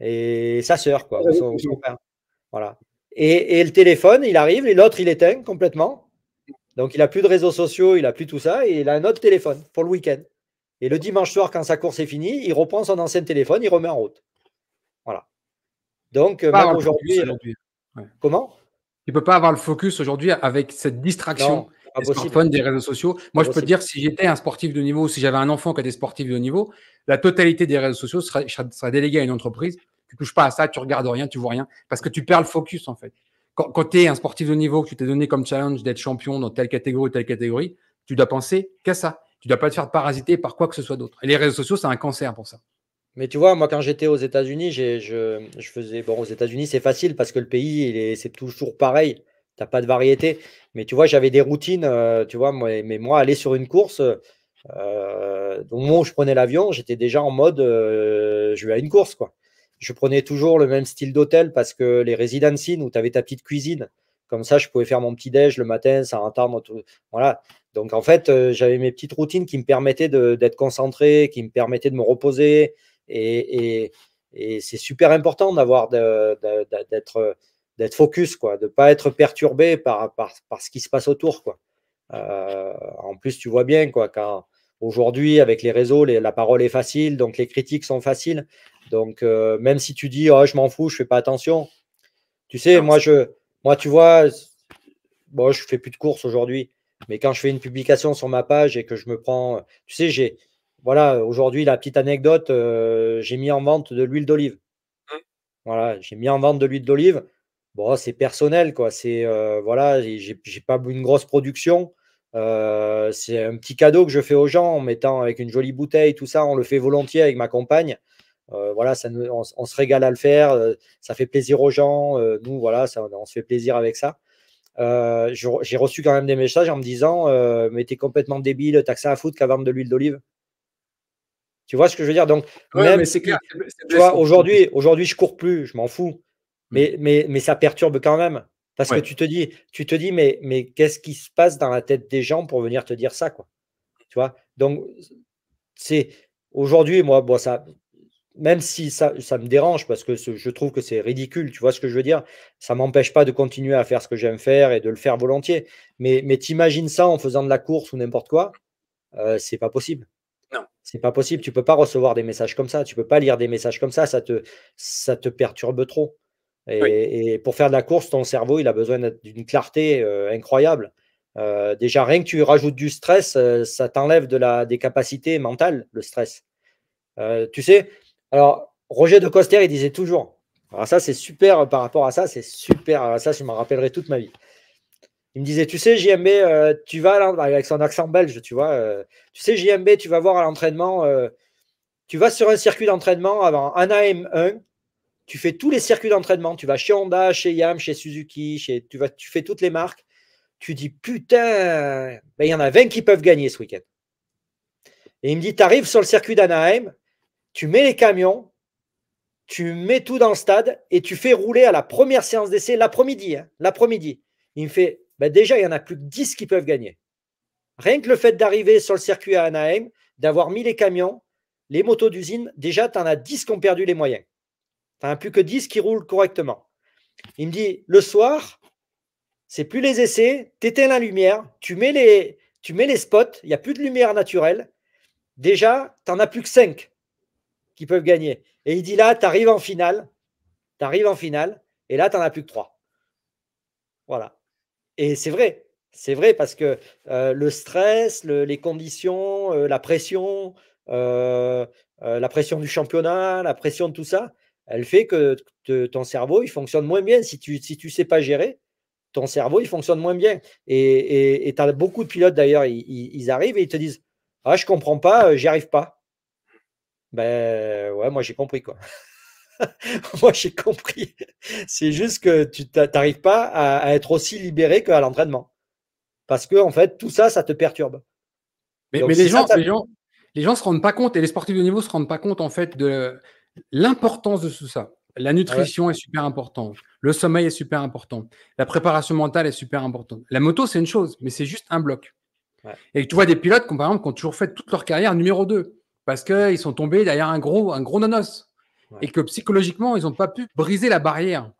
et sa sœur, ah Voilà. Et, et, le téléphone, il arrive, et l'autre, il éteint complètement. Donc, il n'a plus de réseaux sociaux, il a plus tout ça, et il a un autre téléphone pour le week-end. Et le dimanche soir, quand sa course est finie, il reprend son ancien téléphone, il remet en route. Voilà. Donc, aujourd'hui.
Comment Il ne peut pas avoir le focus aujourd'hui avec cette distraction. des des réseaux sociaux. Moi, je peux te dire, si j'étais un sportif de niveau, si j'avais un enfant qui était sportif de niveau, la totalité des réseaux sociaux serait, déléguée à une entreprise. Tu ne touches pas à ça, tu regardes rien, tu ne vois rien, parce que tu perds le focus en fait côté un sportif de niveau que tu t'es donné comme challenge d'être champion dans telle catégorie ou telle catégorie, tu dois penser qu'à ça. Tu ne dois pas te faire parasiter par quoi que ce soit d'autre. Et les réseaux sociaux, c'est un cancer pour ça.
Mais tu vois, moi, quand j'étais aux États-Unis, je, faisais. Bon, aux États-Unis, c'est facile parce que le pays, c'est toujours pareil. Tu n'as pas de variété. Mais tu vois, j'avais des routines. Euh, tu vois, moi, mais moi, aller sur une course, au euh, moment où je prenais l'avion, j'étais déjà en mode euh, je vais à une course, quoi je prenais toujours le même style d'hôtel parce que les résidences où tu avais ta petite cuisine, comme ça, je pouvais faire mon petit déj le matin sans dans tout. Voilà. Donc, en fait, euh, j'avais mes petites routines qui me permettaient d'être concentré, qui me permettaient de me reposer. Et, c'est super important d'avoir d'être d'être focus, quoi, de ne pas être perturbé par, par, ce qui se passe autour. Quoi. Euh, en plus, tu vois bien quoi, quand, Aujourd'hui, avec les réseaux, la parole est facile, donc les critiques sont faciles. Donc, euh, même si tu dis, oh, je m'en fous, je fais pas attention. Tu sais, moi, je, moi, tu vois, bon, je fais plus de courses aujourd'hui, mais quand je fais une publication sur ma page et que je me prends, tu sais, j'ai, voilà, aujourd'hui, la petite anecdote, euh, j'ai mis en vente de l'huile d'olive. Mmh. Voilà, j'ai mis en vente de l'huile d'olive. Bon, c'est personnel, quoi. C'est, euh, voilà, j'ai pas une grosse production. Euh, c'est un petit cadeau que je fais aux gens en mettant avec une jolie bouteille, tout ça. On le fait volontiers avec ma compagne. Euh, voilà, ça on, se régale à le faire. Euh, ça fait plaisir aux gens. nous, voilà, on se fait plaisir avec ça. J'ai reçu quand même des messages en me disant Mais t'es complètement débile, t'as que ça à foutre qu'à vendre de l'huile d'olive. Tu vois ce que je veux dire Donc, mais c'est clair. aujourd'hui, aujourd'hui, je cours plus, je m'en fous. Mm. Mais, mais, mais ça perturbe quand même. Parce que tu te dis, tu te dis mais, mais qu'est-ce qui se passe dans la tête des gens pour venir te dire ça quoi Tu vois Donc, c'est aujourd'hui, moi, bon, ça, même si ça, ça me dérange parce que je trouve que c'est ridicule, tu vois ce que je veux dire Ça m'empêche pas de continuer à faire ce que j'aime faire et de le faire volontiers. Mais, mais t'imagines ça en faisant de la course ou n'importe quoi Ce euh, C'est pas possible. Non. C'est pas possible. Tu peux pas recevoir des messages comme ça. Tu peux pas lire des messages comme ça. Ça te, ça te perturbe trop. Et, pour faire de la course, ton cerveau, il a besoin d'une clarté euh, incroyable. Euh, déjà, rien que tu rajoutes du stress, euh, ça t'enlève de la, des capacités mentales, le stress. tu sais, alors, Roger de Coster, il disait toujours, alors ça, c'est super par rapport à ça, c'est super, ça, je m'en rappellerai toute ma vie. Il me disait, tu sais, JMB, tu vas avec son accent belge, tu vois. tu sais, JMB, tu vas voir à l'entraînement, tu vas sur un circuit d'entraînement avant am 1, tu fais tous les circuits d'entraînement, tu vas chez Honda, chez Yam, chez Suzuki, chez, tu, vas, tu fais toutes les marques, tu dis putain, ben, il y en a 20 qui peuvent gagner ce week-end. Et il me dit, tu arrives sur le circuit d'Anaheim, tu mets les camions, tu mets tout dans le stade et tu fais rouler à la première séance d'essai l'après-midi. Hein, l'après-midi. Il me fait, ben, déjà, il y en a plus de 10 qui peuvent gagner. Rien que le fait d'arriver sur le circuit à Anaheim, d'avoir mis les camions, les motos d'usine, déjà, tu en as 10 qui ont perdu les moyens as plus que 10 qui roulent correctement. Il me dit, le soir, c'est plus les essais, tu éteins la lumière, tu mets les, tu mets les spots, il n'y a plus de lumière naturelle. Déjà, tu n'en as plus que 5 qui peuvent gagner. Et il dit là, tu arrives en finale, tu arrives en finale, et là, tu n'en as plus que 3. Voilà. Et c'est vrai, c'est vrai parce que euh, le stress, les conditions, euh, la pression, euh, la pression du championnat, la pression de tout ça, elle fait que ton cerveau, il fonctionne moins bien. Si tu ne si tu sais pas gérer, ton cerveau, il fonctionne moins bien. Et tu as beaucoup de pilotes d'ailleurs, ils, arrivent et ils te disent Ah, je comprends pas, euh, j'y arrive pas. Ben ouais, moi j'ai compris quoi. [laughs] moi j'ai compris. C'est juste que tu n'arrives pas à, être aussi libéré qu'à l'entraînement. Parce que en fait, tout ça, ça te perturbe.
Mais, mais les, gens, les, gens, les gens se rendent pas compte, et les sportifs de niveau se rendent pas compte en fait de l'importance de tout ça. La nutrition est super importante. Le sommeil est super important. La préparation mentale est super importante. La moto, c'est une chose, mais c'est juste un bloc. Et tu vois des pilotes qui, par exemple, qui ont toujours fait toute leur carrière numéro 2 parce qu'ils sont tombés derrière un gros, un gros nonos et que psychologiquement, ils n'ont pas pu briser la barrière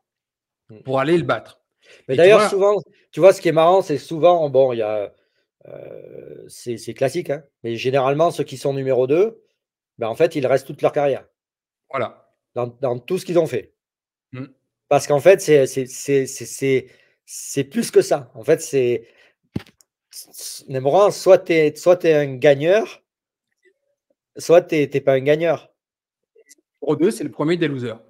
mm. pour aller le battre. Mais d'ailleurs, souvent,
tu vois, ce qui est marrant, c'est souvent, oh, bon, il y a. Euh, c'est classique, hein, mais généralement, ceux qui sont numéro 2, ben, en fait, ils restent toute leur carrière. Voilà. Dans, tout ce qu'ils ont fait. Mmh. Parce qu'en fait, c'est plus que ça. En fait, c'est. Némoran, soit tu es, es un gagneur, soit tu n'es pas un gagneur. Pour deux, c'est le premier des losers.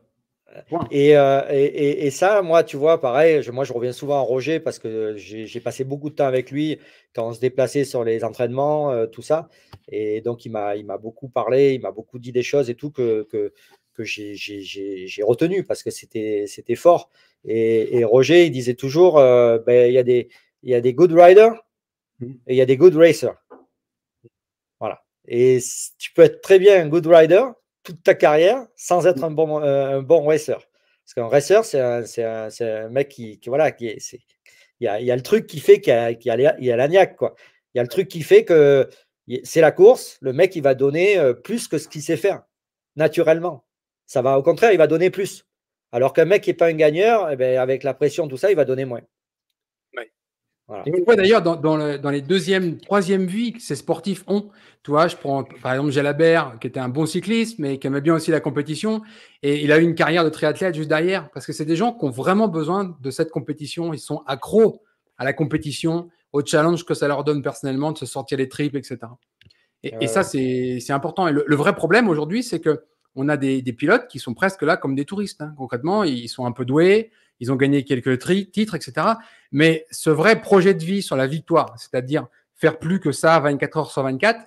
Euh, et, et, et, ça, moi, tu vois, pareil, moi, je reviens souvent à Roger parce que j'ai passé beaucoup de temps avec lui quand on se déplaçait sur les entraînements, euh, tout ça. Et donc, il m'a beaucoup parlé, il m'a beaucoup dit des choses et tout que, que, que j'ai retenu parce que c'était fort. Et, Roger, il disait toujours, euh, ben, il y, a des, y a des good riders mmh. et il y a des good racers. Voilà. Et tu peux être très bien un good rider, toute ta carrière sans être mmh. un bon, euh, un bon racer. Parce qu'un racer, c'est un, mec qui, voilà, qui est, il, y a, le truc qui fait qu'il y, a, l'agnac, quoi. Il y a le truc qui fait que c'est la course, le mec, il va donner euh, plus que ce qu'il sait faire, naturellement. Ça va, au contraire, il va donner plus. Alors qu'un mec qui n'est pas un gagneur, eh ben, avec la pression, tout ça, il va donner moins.
Et d'ailleurs dans, les deuxièmes, troisième vies que ces sportifs ont. Tu vois, je prends par exemple Jalabert, qui était un bon cycliste, mais qui aimait bien aussi la compétition. Et il a eu une carrière de triathlète juste derrière, parce que c'est des gens qui ont vraiment besoin de cette compétition. Ils sont accros à la compétition, au challenge que ça leur donne personnellement, de se sortir les tripes, etc. Et, ça, c'est important. Et le, vrai problème aujourd'hui, c'est que on a des, pilotes qui sont presque là comme des touristes. Hein. Concrètement, ils sont un peu doués, ils ont gagné quelques titres, etc. Mais ce vrai projet de vie sur la victoire, c'est-à-dire faire plus que ça 24 heures sur 24,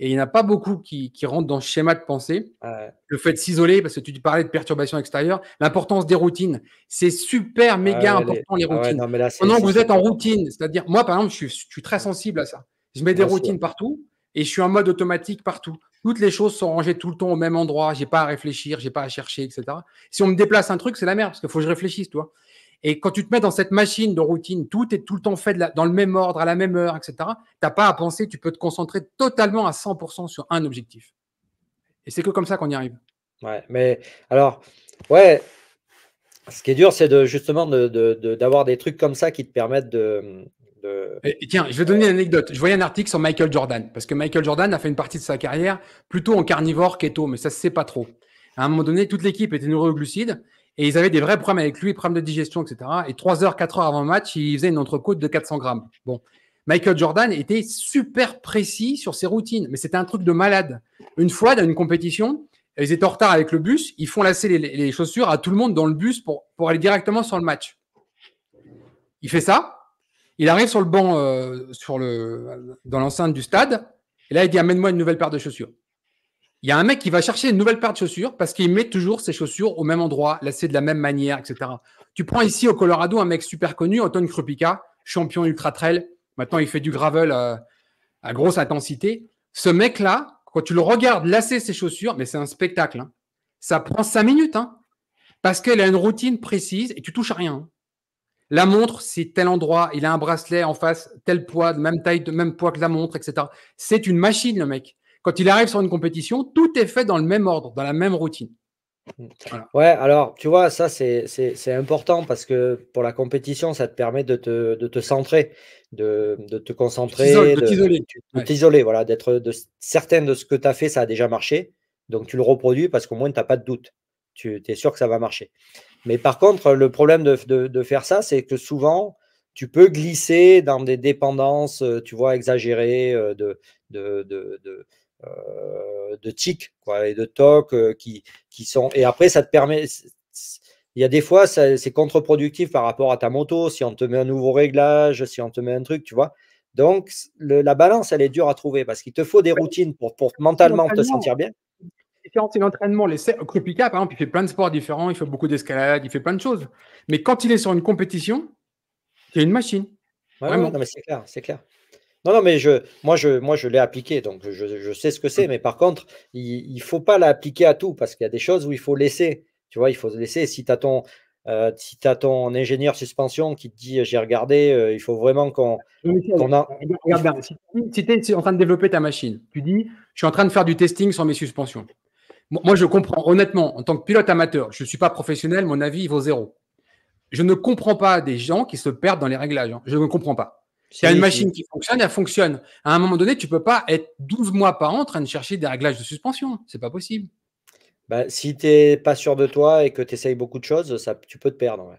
et il n'y en a pas beaucoup qui, rentrent dans ce schéma de pensée. Ah Le fait de s'isoler, parce que tu parlais de perturbations extérieures, l'importance des routines, c'est super ah méga important les, ah routines. non, Pendant que vous êtes en routine, c'est-à-dire, moi par exemple, je suis, très sensible à ça. Je mets des routines partout et je suis en mode automatique partout toutes les choses sont rangées tout le temps au même endroit. J'ai pas à réfléchir, j'ai pas à chercher, etc. Si on me déplace un truc, c'est la merde parce qu'il faut que je réfléchisse, toi. Et quand tu te mets dans cette machine de routine, tout est tout le temps fait dans le même ordre, à la même heure, etc. T'as pas à penser, tu peux te concentrer totalement à 100% sur un objectif. Et c'est que comme ça qu'on y arrive.
Ouais, mais alors, ouais, ce qui est dur, c'est de justement d'avoir des trucs comme ça qui te permettent de,
tiens, je vais donner euh, une anecdote. Je voyais un article sur Michael Jordan, parce que Michael Jordan a fait une partie de sa carrière plutôt en carnivore, keto, mais ça se sait pas trop. À un moment donné, toute l'équipe était nourrie au glucide et ils avaient des vrais problèmes avec lui, problèmes de digestion, etc. Et 3 heures, quatre heures avant le match, il faisait une entrecôte de 400 grammes. Bon. Michael Jordan était super précis sur ses routines, mais c'était un truc de malade. Une fois, dans une compétition, ils étaient en retard avec le bus, ils font lasser les, les chaussures à tout le monde dans le bus pour, pour aller directement sur le match. Il fait ça, il arrive sur le banc, euh, sur le, dans l'enceinte du stade, et là, il dit Amène-moi une nouvelle paire de chaussures. Il y a un mec qui va chercher une nouvelle paire de chaussures parce qu'il met toujours ses chaussures au même endroit, lacées de la même manière, etc. Tu prends ici au Colorado un mec super connu, Anton Krupika, champion ultra trail. Maintenant, il fait du gravel euh, à, grosse intensité. Ce mec-là, quand tu le regardes lasser ses chaussures, mais c'est un spectacle. Hein, ça prend cinq minutes hein, parce qu'elle a une routine précise et tu touches à rien. Hein. La montre, c'est tel endroit, il a un bracelet en face, tel poids, de même taille, de même poids que la montre, etc. C'est une machine, le mec. Quand il arrive sur une compétition, tout est fait dans le même ordre, dans la même routine.
Ouais, alors tu vois, ça c'est important parce que pour la compétition, ça te permet de te, centrer, de, te concentrer, de t'isoler, voilà, d'être certain de ce que tu as fait, ça a déjà marché. Donc tu le reproduis parce qu'au moins tu n'as pas de doute. Tu es sûr que ça va marcher. Mais par contre, le problème de, faire ça, c'est que souvent, tu peux glisser dans des dépendances, euh, tu vois, exagérées euh, de, de, euh, tic, quoi, et de toc qui, qui sont. Et après, ça te permet. Il y a des fois, c'est contre-productif par rapport à ta moto, si on te met un nouveau réglage, si on te met un truc, tu vois. Donc, la balance, elle est dure à trouver parce qu'il te faut des routines pour, pour mentalement te sentir
bien c'est l'entraînement. Les Krupika, par exemple, il fait plein de sports différents, il fait beaucoup d'escalade, il fait plein de choses. Mais quand il est sur une compétition, c'est une machine. c'est clair, c'est clair.
Non, non, mais je, moi, je, moi, je l'ai appliqué, donc je, sais ce que c'est. Mm. Mais par contre, il ne faut pas l'appliquer à tout parce qu'il y a des choses où il faut laisser. Tu vois, il faut laisser. Si tu as ton, euh, si ton ingénieur suspension qui te dit j'ai regardé, euh, il faut vraiment qu'on.
a... si tu es en train de développer ta machine, tu dis je suis en train de faire du testing sur mes suspensions. Moi, je comprends, honnêtement, en tant que pilote amateur, je ne suis pas professionnel, mon avis il vaut zéro. Je ne comprends pas des gens qui se perdent dans les réglages. Hein. Je ne comprends pas. il y a une machine qui fonctionne, elle fonctionne. À un moment donné, tu ne peux pas être 12 mois par an en train de chercher des réglages de suspension. ce n'est pas possible.
Bah, si tu n'es pas sûr de toi et que tu essayes beaucoup de choses, tu peux te perdre.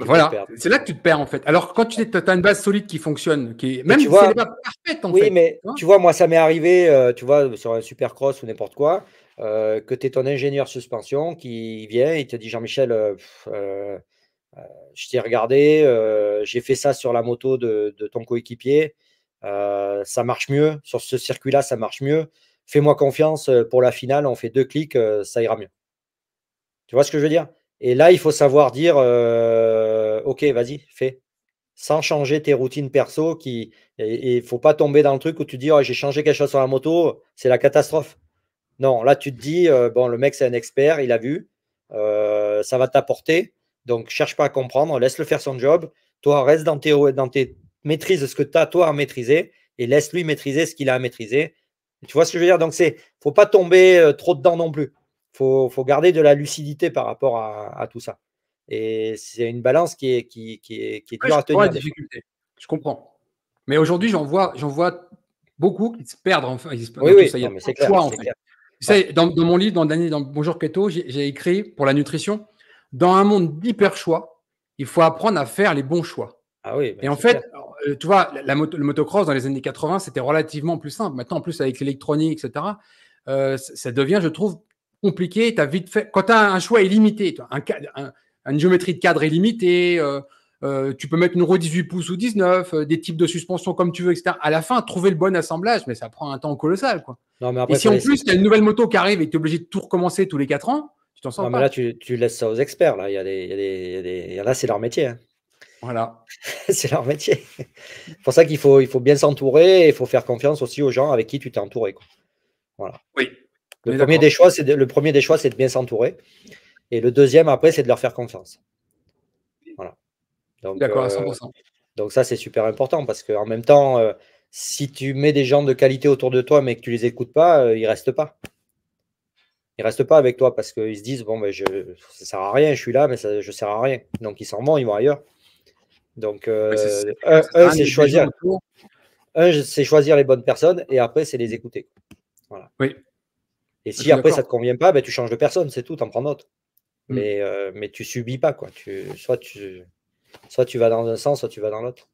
voilà, c'est là que tu te perds en fait. Alors quand tu as une base solide qui fonctionne, qui même si elle n'est pas
parfaite en fait. Oui, mais tu vois, moi ça m'est arrivé, euh, tu vois, sur un supercross ou n'importe quoi, euh, que tu es ton ingénieur suspension qui vient il te dit Jean-Michel, euh, euh, je t'ai regardé, j'ai fait ça sur la moto de, ton coéquipier, ça marche mieux, sur ce circuit-là, ça marche mieux. Fais-moi confiance pour la finale, on fait deux clics, ça ira mieux. Tu vois ce que je veux dire Et là, il faut savoir dire Ok, vas-y, fais sans changer tes routines perso. Qui, et il faut pas tomber dans le truc où tu dis oh, j'ai changé quelque chose sur la moto, c'est la catastrophe. Non, là, tu te dis, euh, bon, le mec, c'est un expert, il a vu, euh, ça va t'apporter. Donc, cherche pas à comprendre, laisse-le faire son job. Toi, reste dans tes, dans tes maîtrises ce que tu as, toi, à maîtriser et laisse-lui maîtriser ce qu'il a à maîtriser. Tu vois ce que je veux dire Donc, c'est faut pas tomber euh, trop dedans non plus. faut, faut garder de la lucidité par rapport à, tout ça. Et c'est une balance qui est, qui, est, qui à tenir. La difficulté.
Je comprends. Mais aujourd'hui, j'en vois, j'en vois beaucoup qui se perdent. Enfin, oui, oui, c'est clair, en fait sais, dans, mon livre, dans, dans Bonjour Keto, j'ai écrit pour la nutrition, dans un monde d'hyper choix, il faut apprendre à faire les bons choix. Ah oui, bah, et en fait, euh, tu vois, le motocross dans les années 80, c'était relativement plus simple. Maintenant, en plus, avec l'électronique, etc., euh, ça devient, je trouve, compliqué. As vite Quand tu as un choix illimité, une géométrie de cadre illimitée, euh, euh, tu peux mettre une roue 18 pouces ou 19, euh, des types de suspension comme tu veux, etc. À la fin, trouver le bon assemblage, mais ça prend un temps colossal. Quoi. et si en plus il y a une nouvelle moto qui arrive et tu es obligé de tout recommencer tous les 4 ans, tu t'en sors pas. Mais là,
tu, laisses ça aux experts. Là, là c'est leur métier. Hein. Voilà. [laughs] c'est leur métier. c'est pour ça qu'il faut, il faut bien s'entourer et il faut faire confiance aussi aux gens avec qui tu t'es entouré. Voilà. Oui. Le premier, des choix, le premier des choix, c'est de bien s'entourer. Et le deuxième, après, c'est de leur faire confiance. D'accord, à 100%. Euh, donc ça, c'est super important parce qu'en même temps, euh, si tu mets des gens de qualité autour de toi mais que tu les écoutes pas, euh, ils restent pas. Ils restent pas avec toi parce qu'ils se disent bon ben je ça sert à rien, je suis là mais ça je sers à rien. Donc ils s'en vont, ils vont ailleurs. Donc un, c'est choisir un c'est choisir les bonnes personnes et après c'est les écouter. Oui. Et si après ça te convient pas, ben, tu changes de personne, c'est tout, en prends d'autres. Mmh. Mais mais tu subis pas quoi. Tu soit tu Soit tu vas dans un sens, soit tu vas dans l'autre.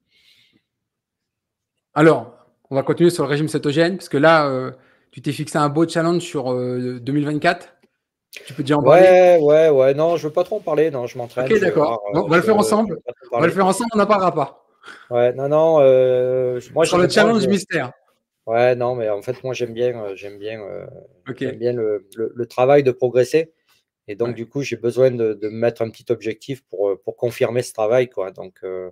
Alors, on va continuer sur le régime cétogène, parce que là, euh, tu t'es fixé un beau challenge sur 2024. Euh, tu peux dire. en parler Ouais,
ouais, ouais. Non, je ne veux pas trop en parler. Non, je m'entraîne. Ok, d'accord. on va le euh, faire ensemble.
On va le faire ensemble, on n'en parlera pas. Ouais, non, non.
moi, sur le challenge mystère. Ouais, non, mais en fait, moi, j'aime bien, j'aime bien, bien le, travail de progresser. Et donc, du coup, j'ai besoin de, mettre un petit objectif pour, euh, pour confirmer ce travail. Quoi. Donc, euh,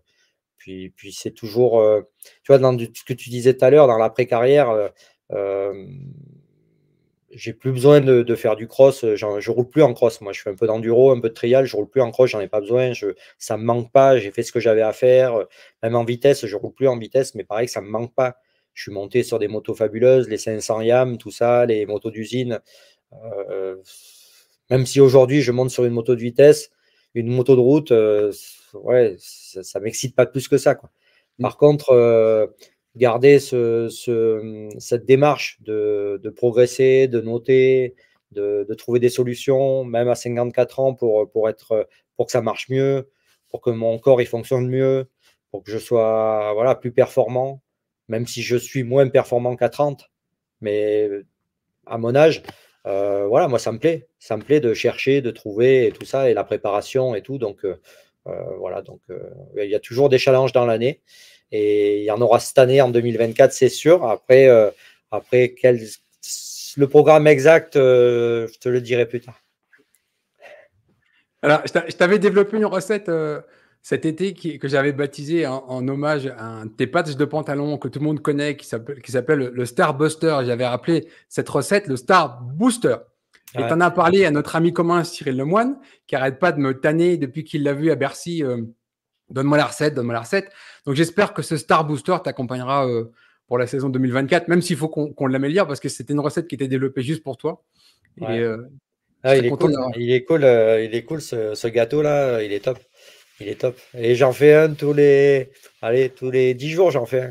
puis, puis c'est toujours, euh, tu vois, dans ce que tu disais tout à l'heure, dans l'après-carrière, j'ai plus besoin de, faire du cross. Je roule plus en cross. Moi, je fais un peu d'enduro, un peu de trial. Je roule plus en cross. J'en ai pas besoin. Je, ça me manque pas. J'ai fait ce que j'avais à faire. Même en vitesse, je roule plus en vitesse, mais pareil, ça me manque pas. Je suis monté sur des motos fabuleuses, les 500 Yam, tout ça, les motos d'usine. Euh, même si aujourd'hui je monte sur une moto de vitesse, une moto de route, euh, ça, ne m'excite pas plus que ça. Quoi. Mm. Par contre, euh, garder ce, cette démarche de, progresser, de noter, de, trouver des solutions, même à 54 ans, pour, pour, être, pour que ça marche mieux, pour que mon corps il fonctionne mieux, pour que je sois voilà, plus performant, même si je suis moins performant qu'à 30. Mais à mon âge, euh, voilà, moi, ça me plaît. Ça me plaît de chercher, de trouver et tout ça, et la préparation et tout. Donc, euh, euh, voilà, donc il y a toujours des challenges dans l'année. Et il y en aura cette année, en 2024, c'est sûr. Après, après quel, le programme
exact, je te le dirai plus tard. Alors, je t'avais développé une recette cet été que j'avais baptisé en, hommage à un des patchs de pantalon que tout le monde connaît qui s'appelle le Star Buster. J'avais rappelé cette recette le Star Booster. Et tu en as parlé à notre ami commun Cyril Lemoine qui arrête pas de me tanner depuis qu'il l'a vu à Bercy. Euh, donne-moi la recette, donne-moi la recette. Donc j'espère que ce Star Booster t'accompagnera euh, pour la saison 2024, même s'il faut qu'on l'améliore parce que c'était une recette qui était développée juste pour toi. Euh, ah, il, est cool,
il, ce gâteau là, il est top. Il est top. Et j'en fais un tous les, allez, tous les 10 jours, j'en fais un.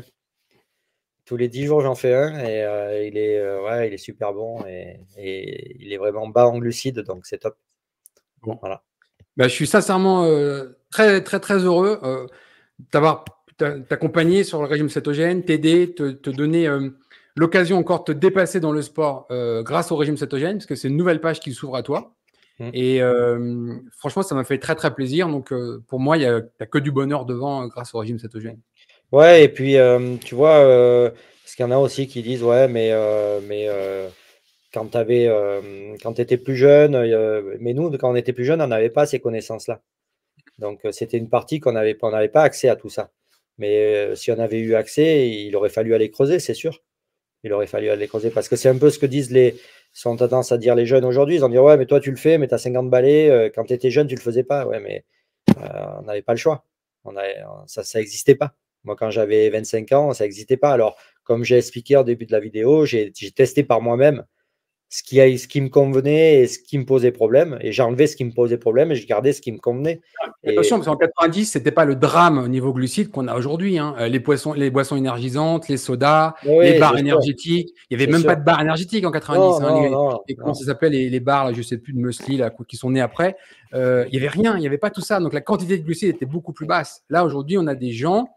Tous les dix jours, j'en fais un. Et euh, il, est, euh, il est super bon. Et, il est vraiment bas en glucides, donc c'est top. Bon. Voilà.
Bah, je suis sincèrement euh, très, très, très heureux d'avoir t'accompagner sur le régime cétogène, t'aider, te, donner l'occasion encore de te dépasser dans le sport grâce au régime cétogène, parce que c'est une nouvelle page qui s'ouvre à toi. Mm. Et euh, franchement, ça m'a fait très très plaisir. Donc euh, pour moi, il n'y a, que du bonheur devant euh, grâce au régime cétogène.
Ouais, et puis tu vois, parce qu'il y en a aussi qui disent ouais, mais, mais quand tu étais plus jeune, mais nous, quand on était plus jeune, on n'avait pas ces connaissances-là. Donc c'était une partie qu'on n'avait pas accès à tout ça. Mais si on avait eu accès, il aurait fallu aller creuser, c'est sûr il aurait fallu aller creuser. Parce que c'est un peu ce que disent les. sont tendance à dire les jeunes aujourd'hui. Ils ont dit Ouais, mais toi, tu le fais, mais tu as 50 balais. Euh, quand tu étais jeune, tu le faisais pas. Ouais, mais euh, on n'avait pas le choix. On ça n'existait pas. Moi, quand j'avais 25 ans, ça n'existait pas. Alors, comme j'ai expliqué au début de la vidéo, j'ai testé par moi-même ce qui, ce qui me convenait et ce qui me posait problème. Et j'enlevais ce qui me posait problème et je gardais ce qui me convenait.
Ah, attention, parce qu'en 90, ce n'était pas le drame au niveau glucides qu'on a aujourd'hui. Hein. Euh, les, les boissons énergisantes, les sodas, les barres énergétiques. Il n'y avait même pas de barres énergétiques en 90. Hein. comment ça s'appelle les, barres, je ne sais plus, de muesli qui sont nés après. Euh, il n'y avait rien, il n'y avait pas tout ça. Donc la quantité de glucides était beaucoup plus basse. Là, aujourd'hui, on a des gens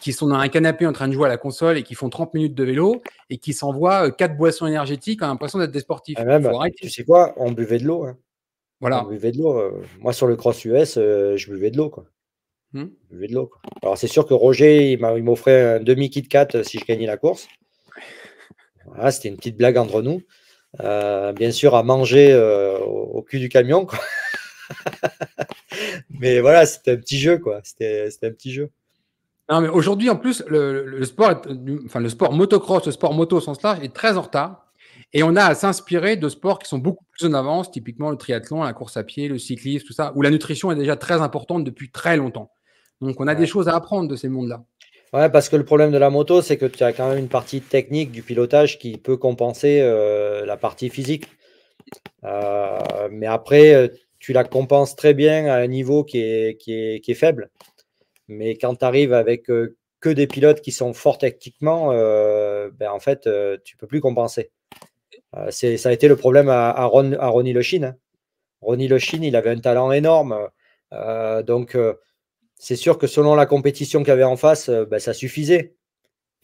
qui sont dans un canapé en train de jouer à la console et qui font 30 minutes de vélo et qui s'envoient euh, quatre boissons énergétiques, ont l'impression d'être des sportifs. Ah, tu sais quoi, on buvait de l'eau. Hein. Voilà. On buvait de l'eau. Euh, moi, sur le cross US,
je buvais de l'eau. Quoi. Hmm. Je buvais de l'eau. Alors c'est sûr que Roger, il m'offrait un demi Kit 4 si je gagnais la course. c'était une petite blague entre nous. bien sûr, à manger au cul du camion. Quoi. [laughs] mais voilà, c'était un petit jeu, quoi. C'était un petit jeu.
Non, mais aujourd'hui, en plus, le, sport, enfin, le sport motocross, le sport moto au sens large, est très en retard. Et on a à s'inspirer de sports qui sont beaucoup plus en avance, typiquement le triathlon, la course à pied, le cyclisme, tout ça, où la nutrition est déjà très importante depuis très longtemps. Donc, on a des choses à apprendre de ces mondes-là.
Ouais, parce que le problème de la moto, c'est que tu as quand même une partie technique du pilotage qui peut compenser euh, la partie physique. Euh, mais après, euh, tu la compenses très bien à un niveau qui est, qui est, faible. Mais quand tu arrives avec euh, que des pilotes qui sont forts tactiquement, euh, ben, en fait, tu euh, tu peux plus compenser. c'est, ça a été le problème à, à, Ronnie Lochin. Hein. Ronnie Lochin, il avait un talent énorme. donc, c'est sûr que selon la compétition qu'il avait en face, ben, ça suffisait.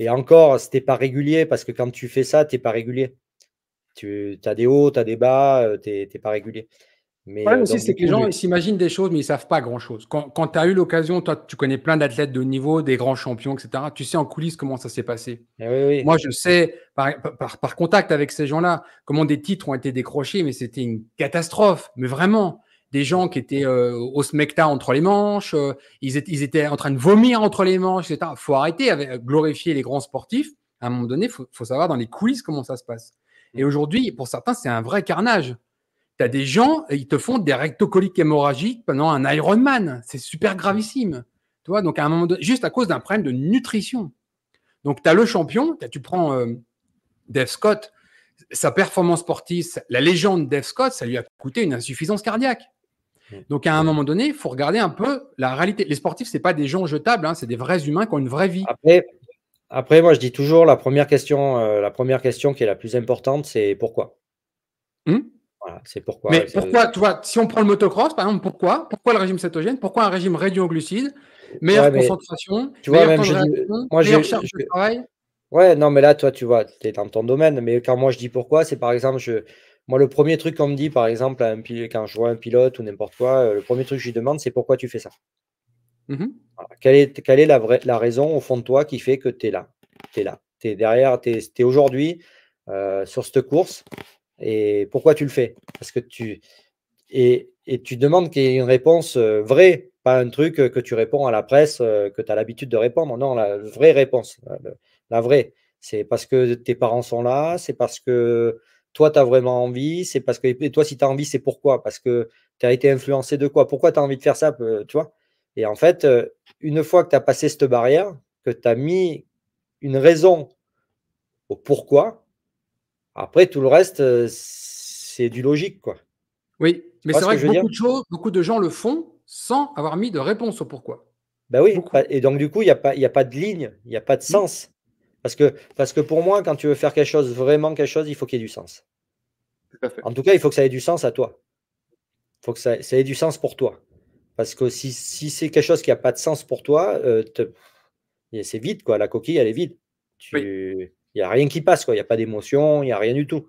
Et encore, c'était pas régulier parce que quand tu fais ça, tu n'es pas régulier. Tu as des hauts, tu as des bas, tu n'es pas régulier. Mais, euh, aussi, c'est que les gens ils
s'imaginent des choses, mais ils ne savent pas grand-chose. Quand, quand tu as eu l'occasion, toi, tu connais plein d'athlètes de niveau, des grands champions, etc. Tu sais en coulisses comment ça s'est passé. Eh Moi, je sais par, par, par contact avec ces gens-là comment des titres ont été décrochés, mais c'était une catastrophe, mais vraiment. Des gens qui étaient euh, au smecta entre les manches, euh, ils, étaient, ils, étaient, en train de vomir entre les manches, etc. faut arrêter avec glorifier les grands sportifs. À un moment donné, il faut, faut savoir dans les coulisses comment ça se passe. Et mm. aujourd'hui, pour certains, c'est un vrai carnage tu as des gens, ils te font des rectocoliques hémorragiques pendant un Ironman. C'est super gravissime. Tu vois, donc à un moment donné, juste à cause d'un problème de nutrition. Donc tu as le champion, tu prends euh, Dev Scott, sa performance sportive, la légende Dave Scott, ça lui a coûté une insuffisance cardiaque. Donc à un moment donné, il faut regarder un peu la réalité. Les sportifs, ce pas des gens jetables, hein, c'est des vrais humains qui ont une vraie vie.
Après, moi je dis toujours la première question, euh, la première question qui est la plus importante, c'est pourquoi hmm c'est pourquoi. Mais pourquoi,
tu vois, si on prend le motocross, par exemple, pourquoi Pourquoi le régime cétogène Pourquoi un régime réduit en glucides Meilleure concentration, tu vois, je dis,
moi, Ouais, non, mais là, toi, tu vois, tu es dans ton domaine. Mais quand moi, je dis pourquoi, c'est par exemple, je, moi, le premier truc qu'on me dit, par exemple, un quand je vois un pilote ou n'importe quoi, euh, le premier truc que je lui demande, c'est pourquoi tu fais ça mmh quelle, est, quelle est, la, vraie, la raison au fond de toi qui fait que tu es là Tu es là. Tu es derrière, tu es, aujourd'hui euh, sur cette course. Et pourquoi tu le fais Parce que tu et, tu demandes qu'il y ait une réponse euh, vraie, pas un truc euh, que tu réponds à la presse euh, que tu as l'habitude de répondre. Non, la vraie réponse, la vraie. C'est parce que tes parents sont là, c'est parce que toi, tu as vraiment envie, c'est parce que, et toi, si tu as envie, c'est pourquoi Parce que tu as été influencé de quoi Pourquoi tu as envie de faire ça Tu vois Et en fait, une fois que tu as passé cette barrière, que tu as mis une raison au pourquoi, après, tout le reste, euh, c'est du logique, quoi. Oui, mais c'est vrai que,
beaucoup, de gens le font sans avoir mis de réponse au pourquoi.
Ben oui, et donc du coup, il n'y a, pas, a pas de ligne, il n'y a pas de sens. Parce que, parce que pour moi, quand tu veux faire quelque chose, vraiment quelque chose, il faut qu'il y ait du sens. En tout cas, il faut que ça ait du sens à toi. Il faut que ça, ait du sens pour toi. Parce que si, si c'est quelque chose qui n'a pas de sens pour toi, euh, c'est vide, quoi. La coquille, elle est vide. Tu... Il n'y a rien qui passe, quoi. Il n'y a pas d'émotion, il n'y a rien du tout.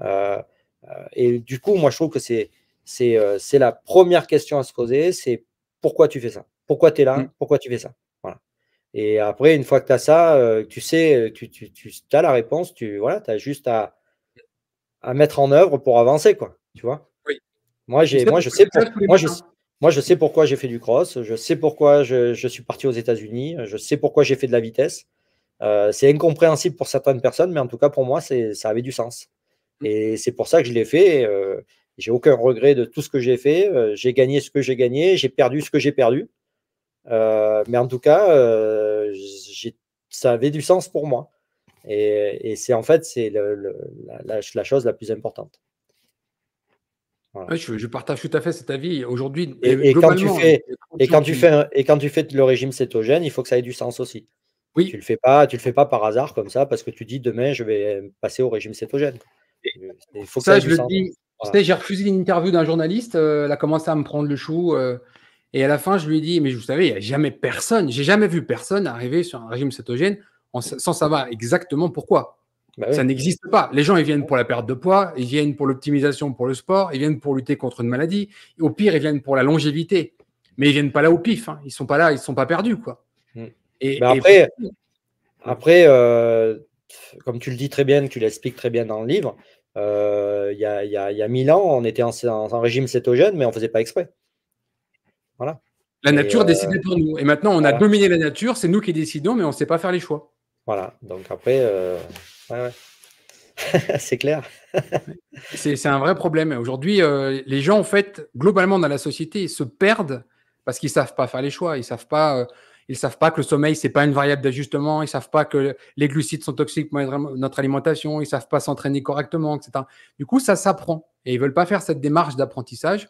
Euh, euh, et du coup, moi, je trouve que c'est, c'est, euh, c'est la première question à se poser, c'est pourquoi tu fais ça Pourquoi tu es là mmh. Pourquoi tu fais ça Et après, une fois que tu as ça, tu sais, tu, tu, tu as la réponse, tu voilà, as juste à, à mettre en œuvre pour avancer, quoi. Tu vois Moi, j'ai, moi, je sais moi, je, hein. moi, je sais pourquoi j'ai fait du cross, je sais pourquoi je, je suis parti aux États-Unis, je sais pourquoi j'ai fait de la vitesse. Euh, c'est incompréhensible pour certaines personnes, mais en tout cas pour moi, ça avait du sens. Mmh. Et c'est pour ça que je l'ai fait. Euh, j'ai aucun regret de tout ce que j'ai fait. Euh, j'ai gagné ce que j'ai gagné, j'ai perdu ce que j'ai perdu. mais en tout cas, ça avait du sens pour moi. Et, c'est en fait c'est la, chose la plus importante.
je, partage tout à fait cet avis. Aujourd'hui, et, et, quand tu fais, et
quand tu fais le régime cétogène, il faut que ça ait du sens aussi. Tu le fais pas, le fais pas par hasard comme ça parce que tu dis demain je vais passer au régime cétogène. Euh, ça, je le dis. J'ai
refusé une interview d'un journaliste. il euh, a commencé à me prendre le chou. Euh, et à la fin, je lui ai dit, mais vous savez, il n'y a jamais personne, j'ai jamais vu personne arriver sur un régime cétogène sans savoir exactement pourquoi. Bah ça n'existe pas. Les gens, ils viennent pour la perte de poids, ils viennent pour l'optimisation pour le sport, ils viennent pour lutter contre une maladie. Au pire, ils viennent pour la longévité. Mais ils viennent pas là au pif. ils hein. Ils sont pas là, ils sont pas perdus, quoi après,
après euh, comme tu le dis très bien, tu l'expliques très bien dans le livre, euh, il y, a, y, mille ans, on était en, en régime cétogène, mais on ne faisait pas exprès.
Voilà. La nature euh, décidait pour nous. Et maintenant, on a dominé la nature, c'est nous qui décidons, mais on ne sait pas faire les choix.
Voilà. Donc après, [laughs]
c'est clair. [laughs] c'est un vrai problème. Aujourd'hui, les gens, en fait, globalement dans la société, se perdent parce qu'ils ne savent pas faire les choix. Ils savent pas. Ils ne savent pas que le sommeil, ce n'est pas une variable d'ajustement. Ils ne savent pas que les glucides sont toxiques pour notre alimentation. Ils ne savent pas s'entraîner correctement, etc. Du coup, ça s'apprend. Et ils ne veulent pas faire cette démarche d'apprentissage.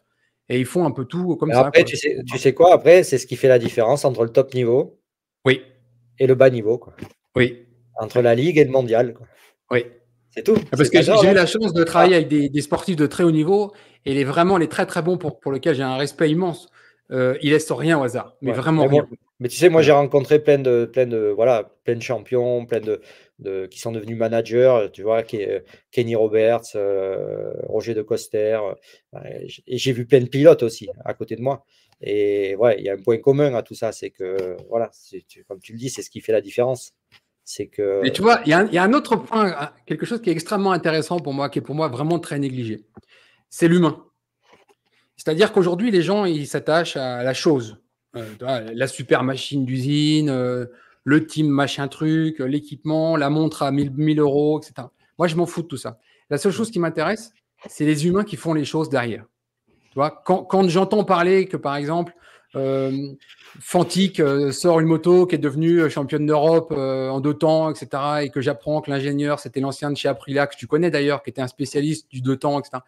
Et ils font un peu tout comme ça. Après, Tu, sais,
quoi Après, c'est ce qui fait la différence entre le top niveau oui. et le bas niveau. Quoi. Oui. Entre la Ligue et le Mondial. Oui. C'est tout. Ah, parce que j'ai eu hein. la chance de travailler
avec des, sportifs de très haut niveau et les vraiment les très très bons pour, pour lesquels j'ai un respect immense. Euh, ils laissent rien au hasard, mais vraiment rien.
Mais tu sais, moi, j'ai rencontré plein de, plein voilà, plein champions, plein de, qui sont devenus managers, tu vois, euh, Kenny Roberts, euh, Roger de Coster. Euh, et j'ai vu plein de pilotes aussi à côté de moi. Et ouais, il y a un point commun à tout ça, c'est que, voilà, comme tu le dis, c'est ce qui fait la différence. C'est que. tu
vois, il y, y, a un autre point, quelque chose qui est extrêmement intéressant pour moi, qui est pour moi vraiment très négligé. C'est l'humain. C'est-à-dire qu'aujourd'hui, les gens, ils s'attachent à la chose euh, la super machine d'usine, euh, le team machin truc, euh, l'équipement, la montre à 1000, euros, etc. Moi, je m'en fous de tout ça. La seule chose mm. qui m'intéresse, c'est les humains qui font les choses derrière. quand, j'entends parler que, par exemple, euh, sort une moto qui est devenue championne d'Europe en deux temps, etc., et que j'apprends que l'ingénieur, c'était l'ancien de chez Aprilia, que tu connais d'ailleurs, qui était un spécialiste du deux temps, etc.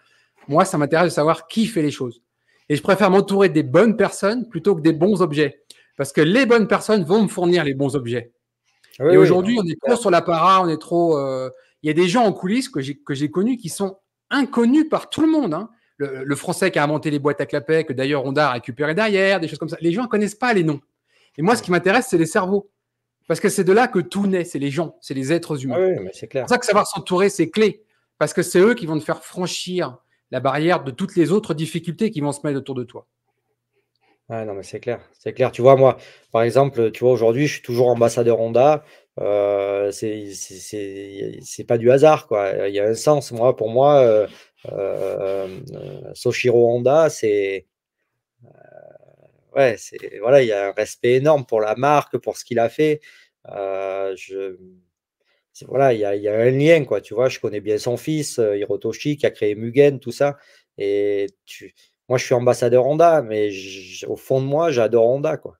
Moi, ça m'intéresse de savoir qui fait les choses et je préfère m'entourer des bonnes personnes plutôt que des bons objets. Parce que les bonnes personnes vont me fournir les bons objets. Ah et aujourd'hui, on est trop sur la para, on est trop. Il y a des gens en coulisses que j'ai connus qui sont inconnus par tout le monde. Hein. Le, français qui a inventé les boîtes à clapet, que d'ailleurs Honda a récupéré derrière, des choses comme ça. Les gens ne connaissent pas les noms. Et moi, ce qui m'intéresse, c'est les cerveaux. Parce que c'est de là que tout naît, c'est les gens, c'est les êtres humains. Ah c'est pour ça que savoir s'entourer, c'est clé. Parce que c'est eux qui vont te faire franchir la barrière de toutes les autres difficultés qui vont se mettre autour de toi. Ah non,
mais c'est clair, c'est clair. Tu vois, moi, par exemple, tu vois, aujourd'hui, je suis toujours ambassadeur Honda. Euh, c'est pas du hasard, quoi. Il y a un sens, moi, pour moi, euh, euh Soshiro Honda, c'est. Euh, ouais, c'est. Voilà, il y a un respect énorme pour la marque, pour ce qu'il a fait. Euh, je voilà, il y a, un lien, quoi. Tu vois, je connais bien son fils, euh, Hirotoshi, qui a créé Mugen, tout ça. Et tu, moi, je suis ambassadeur Honda, mais au fond de moi, j'adore Honda, quoi.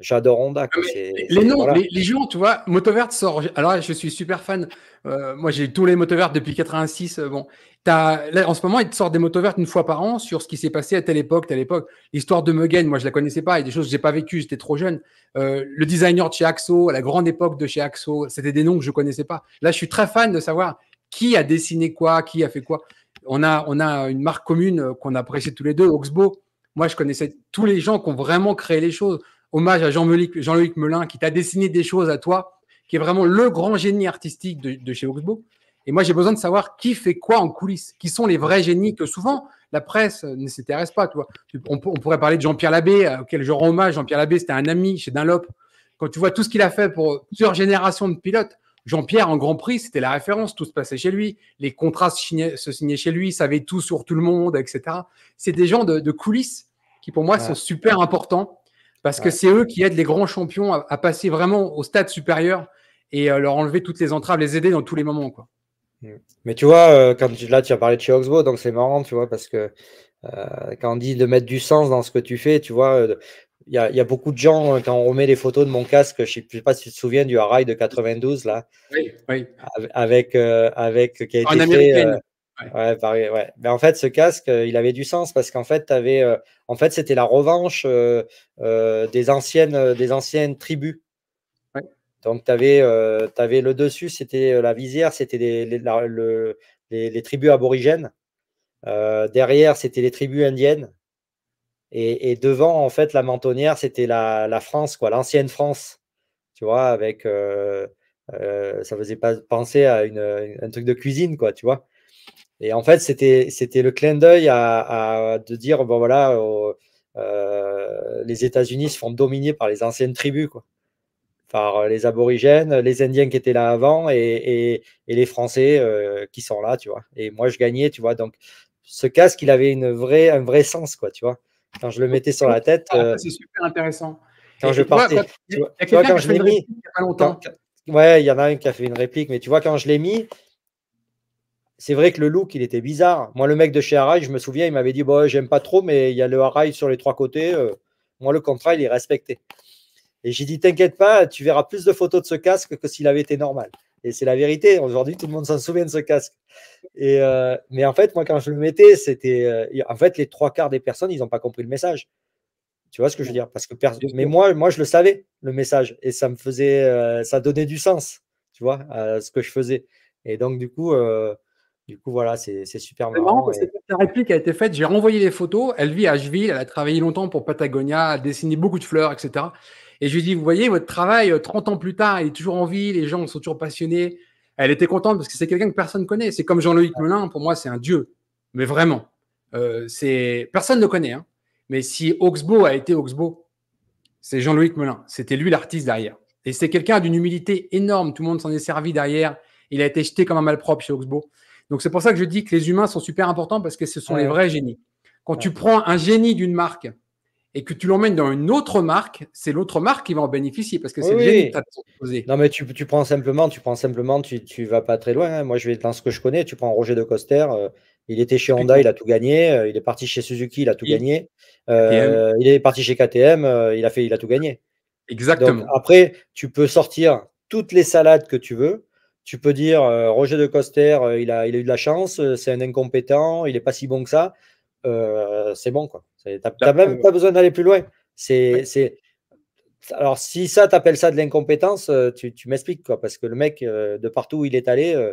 J'adore Honda. les noms, les,
gens, tu vois, Moto verte sort. Alors, je suis super fan. Euh, moi, j'ai tous les vertes depuis 86. Euh, bon, as, en ce moment, ils te sortent des vertes une fois par an sur ce qui s'est passé à telle époque, telle époque. L'histoire de Mugen moi, je la connaissais pas. il y a des choses que j'ai pas vécues, j'étais trop jeune. Euh, le designer de chez Axo, la grande époque de chez Axo, c'était des noms que je connaissais pas. Là, je suis très fan de savoir qui a dessiné quoi, qui a fait quoi. On a, on a une marque commune qu'on apprécie tous les deux, Oxbow. Moi, je connaissais tous les gens qui ont vraiment créé les choses hommage à Jean-Luc Jean Melin qui t'a dessiné des choses à toi, qui est vraiment le grand génie artistique de, chez Oxbow. Et moi, j'ai besoin de savoir qui fait quoi en coulisses, qui sont les vrais génies que souvent la presse ne s'intéresse pas. Tu On, pourrait parler de Jean-Pierre Labbé, euh, auquel je rends hommage. Jean-Pierre Labbé, c'était un ami chez Dunlop. Quand tu vois tout ce qu'il a fait pour plusieurs générations de pilotes, Jean-Pierre, en Grand Prix, c'était la référence. Tout se passait chez lui. Les contrats se, signaient chez lui, savait tout sur tout le monde, etc. C'est des gens de, coulisses qui, pour moi, sont super importants parce que c'est eux qui aident les grands champions à, passer vraiment au stade supérieur et euh, leur enlever toutes les entraves, les aider dans tous les moments. Quoi.
Mm. Mais tu vois, euh, là, tu as parlé de chez Oxbow, donc c'est marrant, tu vois, parce que euh, quand on dit de mettre du sens dans ce que tu fais, tu vois, il y, a beaucoup de gens, quand on remet les photos de mon casque, je ne sais pas si tu te souviens du Harai de 92, là. Oui, oui. Avec, avec qui a été Ouais. Mais ben, en fait, ce casque, euh, il avait du sens parce qu'en fait, avais, euh, en fait, c'était la revanche euh, des, anciennes, des anciennes tribus. Donc, tu avais, le dessus, c'était la visière, c'était les, tribus aborigènes. derrière, c'était les tribus indiennes. Et, devant, en fait, la mentonnière, c'était la, France, quoi, l'ancienne France. Tu vois, avec. ça faisait pas penser à un truc de cuisine, quoi, tu vois. Et en fait, c'était le clin d'œil à, à, de dire bon voilà, euh, les États-Unis se font dominer par les anciennes tribus, quoi, par euh, les aborigènes, les Indiens qui étaient là avant et, et, les Français euh, qui sont là, tu vois. Et moi, je gagnais, tu vois. Donc, ce casque, il avait une vraie, un vrai sens, quoi, tu vois. Quand je le mettais sur la tête. Ah, c'est
super intéressant. Quand je partais. il y il a pas longtemps.
ouais, il y en a un qui a fait une réplique, mais tu vois, quand je l'ai mis, c'est vrai que le look, il était bizarre. Moi, le mec de chez Arai, je me souviens, il m'avait dit bon, j'aime pas trop, mais il y a le Arai sur les trois côtés. Euh, moi, le contrat, il est respecté. Et j'ai dit T'inquiète pas, tu verras plus de photos de ce casque que s'il avait été normal. Et c'est la vérité. Aujourd'hui, tout le monde s'en souvient de ce casque. Et euh, mais en fait, moi, quand je le mettais, c'était. Euh, en fait, les trois quarts des personnes, ils n'ont pas compris le message. Tu vois ce que je veux dire Parce que mais moi, moi, je le savais le message et ça me faisait, ça donnait du sens, tu vois, à ce que je faisais. Et donc du coup, du coup, voilà, c'est super
marrant. La réplique a été faite, j'ai renvoyé les photos. Elle vit à Asheville, elle a travaillé longtemps pour Patagonia, a dessiné beaucoup de fleurs, etc. Et je lui ai vous voyez, votre travail, 30 euh, ans plus tard, il est toujours en vie, les gens sont toujours passionnés. Elle était contente parce que c'est quelqu'un que personne ne connaît. C'est comme jean louis Melin, pour moi, c'est un dieu. Mais vraiment, euh, c'est personne ne connaît. Hein. Mais si Oxbow a été Oxbow, c'est jean louis Melin. C'était lui l'artiste derrière. Et c'est quelqu'un d'une humilité énorme. Tout le monde s'en est servi derrière. Il a été jeté comme un malpropre chez Oxbow. Donc c'est pour ça que je dis que les humains sont super importants parce que ce sont les vrais génies. Quand tu prends un génie d'une marque et que tu l'emmènes dans une autre marque, c'est l'autre marque qui va en bénéficier parce que c'est le génie que tu as proposé. Non mais tu,
prends simplement, tu prends simplement, tu, vas pas très loin. Hein. Moi je vais dans ce que je connais, tu prends Roger de Coster. Euh, il était chez Honda, il a tout gagné. Euh, il est parti chez Suzuki, il a tout gagné. Euh, il est parti chez KTM, il a fait, il a tout gagné. Exactement. après, tu peux sortir toutes les salades que tu veux tu peux dire euh, Roger de Coster, euh, il, a, il a eu de la chance, euh, c'est un incompétent, il n'est pas si bon que ça. c'est bon, quoi. Tu n'as même pas besoin d'aller plus loin. Alors, si ça, tu appelles ça de l'incompétence, tu, m'expliques, quoi. Parce que le mec, de partout où il est allé,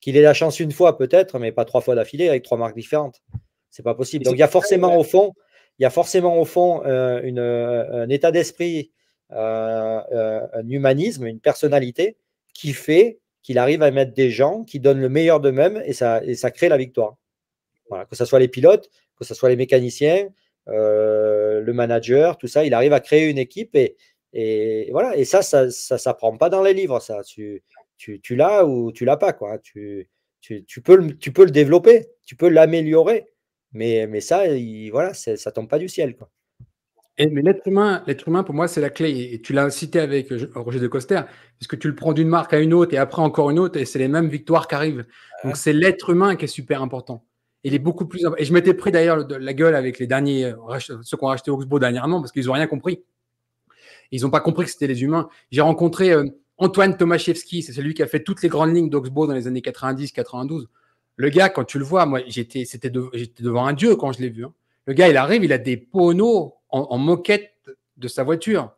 qu'il ait la chance une fois peut-être, mais pas trois fois d'affilée avec trois marques différentes. C'est pas possible. Donc, il y a forcément au fond, il y a forcément au fond une, un état d'esprit, un humanisme, une personnalité qui fait qu'il arrive à mettre des gens qui donnent le meilleur d'eux-mêmes et ça, et ça crée la victoire. Voilà, que ce soit les pilotes, que ce soit les mécaniciens, euh, le manager, tout ça, il arrive à créer une équipe et, et voilà. Et ça, ça ne s'apprend pas dans les livres, ça. Tu, tu, l'as ou tu l'as pas, quoi. Hein. Tu, tu, peux le, tu peux le développer, tu peux l'améliorer, mais, mais ça, ne voilà, ça tombe pas du ciel, quoi
mais l'être humain, humain, pour moi, c'est la clé. Et tu l'as cité avec euh, Roger de Coster, puisque tu le prends d'une marque à une autre et après encore une autre, et c'est les mêmes victoires qui arrivent. Donc c'est l'être humain qui est super important. Il est beaucoup plus. Et je m'étais pris d'ailleurs la gueule avec les derniers, euh, ceux qui ont racheté Oxbow dernièrement, parce qu'ils n'ont rien compris. Ils n'ont pas compris que c'était les humains. J'ai rencontré euh, Antoine Tomaszewski, c'est celui qui a fait toutes les grandes lignes d'Oxbow dans les années 90-92. Le gars, quand tu le vois, moi, j'étais, devant un dieu quand je l'ai vu. Hein. Le gars, il arrive, il a des poneaux en, moquette de sa voiture.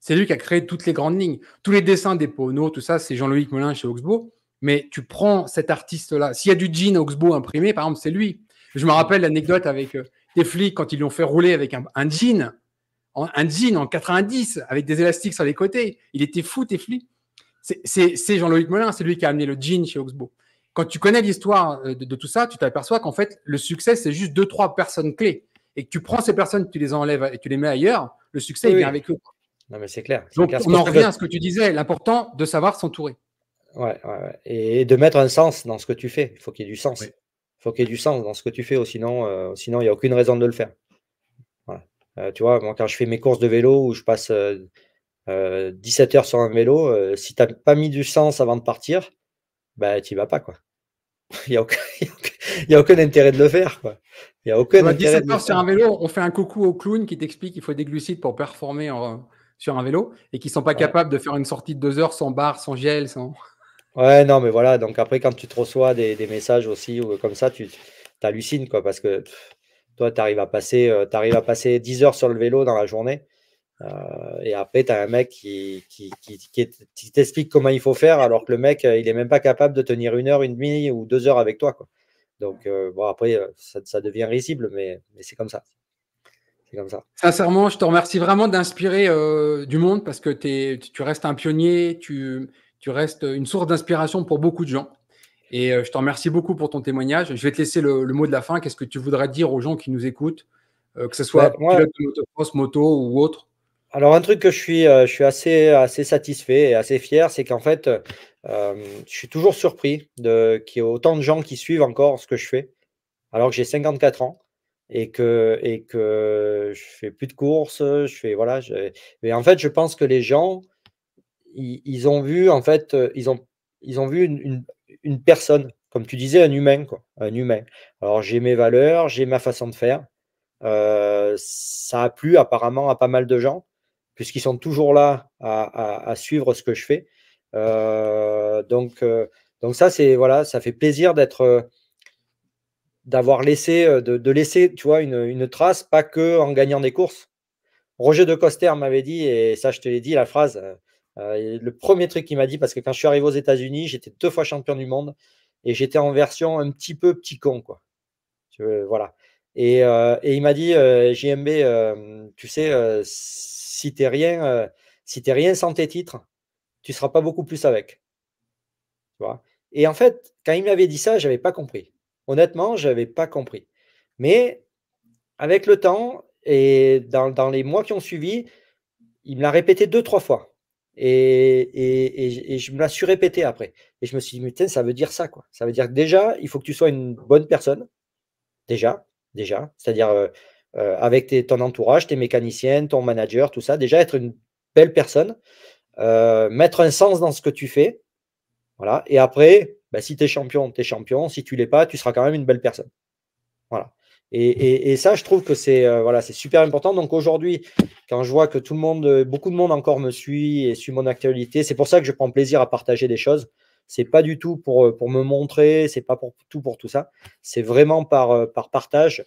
C'est lui qui a créé toutes les grandes lignes. Tous les dessins des Pono, tout ça, c'est jean louis Melin chez Oxbow. Mais tu prends cet artiste-là. S'il y a du jean Oxbow imprimé, par exemple, c'est lui. Je me rappelle l'anecdote avec euh, des flics quand ils ont fait rouler avec un, jean, un jean en 90, avec des élastiques sur les côtés. Il était fou, tes flics. C'est jean louis Melin, c'est lui qui a amené le jean chez Oxbow. Quand tu connais l'histoire euh, de, de, tout ça, tu t'aperçois qu'en fait, le succès, c'est juste deux, trois personnes clés et que tu prends ces personnes, tu les enlèves et tu les mets ailleurs, le succès il vient avec eux. Non, mais c'est clair. Donc, on en revient à ce que tu disais, l'important de savoir s'entourer.
Ouais, ouais, Et de mettre un sens dans ce que tu fais. Il faut qu'il y ait du sens. Faut il faut qu'il y ait du sens dans ce que tu fais, sinon, euh, sinon il n'y a aucune raison de le faire. Euh, tu vois, moi, quand je fais mes courses de vélo ou je passe 17 euh, heures sur un vélo, si tu n'as pas mis du sens avant de partir, bah, tu n'y vas pas. quoi il [laughs] n'y a, aucun intérêt de le faire. a aucun 17h sur un
vélo, on fait un coucou au clown qui t'explique qu'il faut des glucides pour performer sur un vélo et qui ne sont pas capables de faire une sortie de deux heures sans barre, sans gel, sans. [laughs]
Ouais, non, mais voilà. Donc après, quand tu te reçois des, messages aussi ou comme ça, tu hallucines quoi, parce que toi, tu arrives à passer, euh, arrives à passer 10 heures sur le vélo dans la journée. Euh, et après, tu as un mec qui, qui, t'explique comment il faut faire, alors que le mec, euh, il est même pas capable de tenir une heure, une demi ou deux heures avec toi. Quoi. Donc, euh, bon, après, ça, devient risible, mais, c'est comme ça. C'est comme ça.
Sincèrement, je te remercie vraiment d'inspirer du monde parce que es, tu restes un pionnier, tu, restes une source d'inspiration pour beaucoup de gens. Et je te remercie beaucoup pour ton témoignage. Je vais te laisser le, mot de la fin. Qu'est-ce que tu voudrais dire aux gens qui nous écoutent, que ce soit ben, pilote de motocross, moto
ou autre alors un truc que je suis, euh, je suis assez, assez satisfait et assez fier, c'est qu'en fait, euh, je suis toujours surpris qu'il y ait autant de gens qui suivent encore ce que je fais, alors que j'ai 54 ans et que, et que je fais plus de courses, je fais voilà. mais en fait, je pense que les gens, ils, ont vu en fait, euh, ils ont, ils ont vu une, personne, comme tu disais, un humain un humain. Alors j'ai mes valeurs, j'ai ma façon de faire. ça a plu apparemment à pas mal de gens puisqu'ils sont toujours là à, suivre ce que je fais. Euh, donc, euh, donc ça, c'est voilà, ça fait plaisir d'être, euh, d'avoir laissé, de, de, laisser, tu vois, une, une, trace, pas que en gagnant des courses. Roger de Coster m'avait dit, et ça, je te l'ai dit, la phrase, le premier truc qu'il m'a dit, parce que quand je suis arrivé aux États-Unis, j'étais deux fois champion du monde et j'étais en version un petit peu petit con, quoi. voilà. Et, et il m'a dit, JMB, tu sais, si t'es rien, euh, rien sans tes titres, tu ne seras pas beaucoup plus avec. et en fait, quand il m'avait dit ça, je n'avais pas compris. Honnêtement, je n'avais pas compris. Mais avec le temps et dans, les mois qui ont suivi, il me l'a répété deux, trois fois. Et, je me l'a su répéter après. Et je me suis dit, putain, ça veut dire ça, quoi. Ça veut dire que déjà, il faut que tu sois une bonne personne. Déjà, déjà. C'est-à-dire, euh, euh, avec ton entourage, tes mécaniciennes, ton manager, tout ça. Déjà, être une belle personne, euh, mettre un sens dans ce que tu fais. Voilà. Et après, bah, si tu es champion, tu es champion. Si tu l'es pas, tu seras quand même une belle personne. Voilà. Et, ça, je trouve que c'est euh, voilà c'est super important. Donc aujourd'hui, quand je vois que tout le monde, beaucoup de monde encore me suit et suit mon actualité, c'est pour ça que je prends plaisir à partager des choses c'est pas du tout pour, pour me montrer, c'est pas pour tout pour tout ça, c'est vraiment par, par partage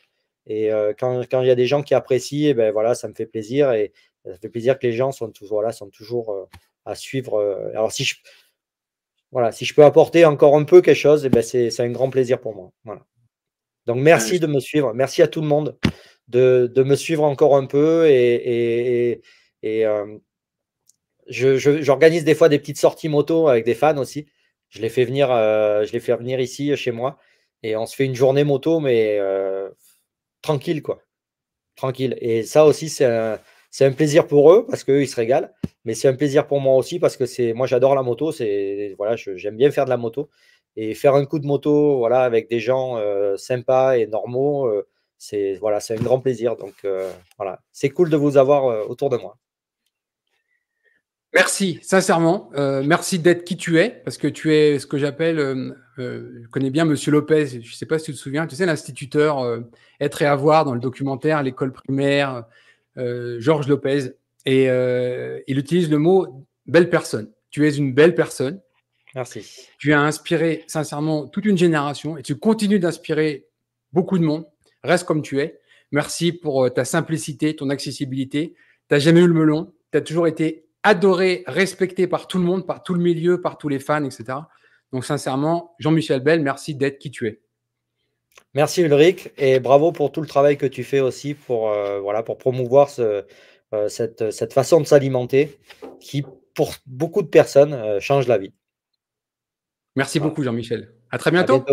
et euh, quand il y a des gens qui apprécient, eh ben voilà, ça me fait plaisir. Et ça fait plaisir que les gens sont toujours là, sont toujours euh, à suivre. Euh. alors si je, voilà, si je peux apporter encore un peu quelque chose, eh ben c'est un grand plaisir pour moi. Donc merci de me suivre, merci à tout le monde de, me suivre encore un peu et, j'organise des fois des petites sorties moto avec des fans aussi. Je les fais venir, je les fais venir ici chez moi et on se fait une journée moto, mais tranquille, quoi. Tranquille. Et ça aussi, c'est un, plaisir pour eux parce qu'eux, ils se régalent. Mais c'est un plaisir pour moi aussi parce que c'est moi, j'adore la moto. C'est voilà, j'aime bien faire de la moto et faire un coup de moto, voilà, avec des gens euh, sympas et normaux. Euh, c'est voilà, c'est un grand plaisir. Donc euh, voilà, c'est cool de vous avoir autour de moi.
Merci, sincèrement. Euh, merci d'être qui tu es, parce que tu es ce que j'appelle, euh, euh, je connais bien Monsieur Lopez, je ne sais pas si tu te souviens, tu sais, l'instituteur Être et Avoir dans le documentaire L'école primaire, Georges Lopez, et il utilise le mot belle personne. Tu es une belle personne. Merci. Tu as inspiré, sincèrement, toute une génération et tu continues d'inspirer beaucoup de monde. Reste comme tu es. Merci pour ta simplicité, ton accessibilité. Tu n'as jamais eu le melon. Tu as toujours été adoré, respecté par tout le monde, par tout le milieu, par tous les fans, etc. Donc sincèrement, Jean-Michel Bell, merci d'être qui tu es.
Merci Ulrich et bravo pour tout le travail que tu fais aussi pour, euh, voilà, pour promouvoir euh, cette, façon de s'alimenter qui, pour beaucoup de personnes, euh, change la vie. Merci beaucoup Jean-Michel. À très bientôt.